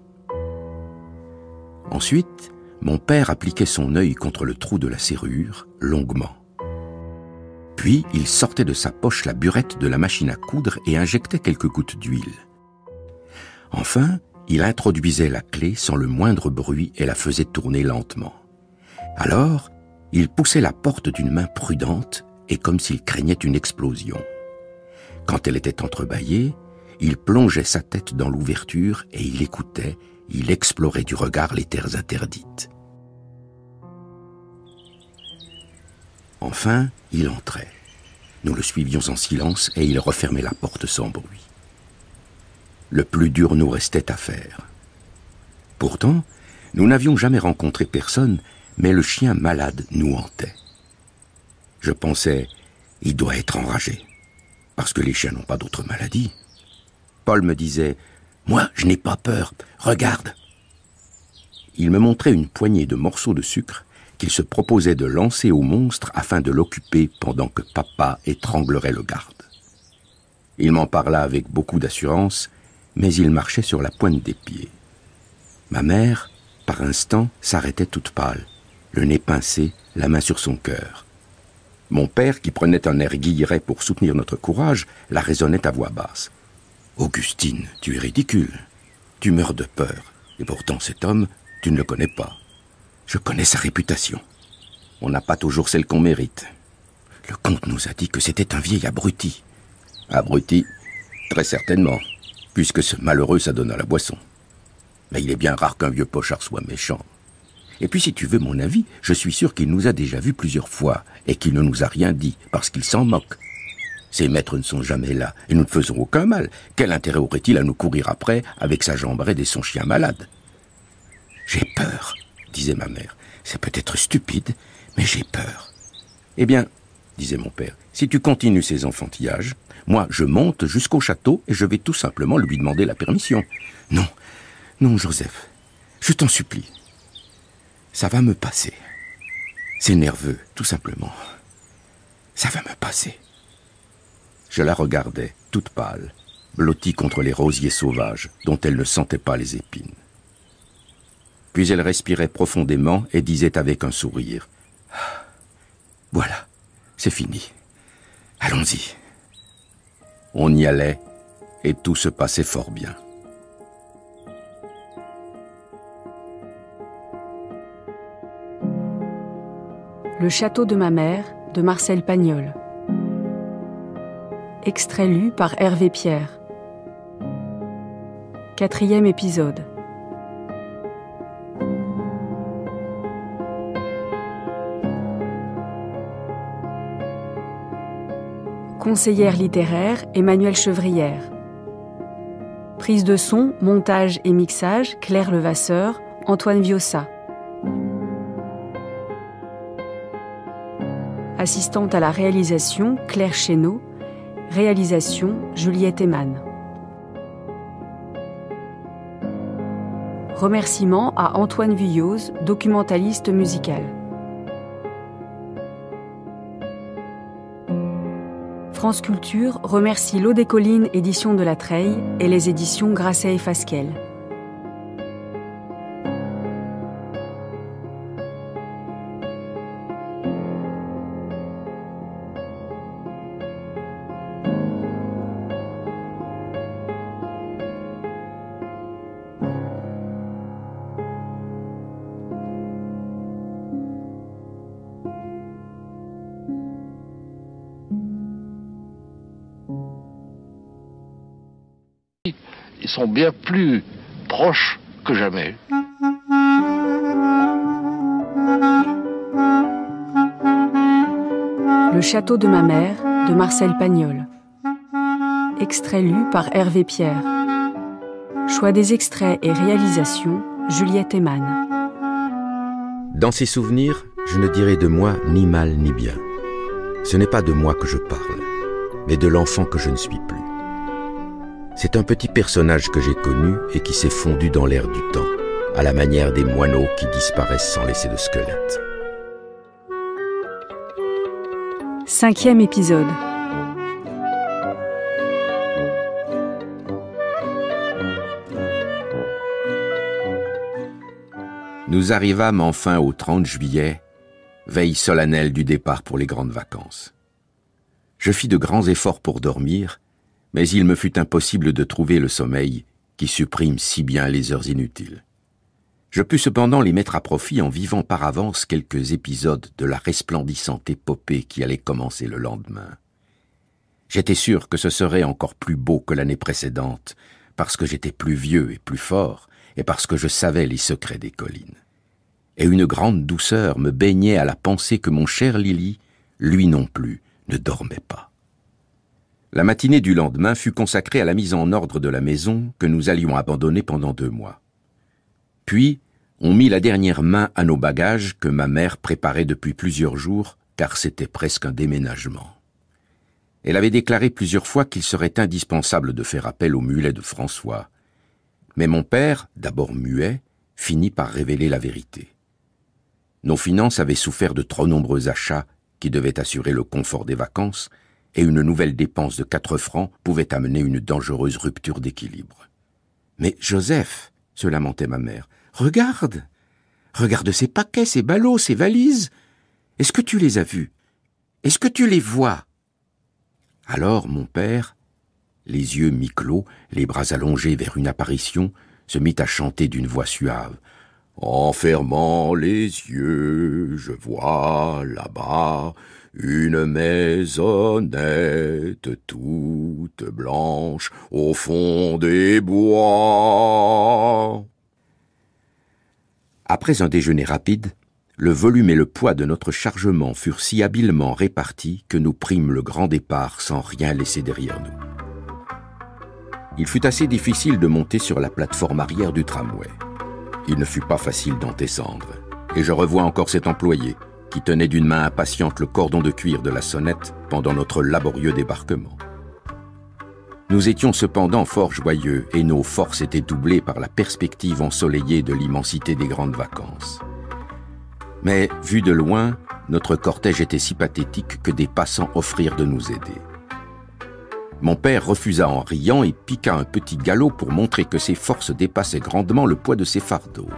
Ensuite, mon père appliquait son œil contre le trou de la serrure, longuement. Puis il sortait de sa poche la burette de la machine à coudre et injectait quelques gouttes d'huile. Enfin, il introduisait la clé sans le moindre bruit et la faisait tourner lentement. Alors, il poussait la porte d'une main prudente et comme s'il craignait une explosion. Quand elle était entrebâillée, il plongeait sa tête dans l'ouverture et il écoutait, il explorait du regard les terres interdites. Enfin, il entrait. Nous le suivions en silence et il refermait la porte sans bruit. Le plus dur nous restait à faire. Pourtant, nous n'avions jamais rencontré personne, mais le chien malade nous hantait. Je pensais, il doit être enragé, parce que les chiens n'ont pas d'autres maladie. Paul me disait, moi, je n'ai pas peur. Regarde. Il me montrait une poignée de morceaux de sucre qu'il se proposait de lancer au monstre afin de l'occuper pendant que papa étranglerait le garde. Il m'en parla avec beaucoup d'assurance, mais il marchait sur la pointe des pieds. Ma mère, par instant, s'arrêtait toute pâle, le nez pincé, la main sur son cœur. Mon père, qui prenait un air guilleret pour soutenir notre courage, la raisonnait à voix basse. Augustine, tu es ridicule. Tu meurs de peur. Et pourtant cet homme, tu ne le connais pas. Je connais sa réputation. On n'a pas toujours celle qu'on mérite. Le comte nous a dit que c'était un vieil abruti. Abruti Très certainement, puisque ce malheureux s'adonna à la boisson. Mais il est bien rare qu'un vieux pochard soit méchant. Et puis si tu veux mon avis, je suis sûr qu'il nous a déjà vus plusieurs fois et qu'il ne nous a rien dit parce qu'il s'en moque. « Ses maîtres ne sont jamais là, et nous ne faisons aucun mal. Quel intérêt aurait-il à nous courir après avec sa jambe raide et son chien malade J'ai peur, disait ma mère. C'est peut-être stupide, mais j'ai peur. Eh bien, disait mon père, si tu continues ces enfantillages, moi je monte jusqu'au château et je vais tout simplement lui demander la permission. Non, non, Joseph, je t'en supplie. Ça va me passer. C'est nerveux, tout simplement. Ça va me passer. Je la regardais, toute pâle, blottie contre les rosiers sauvages dont elle ne sentait pas les épines. Puis elle respirait profondément et disait avec un sourire ah, Voilà, c'est fini. Allons-y. On y allait et tout se passait fort bien. Le château de ma mère de Marcel Pagnol extrait lu par Hervé Pierre. Quatrième épisode. Conseillère littéraire, Emmanuelle Chevrière. Prise de son, montage et mixage, Claire Levasseur, Antoine Viossa. Assistante à la réalisation, Claire Chéneau, Réalisation Juliette Eman. Remerciements à Antoine Vuillose, documentaliste musical. France Culture remercie L'eau des collines, édition de la Treille, et les éditions Grasset et Fasquelle. sont bien plus proches que jamais. Le château de ma mère de Marcel Pagnol. Extrait lu par Hervé Pierre. Choix des extraits et réalisation Juliette Eman. Dans ces souvenirs, je ne dirai de moi ni mal ni bien. Ce n'est pas de moi que je parle, mais de l'enfant que je ne suis plus. C'est un petit personnage que j'ai connu et qui s'est fondu dans l'air du temps, à la manière des moineaux qui disparaissent sans laisser de squelette. Cinquième épisode. Nous arrivâmes enfin au 30 juillet, veille solennelle du départ pour les grandes vacances. Je fis de grands efforts pour dormir, mais il me fut impossible de trouver le sommeil qui supprime si bien les heures inutiles. Je pus cependant les mettre à profit en vivant par avance quelques épisodes de la resplendissante épopée qui allait commencer le lendemain. J'étais sûr que ce serait encore plus beau que l'année précédente, parce que j'étais plus vieux et plus fort, et parce que je savais les secrets des collines. Et une grande douceur me baignait à la pensée que mon cher Lily, lui non plus, ne dormait pas. La matinée du lendemain fut consacrée à la mise en ordre de la maison que nous allions abandonner pendant deux mois. Puis, on mit la dernière main à nos bagages que ma mère préparait depuis plusieurs jours, car c'était presque un déménagement. Elle avait déclaré plusieurs fois qu'il serait indispensable de faire appel au mulet de François. Mais mon père, d'abord muet, finit par révéler la vérité. Nos finances avaient souffert de trop nombreux achats qui devaient assurer le confort des vacances, et une nouvelle dépense de quatre francs pouvait amener une dangereuse rupture d'équilibre. Mais Joseph, se lamentait ma mère, regarde. Regarde ces paquets, ces ballots, ces valises. Est-ce que tu les as vus? Est-ce que tu les vois? Alors mon père, les yeux mi-clos, les bras allongés vers une apparition, se mit à chanter d'une voix suave. En fermant les yeux, je vois là-bas une maisonnette toute blanche au fond des bois. Après un déjeuner rapide, le volume et le poids de notre chargement furent si habilement répartis que nous prîmes le grand départ sans rien laisser derrière nous. Il fut assez difficile de monter sur la plateforme arrière du tramway. Il ne fut pas facile d'en descendre, et je revois encore cet employé, qui tenait d'une main impatiente le cordon de cuir de la sonnette pendant notre laborieux débarquement. Nous étions cependant fort joyeux et nos forces étaient doublées par la perspective ensoleillée de l'immensité des grandes vacances. Mais, vu de loin, notre cortège était si pathétique que des passants offrirent de nous aider. Mon père refusa en riant et piqua un petit galop pour montrer que ses forces dépassaient grandement le poids de ses fardeaux.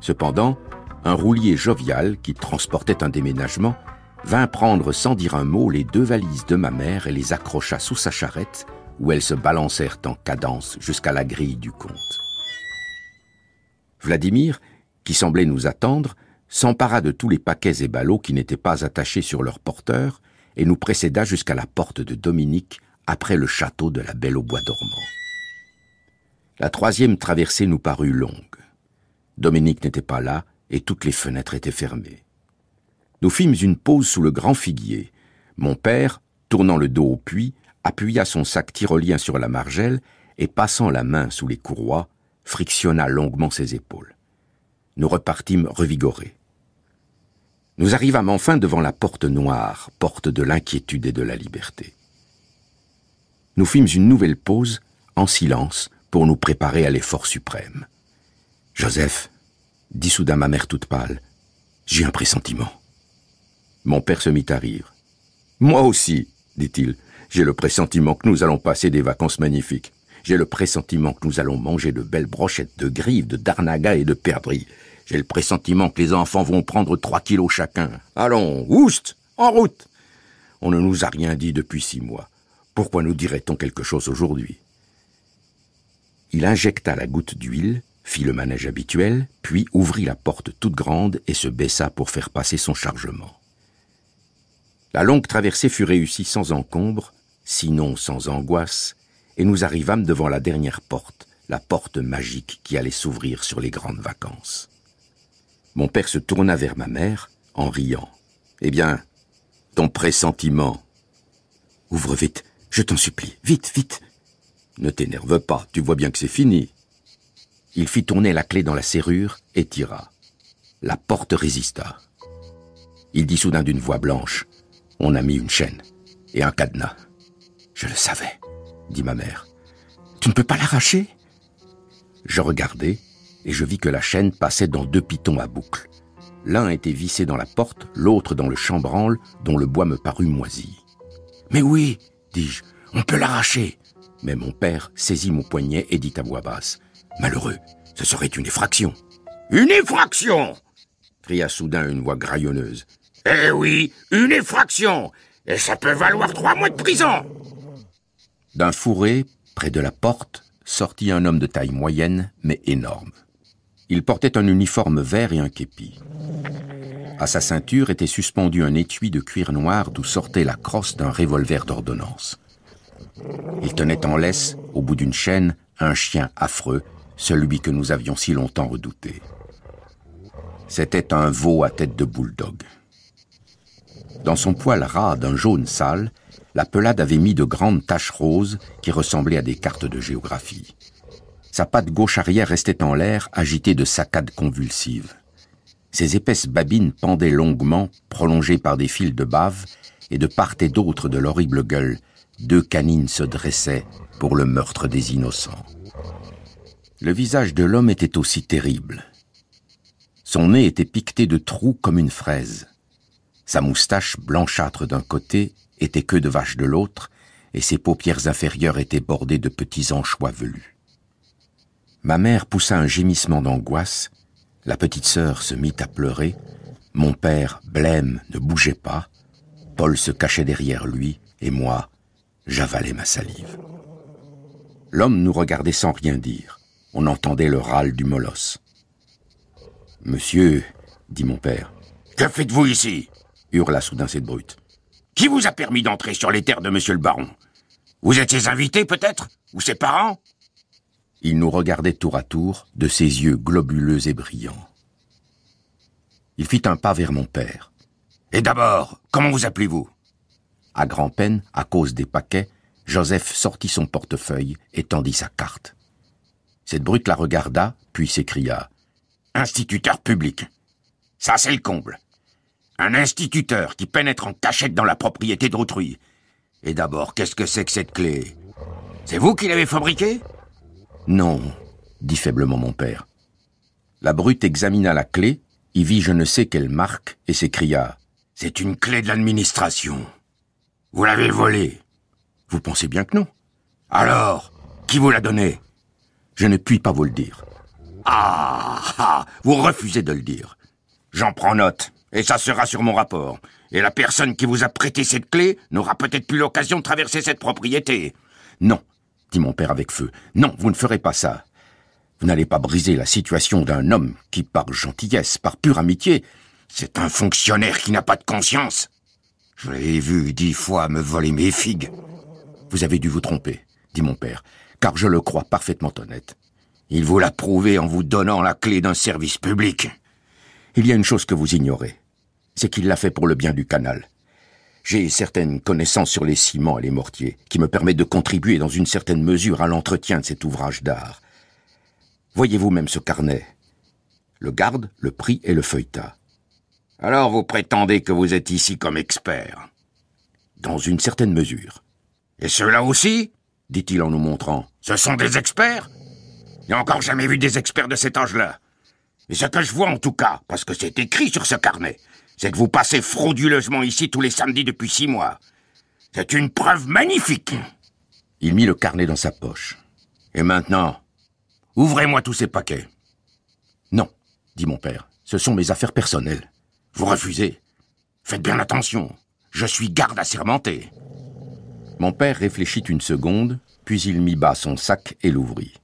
Cependant, un roulier jovial qui transportait un déménagement vint prendre sans dire un mot les deux valises de ma mère et les accrocha sous sa charrette où elles se balancèrent en cadence jusqu'à la grille du comte. Vladimir, qui semblait nous attendre, s'empara de tous les paquets et ballots qui n'étaient pas attachés sur leur porteur et nous précéda jusqu'à la porte de Dominique après le château de la Belle au Bois dormant. La troisième traversée nous parut longue. Dominique n'était pas là, et toutes les fenêtres étaient fermées. Nous fîmes une pause sous le grand figuier. Mon père, tournant le dos au puits, appuya son sac tyrolien sur la margelle et, passant la main sous les courroies, frictionna longuement ses épaules. Nous repartîmes revigorés. Nous arrivâmes enfin devant la porte noire, porte de l'inquiétude et de la liberté. Nous fîmes une nouvelle pause, en silence, pour nous préparer à l'effort suprême. Joseph dit soudain ma mère toute pâle. J'ai un pressentiment. Mon père se mit à rire. Moi aussi, dit-il, j'ai le pressentiment que nous allons passer des vacances magnifiques. J'ai le pressentiment que nous allons manger de belles brochettes de grive de darnaga et de perdrix. J'ai le pressentiment que les enfants vont prendre trois kilos chacun. Allons, oust, en route On ne nous a rien dit depuis six mois. Pourquoi nous dirait-on quelque chose aujourd'hui Il injecta la goutte d'huile fit le manège habituel, puis ouvrit la porte toute grande et se baissa pour faire passer son chargement. La longue traversée fut réussie sans encombre, sinon sans angoisse, et nous arrivâmes devant la dernière porte, la porte magique qui allait s'ouvrir sur les grandes vacances. Mon père se tourna vers ma mère en riant. Eh bien, ton pressentiment. Ouvre vite, je t'en supplie, vite, vite. Ne t'énerve pas, tu vois bien que c'est fini. Il fit tourner la clé dans la serrure et tira. La porte résista. Il dit soudain d'une voix blanche On a mis une chaîne et un cadenas. Je le savais, dit ma mère. Tu ne peux pas l'arracher Je regardai et je vis que la chaîne passait dans deux pitons à boucle. L'un était vissé dans la porte, l'autre dans le chambranle dont le bois me parut moisi. Mais oui, dis-je, on peut l'arracher. Mais mon père saisit mon poignet et dit à voix basse Malheureux, ce serait une effraction. Une effraction cria soudain une voix graillonneuse. Eh oui, une effraction Et ça peut valoir trois mois de prison D'un fourré, près de la porte, sortit un homme de taille moyenne, mais énorme. Il portait un uniforme vert et un képi. À sa ceinture était suspendu un étui de cuir noir d'où sortait la crosse d'un revolver d'ordonnance. Il tenait en laisse, au bout d'une chaîne, un chien affreux celui que nous avions si longtemps redouté. C'était un veau à tête de bulldog. Dans son poil ras d'un jaune sale, la pelade avait mis de grandes taches roses qui ressemblaient à des cartes de géographie. Sa patte gauche arrière restait en l'air, agitée de saccades convulsives. Ses épaisses babines pendaient longuement, prolongées par des fils de bave, et de part et d'autre de l'horrible gueule, deux canines se dressaient pour le meurtre des innocents. Le visage de l'homme était aussi terrible. Son nez était piqueté de trous comme une fraise. Sa moustache blanchâtre d'un côté était queue de vache de l'autre, et ses paupières inférieures étaient bordées de petits anchois velus. Ma mère poussa un gémissement d'angoisse, la petite sœur se mit à pleurer, mon père, blême, ne bougeait pas, Paul se cachait derrière lui, et moi, j'avalais ma salive. L'homme nous regardait sans rien dire on entendait le râle du molosse. Monsieur, dit mon père. Que faites-vous ici hurla soudain cette brute. Qui vous a permis d'entrer sur les terres de monsieur le baron Vous êtes ses invités, peut-être Ou ses parents Il nous regardait tour à tour, de ses yeux globuleux et brillants. Il fit un pas vers mon père. Et d'abord, comment vous appelez-vous À grand-peine, à cause des paquets, Joseph sortit son portefeuille et tendit sa carte. Cette brute la regarda, puis s'écria. Instituteur public. Ça, c'est le comble. Un instituteur qui pénètre en cachette dans la propriété d'autrui. Et d'abord, qu'est-ce que c'est que cette clé C'est vous qui l'avez fabriquée Non, dit faiblement mon père. La brute examina la clé, y vit je ne sais quelle marque, et s'écria. C'est une clé de l'administration. Vous l'avez volée. Vous pensez bien que non. Alors, qui vous l'a donnée je ne puis pas vous le dire. Ah, ah, Vous refusez de le dire. J'en prends note, et ça sera sur mon rapport. Et la personne qui vous a prêté cette clé n'aura peut-être plus l'occasion de traverser cette propriété. Non, dit mon père avec feu. Non, vous ne ferez pas ça. Vous n'allez pas briser la situation d'un homme qui, par gentillesse, par pure amitié, c'est un fonctionnaire qui n'a pas de conscience. Je l'ai vu dix fois me voler mes figues. Vous avez dû vous tromper, dit mon père car je le crois parfaitement honnête. Il vous l'a prouvé en vous donnant la clé d'un service public. Il y a une chose que vous ignorez, c'est qu'il l'a fait pour le bien du canal. J'ai certaines connaissances sur les ciments et les mortiers, qui me permettent de contribuer dans une certaine mesure à l'entretien de cet ouvrage d'art. Voyez-vous même ce carnet. Le garde, le prix et le feuilleta. Alors vous prétendez que vous êtes ici comme expert. Dans une certaine mesure. Et cela aussi dit-il en nous montrant. Ce sont des experts J'ai encore jamais vu des experts de cet âge-là. Mais ce que je vois en tout cas, parce que c'est écrit sur ce carnet, c'est que vous passez frauduleusement ici tous les samedis depuis six mois. C'est une preuve magnifique. Il mit le carnet dans sa poche. Et maintenant, ouvrez-moi tous ces paquets. Non, dit mon père, ce sont mes affaires personnelles. Vous refusez Faites bien attention. Je suis garde assermenté. Mon père réfléchit une seconde, puis il mit bas son sac et l'ouvrit.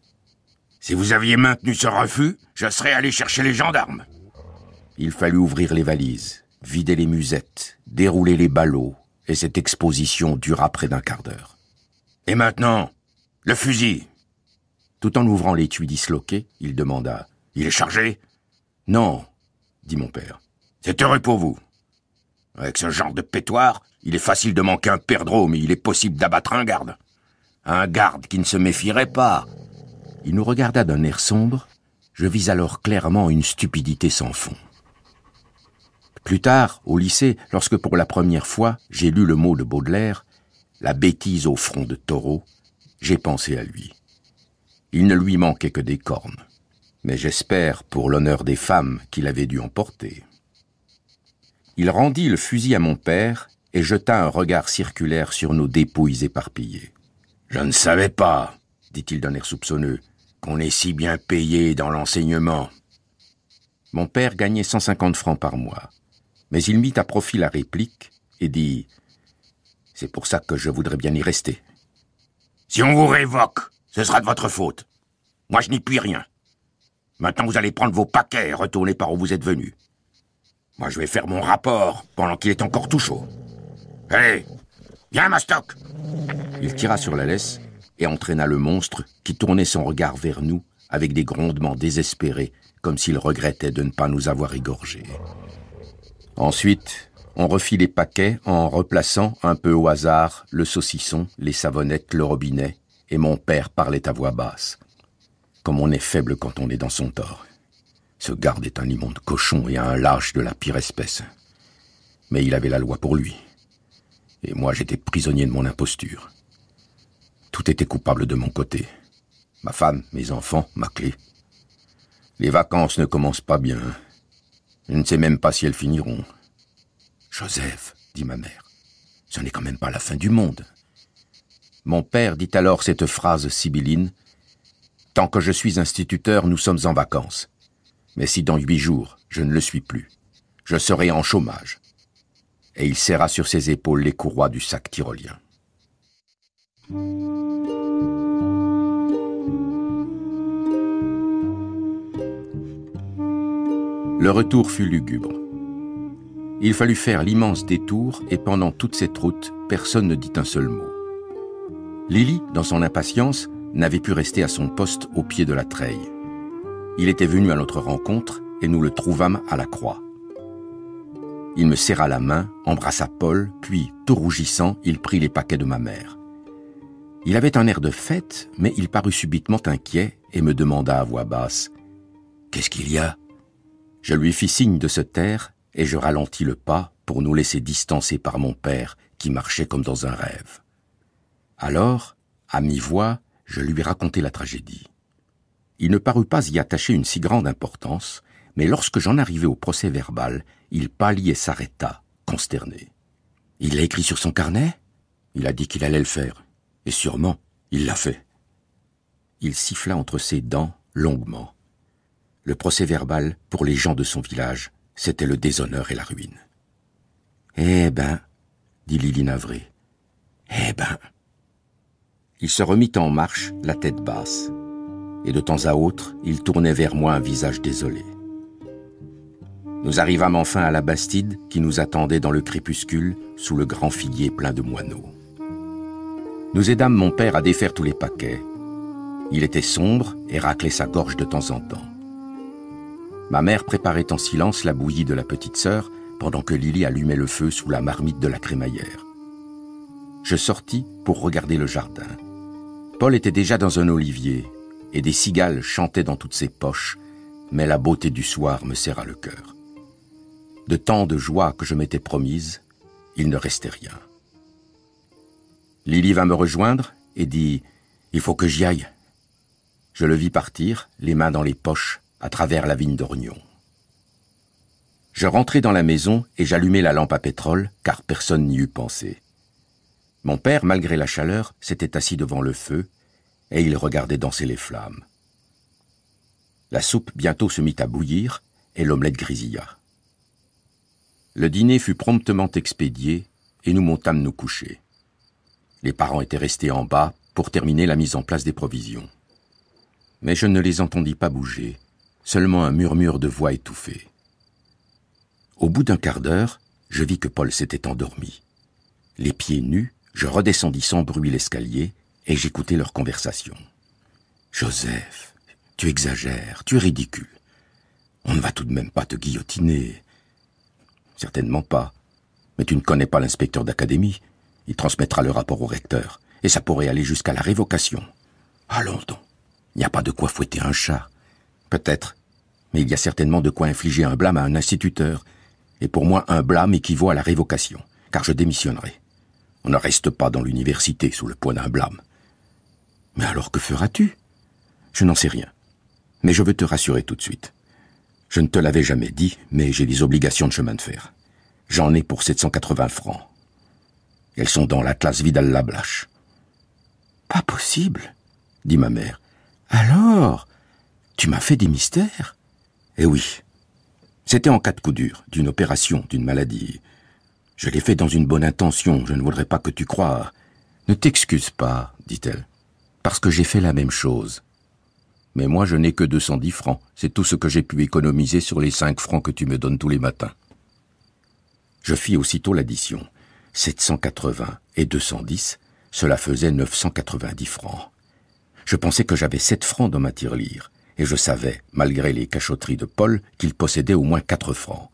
Si vous aviez maintenu ce refus, je serais allé chercher les gendarmes. Il fallut ouvrir les valises, vider les musettes, dérouler les ballots, et cette exposition dura près d'un quart d'heure. Et maintenant, le fusil Tout en ouvrant l'étui disloqué, il demanda Il est chargé Non, dit mon père. C'est heureux pour vous. Avec ce genre de pétoire, il est facile de manquer un perdreau, mais il est possible d'abattre un garde. Un garde qui ne se méfierait pas. Il nous regarda d'un air sombre. Je vis alors clairement une stupidité sans fond. Plus tard, au lycée, lorsque pour la première fois j'ai lu le mot de Baudelaire, la bêtise au front de taureau, j'ai pensé à lui. Il ne lui manquait que des cornes, mais j'espère, pour l'honneur des femmes, qu'il avait dû emporter il rendit le fusil à mon père et jeta un regard circulaire sur nos dépouilles éparpillées. Je ne savais pas, dit-il d'un air soupçonneux, qu'on est si bien payé dans l'enseignement. Mon père gagnait 150 francs par mois, mais il mit à profit la réplique et dit C'est pour ça que je voudrais bien y rester. Si on vous révoque, ce sera de votre faute. Moi, je n'y puis rien. Maintenant, vous allez prendre vos paquets et retourner par où vous êtes venus. Moi, je vais faire mon rapport pendant qu'il est encore tout chaud. Allez, viens, Mastoc Il tira sur la laisse et entraîna le monstre qui tournait son regard vers nous avec des grondements désespérés, comme s'il regrettait de ne pas nous avoir égorgés. Ensuite, on refit les paquets en replaçant un peu au hasard le saucisson, les savonnettes, le robinet, et mon père parlait à voix basse, comme on est faible quand on est dans son tort. Ce garde est un immonde cochon et un lâche de la pire espèce. Mais il avait la loi pour lui. Et moi j'étais prisonnier de mon imposture. Tout était coupable de mon côté. Ma femme, mes enfants, ma clé. Les vacances ne commencent pas bien. Je ne sais même pas si elles finiront. Joseph, dit ma mère, ce n'est quand même pas la fin du monde. Mon père dit alors cette phrase sibylline. Tant que je suis instituteur, nous sommes en vacances. Mais si dans huit jours, je ne le suis plus, je serai en chômage. Et il serra sur ses épaules les courroies du sac tyrolien. Le retour fut lugubre. Il fallut faire l'immense détour et pendant toute cette route, personne ne dit un seul mot. Lily, dans son impatience, n'avait pu rester à son poste au pied de la treille. Il était venu à notre rencontre et nous le trouvâmes à la croix. Il me serra la main, embrassa Paul, puis, tout rougissant, il prit les paquets de ma mère. Il avait un air de fête, mais il parut subitement inquiet et me demanda à voix basse Qu'est-ce qu'il y a Je lui fis signe de se taire et je ralentis le pas pour nous laisser distancer par mon père qui marchait comme dans un rêve. Alors, à mi-voix, je lui racontai la tragédie. Il ne parut pas y attacher une si grande importance, mais lorsque j'en arrivai au procès verbal, il pâlit et s'arrêta, consterné. Il l'a écrit sur son carnet Il a dit qu'il allait le faire. Et sûrement, il l'a fait. Il siffla entre ses dents longuement. Le procès verbal, pour les gens de son village, c'était le déshonneur et la ruine. Eh ben, dit Lily navrée. Eh ben. Il se remit en marche, la tête basse et de temps à autre, il tournait vers moi un visage désolé. Nous arrivâmes enfin à la Bastide qui nous attendait dans le crépuscule sous le grand figuier plein de moineaux. Nous aidâmes mon père à défaire tous les paquets. Il était sombre et raclait sa gorge de temps en temps. Ma mère préparait en silence la bouillie de la petite sœur pendant que Lily allumait le feu sous la marmite de la crémaillère. Je sortis pour regarder le jardin. Paul était déjà dans un olivier et des cigales chantaient dans toutes ses poches, mais la beauté du soir me serra le cœur. De tant de joie que je m'étais promise, il ne restait rien. Lily vint me rejoindre et dit Il faut que j'y aille. Je le vis partir, les mains dans les poches, à travers la vigne d'Orgnon. Je rentrai dans la maison et j'allumai la lampe à pétrole, car personne n'y eût pensé. Mon père, malgré la chaleur, s'était assis devant le feu et il regardait danser les flammes. La soupe bientôt se mit à bouillir et l'omelette grisilla. Le dîner fut promptement expédié et nous montâmes nous coucher. Les parents étaient restés en bas pour terminer la mise en place des provisions. Mais je ne les entendis pas bouger, seulement un murmure de voix étouffée. Au bout d'un quart d'heure, je vis que Paul s'était endormi. Les pieds nus, je redescendis sans bruit l'escalier et j'écoutais leur conversation. Joseph, tu exagères, tu es ridicule. On ne va tout de même pas te guillotiner. Certainement pas. Mais tu ne connais pas l'inspecteur d'académie. Il transmettra le rapport au recteur, et ça pourrait aller jusqu'à la révocation. Allons donc. Il n'y a pas de quoi fouetter un chat. Peut-être. Mais il y a certainement de quoi infliger un blâme à un instituteur. Et pour moi, un blâme équivaut à la révocation, car je démissionnerai. On ne reste pas dans l'université sous le poids d'un blâme. Mais alors que feras-tu Je n'en sais rien. Mais je veux te rassurer tout de suite. Je ne te l'avais jamais dit, mais j'ai des obligations de chemin de fer. J'en ai pour 780 francs. Elles sont dans l'Atlas Vidal-Lablache. Pas possible, dit ma mère. Alors, tu m'as fait des mystères Eh oui. C'était en cas de coup dur, d'une opération, d'une maladie. Je l'ai fait dans une bonne intention, je ne voudrais pas que tu croies. Ne t'excuse pas, dit-elle parce que j'ai fait la même chose. Mais moi, je n'ai que 210 francs. C'est tout ce que j'ai pu économiser sur les 5 francs que tu me donnes tous les matins. Je fis aussitôt l'addition. 780 et 210, cela faisait 990 francs. Je pensais que j'avais 7 francs dans ma tirelire, et je savais, malgré les cachotteries de Paul, qu'il possédait au moins 4 francs.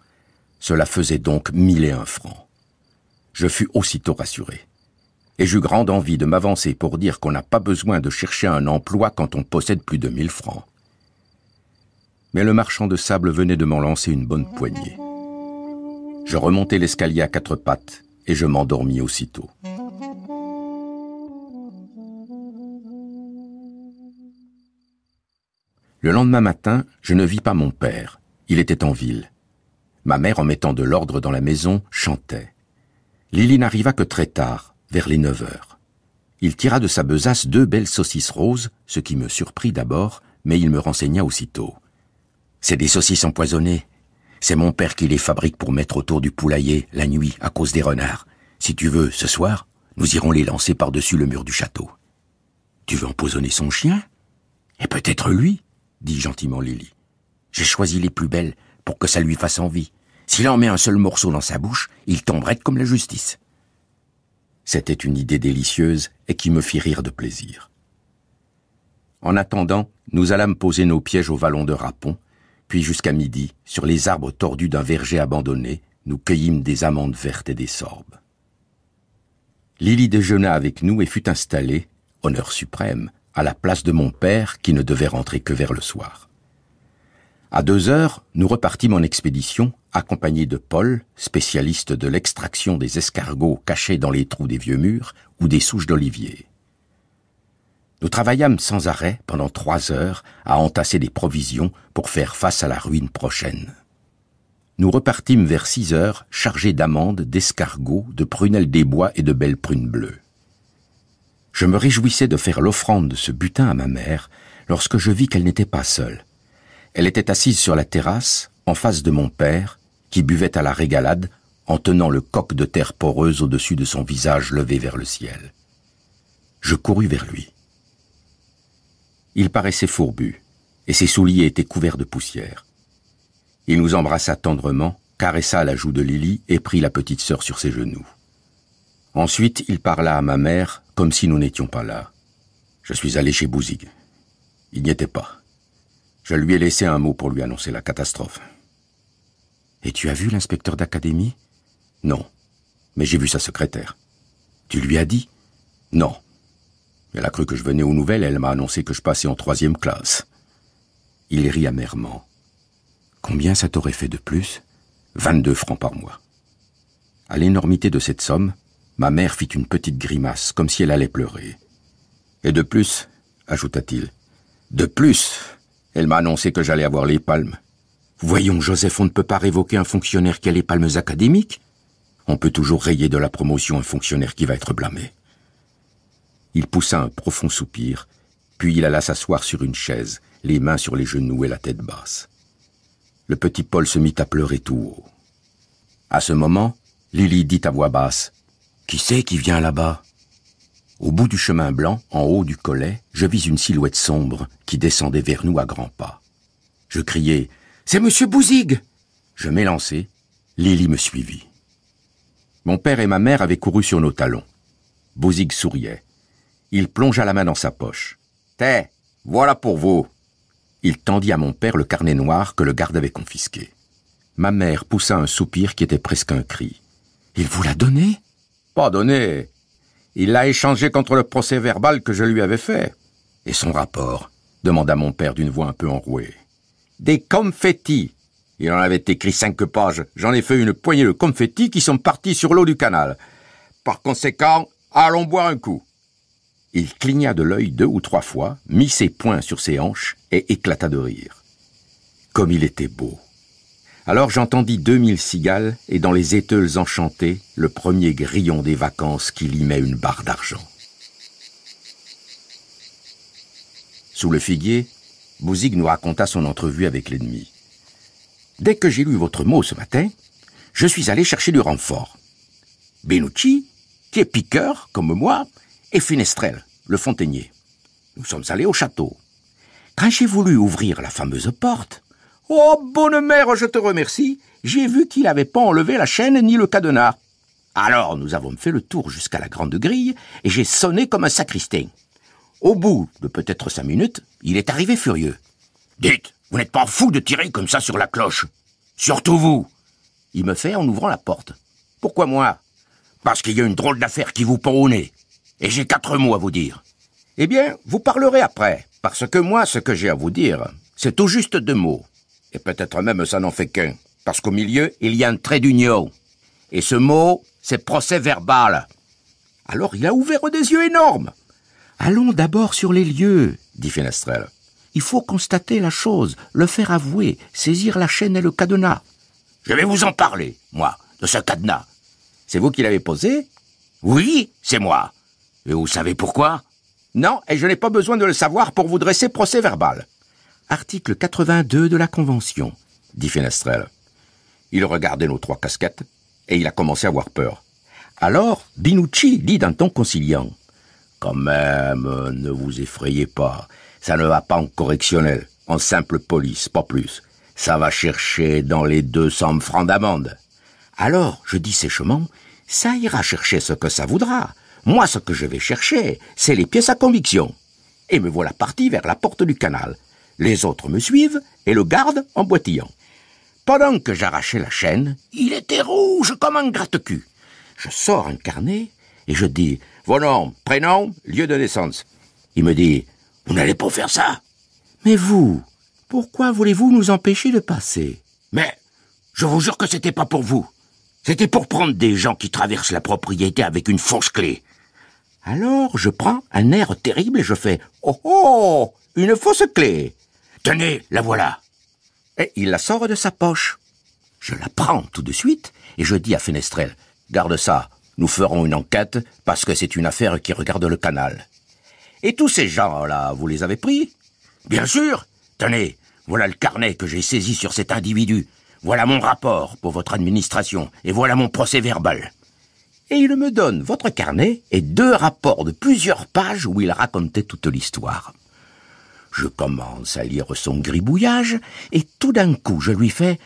Cela faisait donc 1001 francs. Je fus aussitôt rassuré et j'eus grande envie de m'avancer pour dire qu'on n'a pas besoin de chercher un emploi quand on possède plus de mille francs. Mais le marchand de sable venait de m'en lancer une bonne poignée. Je remontai l'escalier à quatre pattes et je m'endormis aussitôt. Le lendemain matin, je ne vis pas mon père. Il était en ville. Ma mère, en mettant de l'ordre dans la maison, chantait. Lily n'arriva que très tard vers les neuf heures. Il tira de sa besace deux belles saucisses roses, ce qui me surprit d'abord, mais il me renseigna aussitôt. C'est des saucisses empoisonnées. C'est mon père qui les fabrique pour mettre autour du poulailler la nuit à cause des renards. Si tu veux, ce soir, nous irons les lancer par-dessus le mur du château. Tu veux empoisonner son chien Et peut-être lui, dit gentiment Lily. J'ai choisi les plus belles pour que ça lui fasse envie. S'il en met un seul morceau dans sa bouche, il tomberait comme la justice. C'était une idée délicieuse et qui me fit rire de plaisir. En attendant, nous allâmes poser nos pièges au vallon de Rapon, puis jusqu'à midi, sur les arbres tordus d'un verger abandonné, nous cueillîmes des amandes vertes et des sorbes. Lily déjeuna avec nous et fut installée, honneur suprême, à la place de mon père qui ne devait rentrer que vers le soir. À deux heures, nous repartîmes en expédition, accompagnés de Paul, spécialiste de l'extraction des escargots cachés dans les trous des vieux murs ou des souches d'oliviers. Nous travaillâmes sans arrêt pendant trois heures à entasser des provisions pour faire face à la ruine prochaine. Nous repartîmes vers six heures chargés d'amandes, d'escargots, de prunelles des bois et de belles prunes bleues. Je me réjouissais de faire l'offrande de ce butin à ma mère lorsque je vis qu'elle n'était pas seule elle était assise sur la terrasse, en face de mon père, qui buvait à la régalade en tenant le coq de terre poreuse au-dessus de son visage levé vers le ciel. Je courus vers lui. Il paraissait fourbu, et ses souliers étaient couverts de poussière. Il nous embrassa tendrement, caressa la joue de Lily et prit la petite sœur sur ses genoux. Ensuite, il parla à ma mère comme si nous n'étions pas là. Je suis allé chez Bouzig. Il n'y était pas. Je lui ai laissé un mot pour lui annoncer la catastrophe. Et tu as vu l'inspecteur d'académie Non, mais j'ai vu sa secrétaire. Tu lui as dit Non. Elle a cru que je venais aux nouvelles, elle m'a annoncé que je passais en troisième classe. Il rit amèrement. Combien ça t'aurait fait de plus »« Vingt-deux francs par mois. À l'énormité de cette somme, ma mère fit une petite grimace, comme si elle allait pleurer. Et de plus, ajouta-t-il, de plus, elle m'a annoncé que j'allais avoir les palmes. Voyons, Joseph, on ne peut pas révoquer un fonctionnaire qui a les palmes académiques. On peut toujours rayer de la promotion un fonctionnaire qui va être blâmé. Il poussa un profond soupir, puis il alla s'asseoir sur une chaise, les mains sur les genoux et la tête basse. Le petit Paul se mit à pleurer tout haut. À ce moment, Lily dit à voix basse Qui c'est qui vient là-bas au bout du chemin blanc, en haut du collet, je vis une silhouette sombre qui descendait vers nous à grands pas. Je criai C'est monsieur Bouzig Je m'élançai. Lily me suivit. Mon père et ma mère avaient couru sur nos talons. Bouzig souriait. Il plongea la main dans sa poche. Tais voilà pour vous. Il tendit à mon père le carnet noir que le garde avait confisqué. Ma mère poussa un soupir qui était presque un cri. Il vous l'a donné Pas donné, il l'a échangé contre le procès verbal que je lui avais fait. Et son rapport demanda mon père d'une voix un peu enrouée. Des confettis Il en avait écrit cinq pages. J'en ai fait une poignée de confettis qui sont partis sur l'eau du canal. Par conséquent, allons boire un coup. Il cligna de l'œil deux ou trois fois, mit ses poings sur ses hanches et éclata de rire. Comme il était beau alors j'entendis deux mille cigales et dans les éteules enchantées le premier grillon des vacances qui limait une barre d'argent. Sous le figuier, Bouzig nous raconta son entrevue avec l'ennemi. Dès que j'ai lu votre mot ce matin, je suis allé chercher du renfort. Benucci, qui est piqueur, comme moi, et Finestrel, le fontainier. Nous sommes allés au château. Quand j'ai voulu ouvrir la fameuse porte, Oh, bonne mère, je te remercie. J'ai vu qu'il n'avait pas enlevé la chaîne ni le cadenas. Alors nous avons fait le tour jusqu'à la grande grille et j'ai sonné comme un sacristain. Au bout de peut-être cinq minutes, il est arrivé furieux. Dites, vous n'êtes pas fou de tirer comme ça sur la cloche. Surtout vous. Il me fait en ouvrant la porte. Pourquoi moi Parce qu'il y a une drôle d'affaire qui vous pend au nez. Et j'ai quatre mots à vous dire. Eh bien, vous parlerez après, parce que moi, ce que j'ai à vous dire, c'est tout juste deux mots. Et peut-être même ça n'en fait qu'un. Parce qu'au milieu, il y a un trait d'union. Et ce mot, c'est procès verbal. Alors il a ouvert des yeux énormes. Allons d'abord sur les lieux, dit Fenestrel. Il faut constater la chose, le faire avouer, saisir la chaîne et le cadenas. Je vais vous en parler, moi, de ce cadenas. C'est vous qui l'avez posé Oui, c'est moi. Et vous savez pourquoi Non, et je n'ai pas besoin de le savoir pour vous dresser procès verbal article 82 de la Convention, dit Fenestrel. Il regardait nos trois casquettes, et il a commencé à avoir peur. Alors, Binucci dit d'un ton conciliant. Quand même, ne vous effrayez pas. Ça ne va pas en correctionnel, en simple police, pas plus. Ça va chercher dans les 200 francs d'amende. Alors, je dis sèchement, « ça ira chercher ce que ça voudra. Moi, ce que je vais chercher, c'est les pièces à conviction. Et me voilà parti vers la porte du canal. Les autres me suivent et le gardent en boitillant. Pendant que j'arrachais la chaîne, il était rouge comme un gratte-cul. Je sors un carnet et je dis Vos noms, prénom, lieu de naissance. Il me dit Vous n'allez pas faire ça Mais vous, pourquoi voulez-vous nous empêcher de passer Mais je vous jure que c'était pas pour vous. C'était pour prendre des gens qui traversent la propriété avec une fausse-clé. Alors je prends un air terrible et je fais Oh oh Une fausse clé Tenez, la voilà. Et il la sort de sa poche. Je la prends tout de suite et je dis à Fenestrel, garde ça, nous ferons une enquête parce que c'est une affaire qui regarde le canal. Et tous ces gens-là, vous les avez pris Bien sûr. Tenez, voilà le carnet que j'ai saisi sur cet individu. Voilà mon rapport pour votre administration et voilà mon procès verbal. Et il me donne votre carnet et deux rapports de plusieurs pages où il racontait toute l'histoire. Je commence à lire son gribouillage, et tout d'un coup je lui fais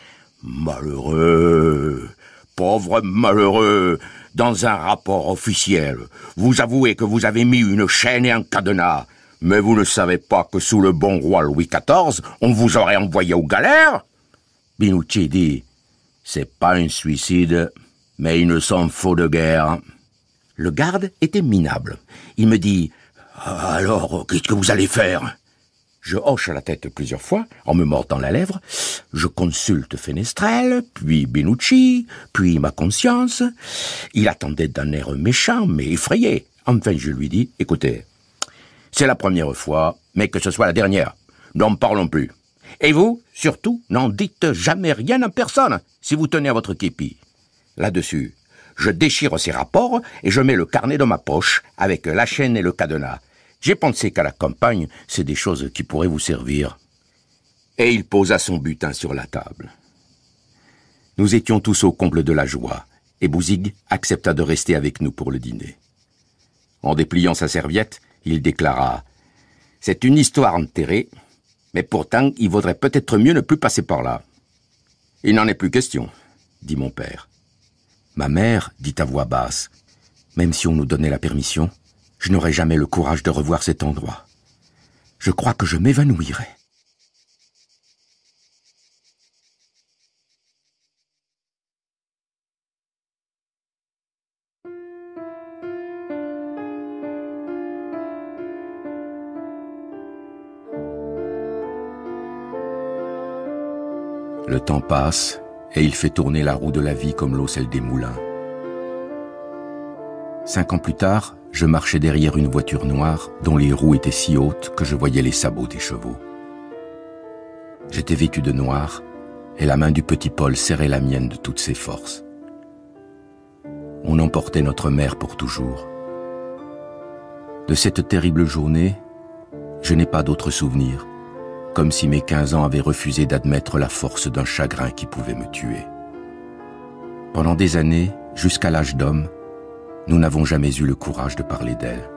Malheureux, pauvre malheureux, dans un rapport officiel, vous avouez que vous avez mis une chaîne et un cadenas, mais vous ne savez pas que sous le bon roi Louis XIV, on vous aurait envoyé aux galères Binucci dit C'est pas un suicide, mais il ne s'en faut de guerre. Le garde était minable. Il me dit Alors, qu'est-ce que vous allez faire je hoche la tête plusieurs fois, en me mordant la lèvre. Je consulte Fenestrel, puis Binucci, puis ma conscience. Il attendait d'un air méchant, mais effrayé. Enfin, je lui dis, écoutez, c'est la première fois, mais que ce soit la dernière. N'en parlons plus. Et vous, surtout, n'en dites jamais rien à personne, si vous tenez à votre képi. Là-dessus, je déchire ses rapports et je mets le carnet dans ma poche, avec la chaîne et le cadenas. J'ai pensé qu'à la campagne, c'est des choses qui pourraient vous servir. Et il posa son butin sur la table. Nous étions tous au comble de la joie, et Bouzig accepta de rester avec nous pour le dîner. En dépliant sa serviette, il déclara « C'est une histoire enterrée, mais pourtant il vaudrait peut-être mieux ne plus passer par là. »« Il n'en est plus question, » dit mon père. Ma mère dit à voix basse « Même si on nous donnait la permission ?» Je n'aurai jamais le courage de revoir cet endroit. Je crois que je m'évanouirai. Le temps passe et il fait tourner la roue de la vie comme l'eau celle des moulins. Cinq ans plus tard, je marchais derrière une voiture noire dont les roues étaient si hautes que je voyais les sabots des chevaux. J'étais vêtu de noir et la main du petit Paul serrait la mienne de toutes ses forces. On emportait notre mère pour toujours. De cette terrible journée, je n'ai pas d'autre souvenir, comme si mes 15 ans avaient refusé d'admettre la force d'un chagrin qui pouvait me tuer. Pendant des années, jusqu'à l'âge d'homme, nous n'avons jamais eu le courage de parler d'elle.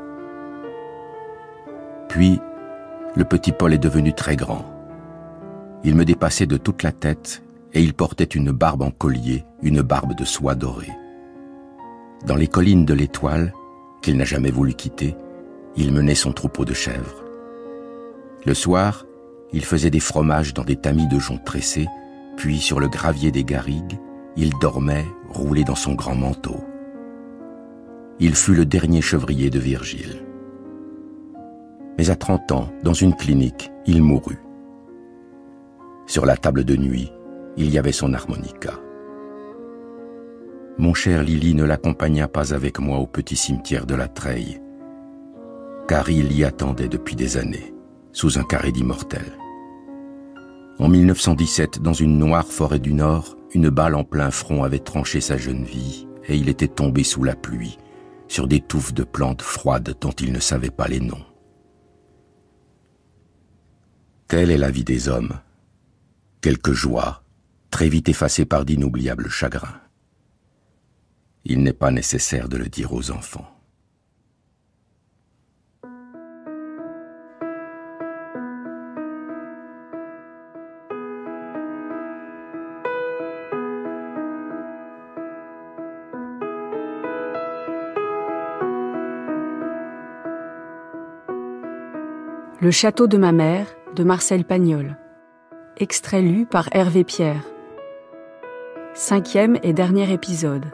Puis, le petit Paul est devenu très grand. Il me dépassait de toute la tête et il portait une barbe en collier, une barbe de soie dorée. Dans les collines de l'Étoile, qu'il n'a jamais voulu quitter, il menait son troupeau de chèvres. Le soir, il faisait des fromages dans des tamis de joncs tressés, puis sur le gravier des garrigues, il dormait roulé dans son grand manteau il fut le dernier chevrier de Virgile. Mais à 30 ans, dans une clinique, il mourut. Sur la table de nuit, il y avait son harmonica. Mon cher Lily ne l'accompagna pas avec moi au petit cimetière de la Treille, car il y attendait depuis des années, sous un carré d'immortel. En 1917, dans une noire forêt du Nord, une balle en plein front avait tranché sa jeune vie et il était tombé sous la pluie, sur des touffes de plantes froides dont il ne savait pas les noms. Telle est la vie des hommes. Quelques joies, très vite effacées par d'inoubliables chagrins. Il n'est pas nécessaire de le dire aux enfants. Le château de ma mère de Marcel Pagnol. Extrait lu par Hervé Pierre. Cinquième et dernier épisode.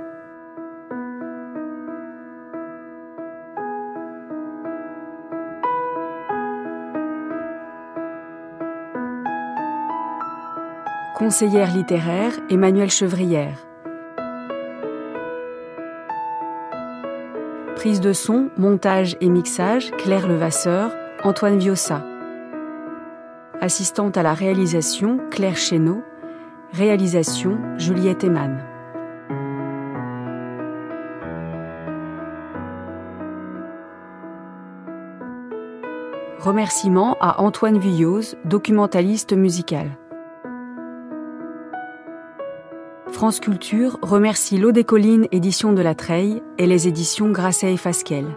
Conseillère littéraire Emmanuelle Chevrière. Prise de son, montage et mixage Claire Levasseur. Antoine Viossa. Assistante à la réalisation, Claire Chéneau. Réalisation, Juliette Eman. Remerciements à Antoine Villoz, documentaliste musical. France Culture remercie L'eau des collines, édition de la Treille, et les éditions Grasset et Fasquelle.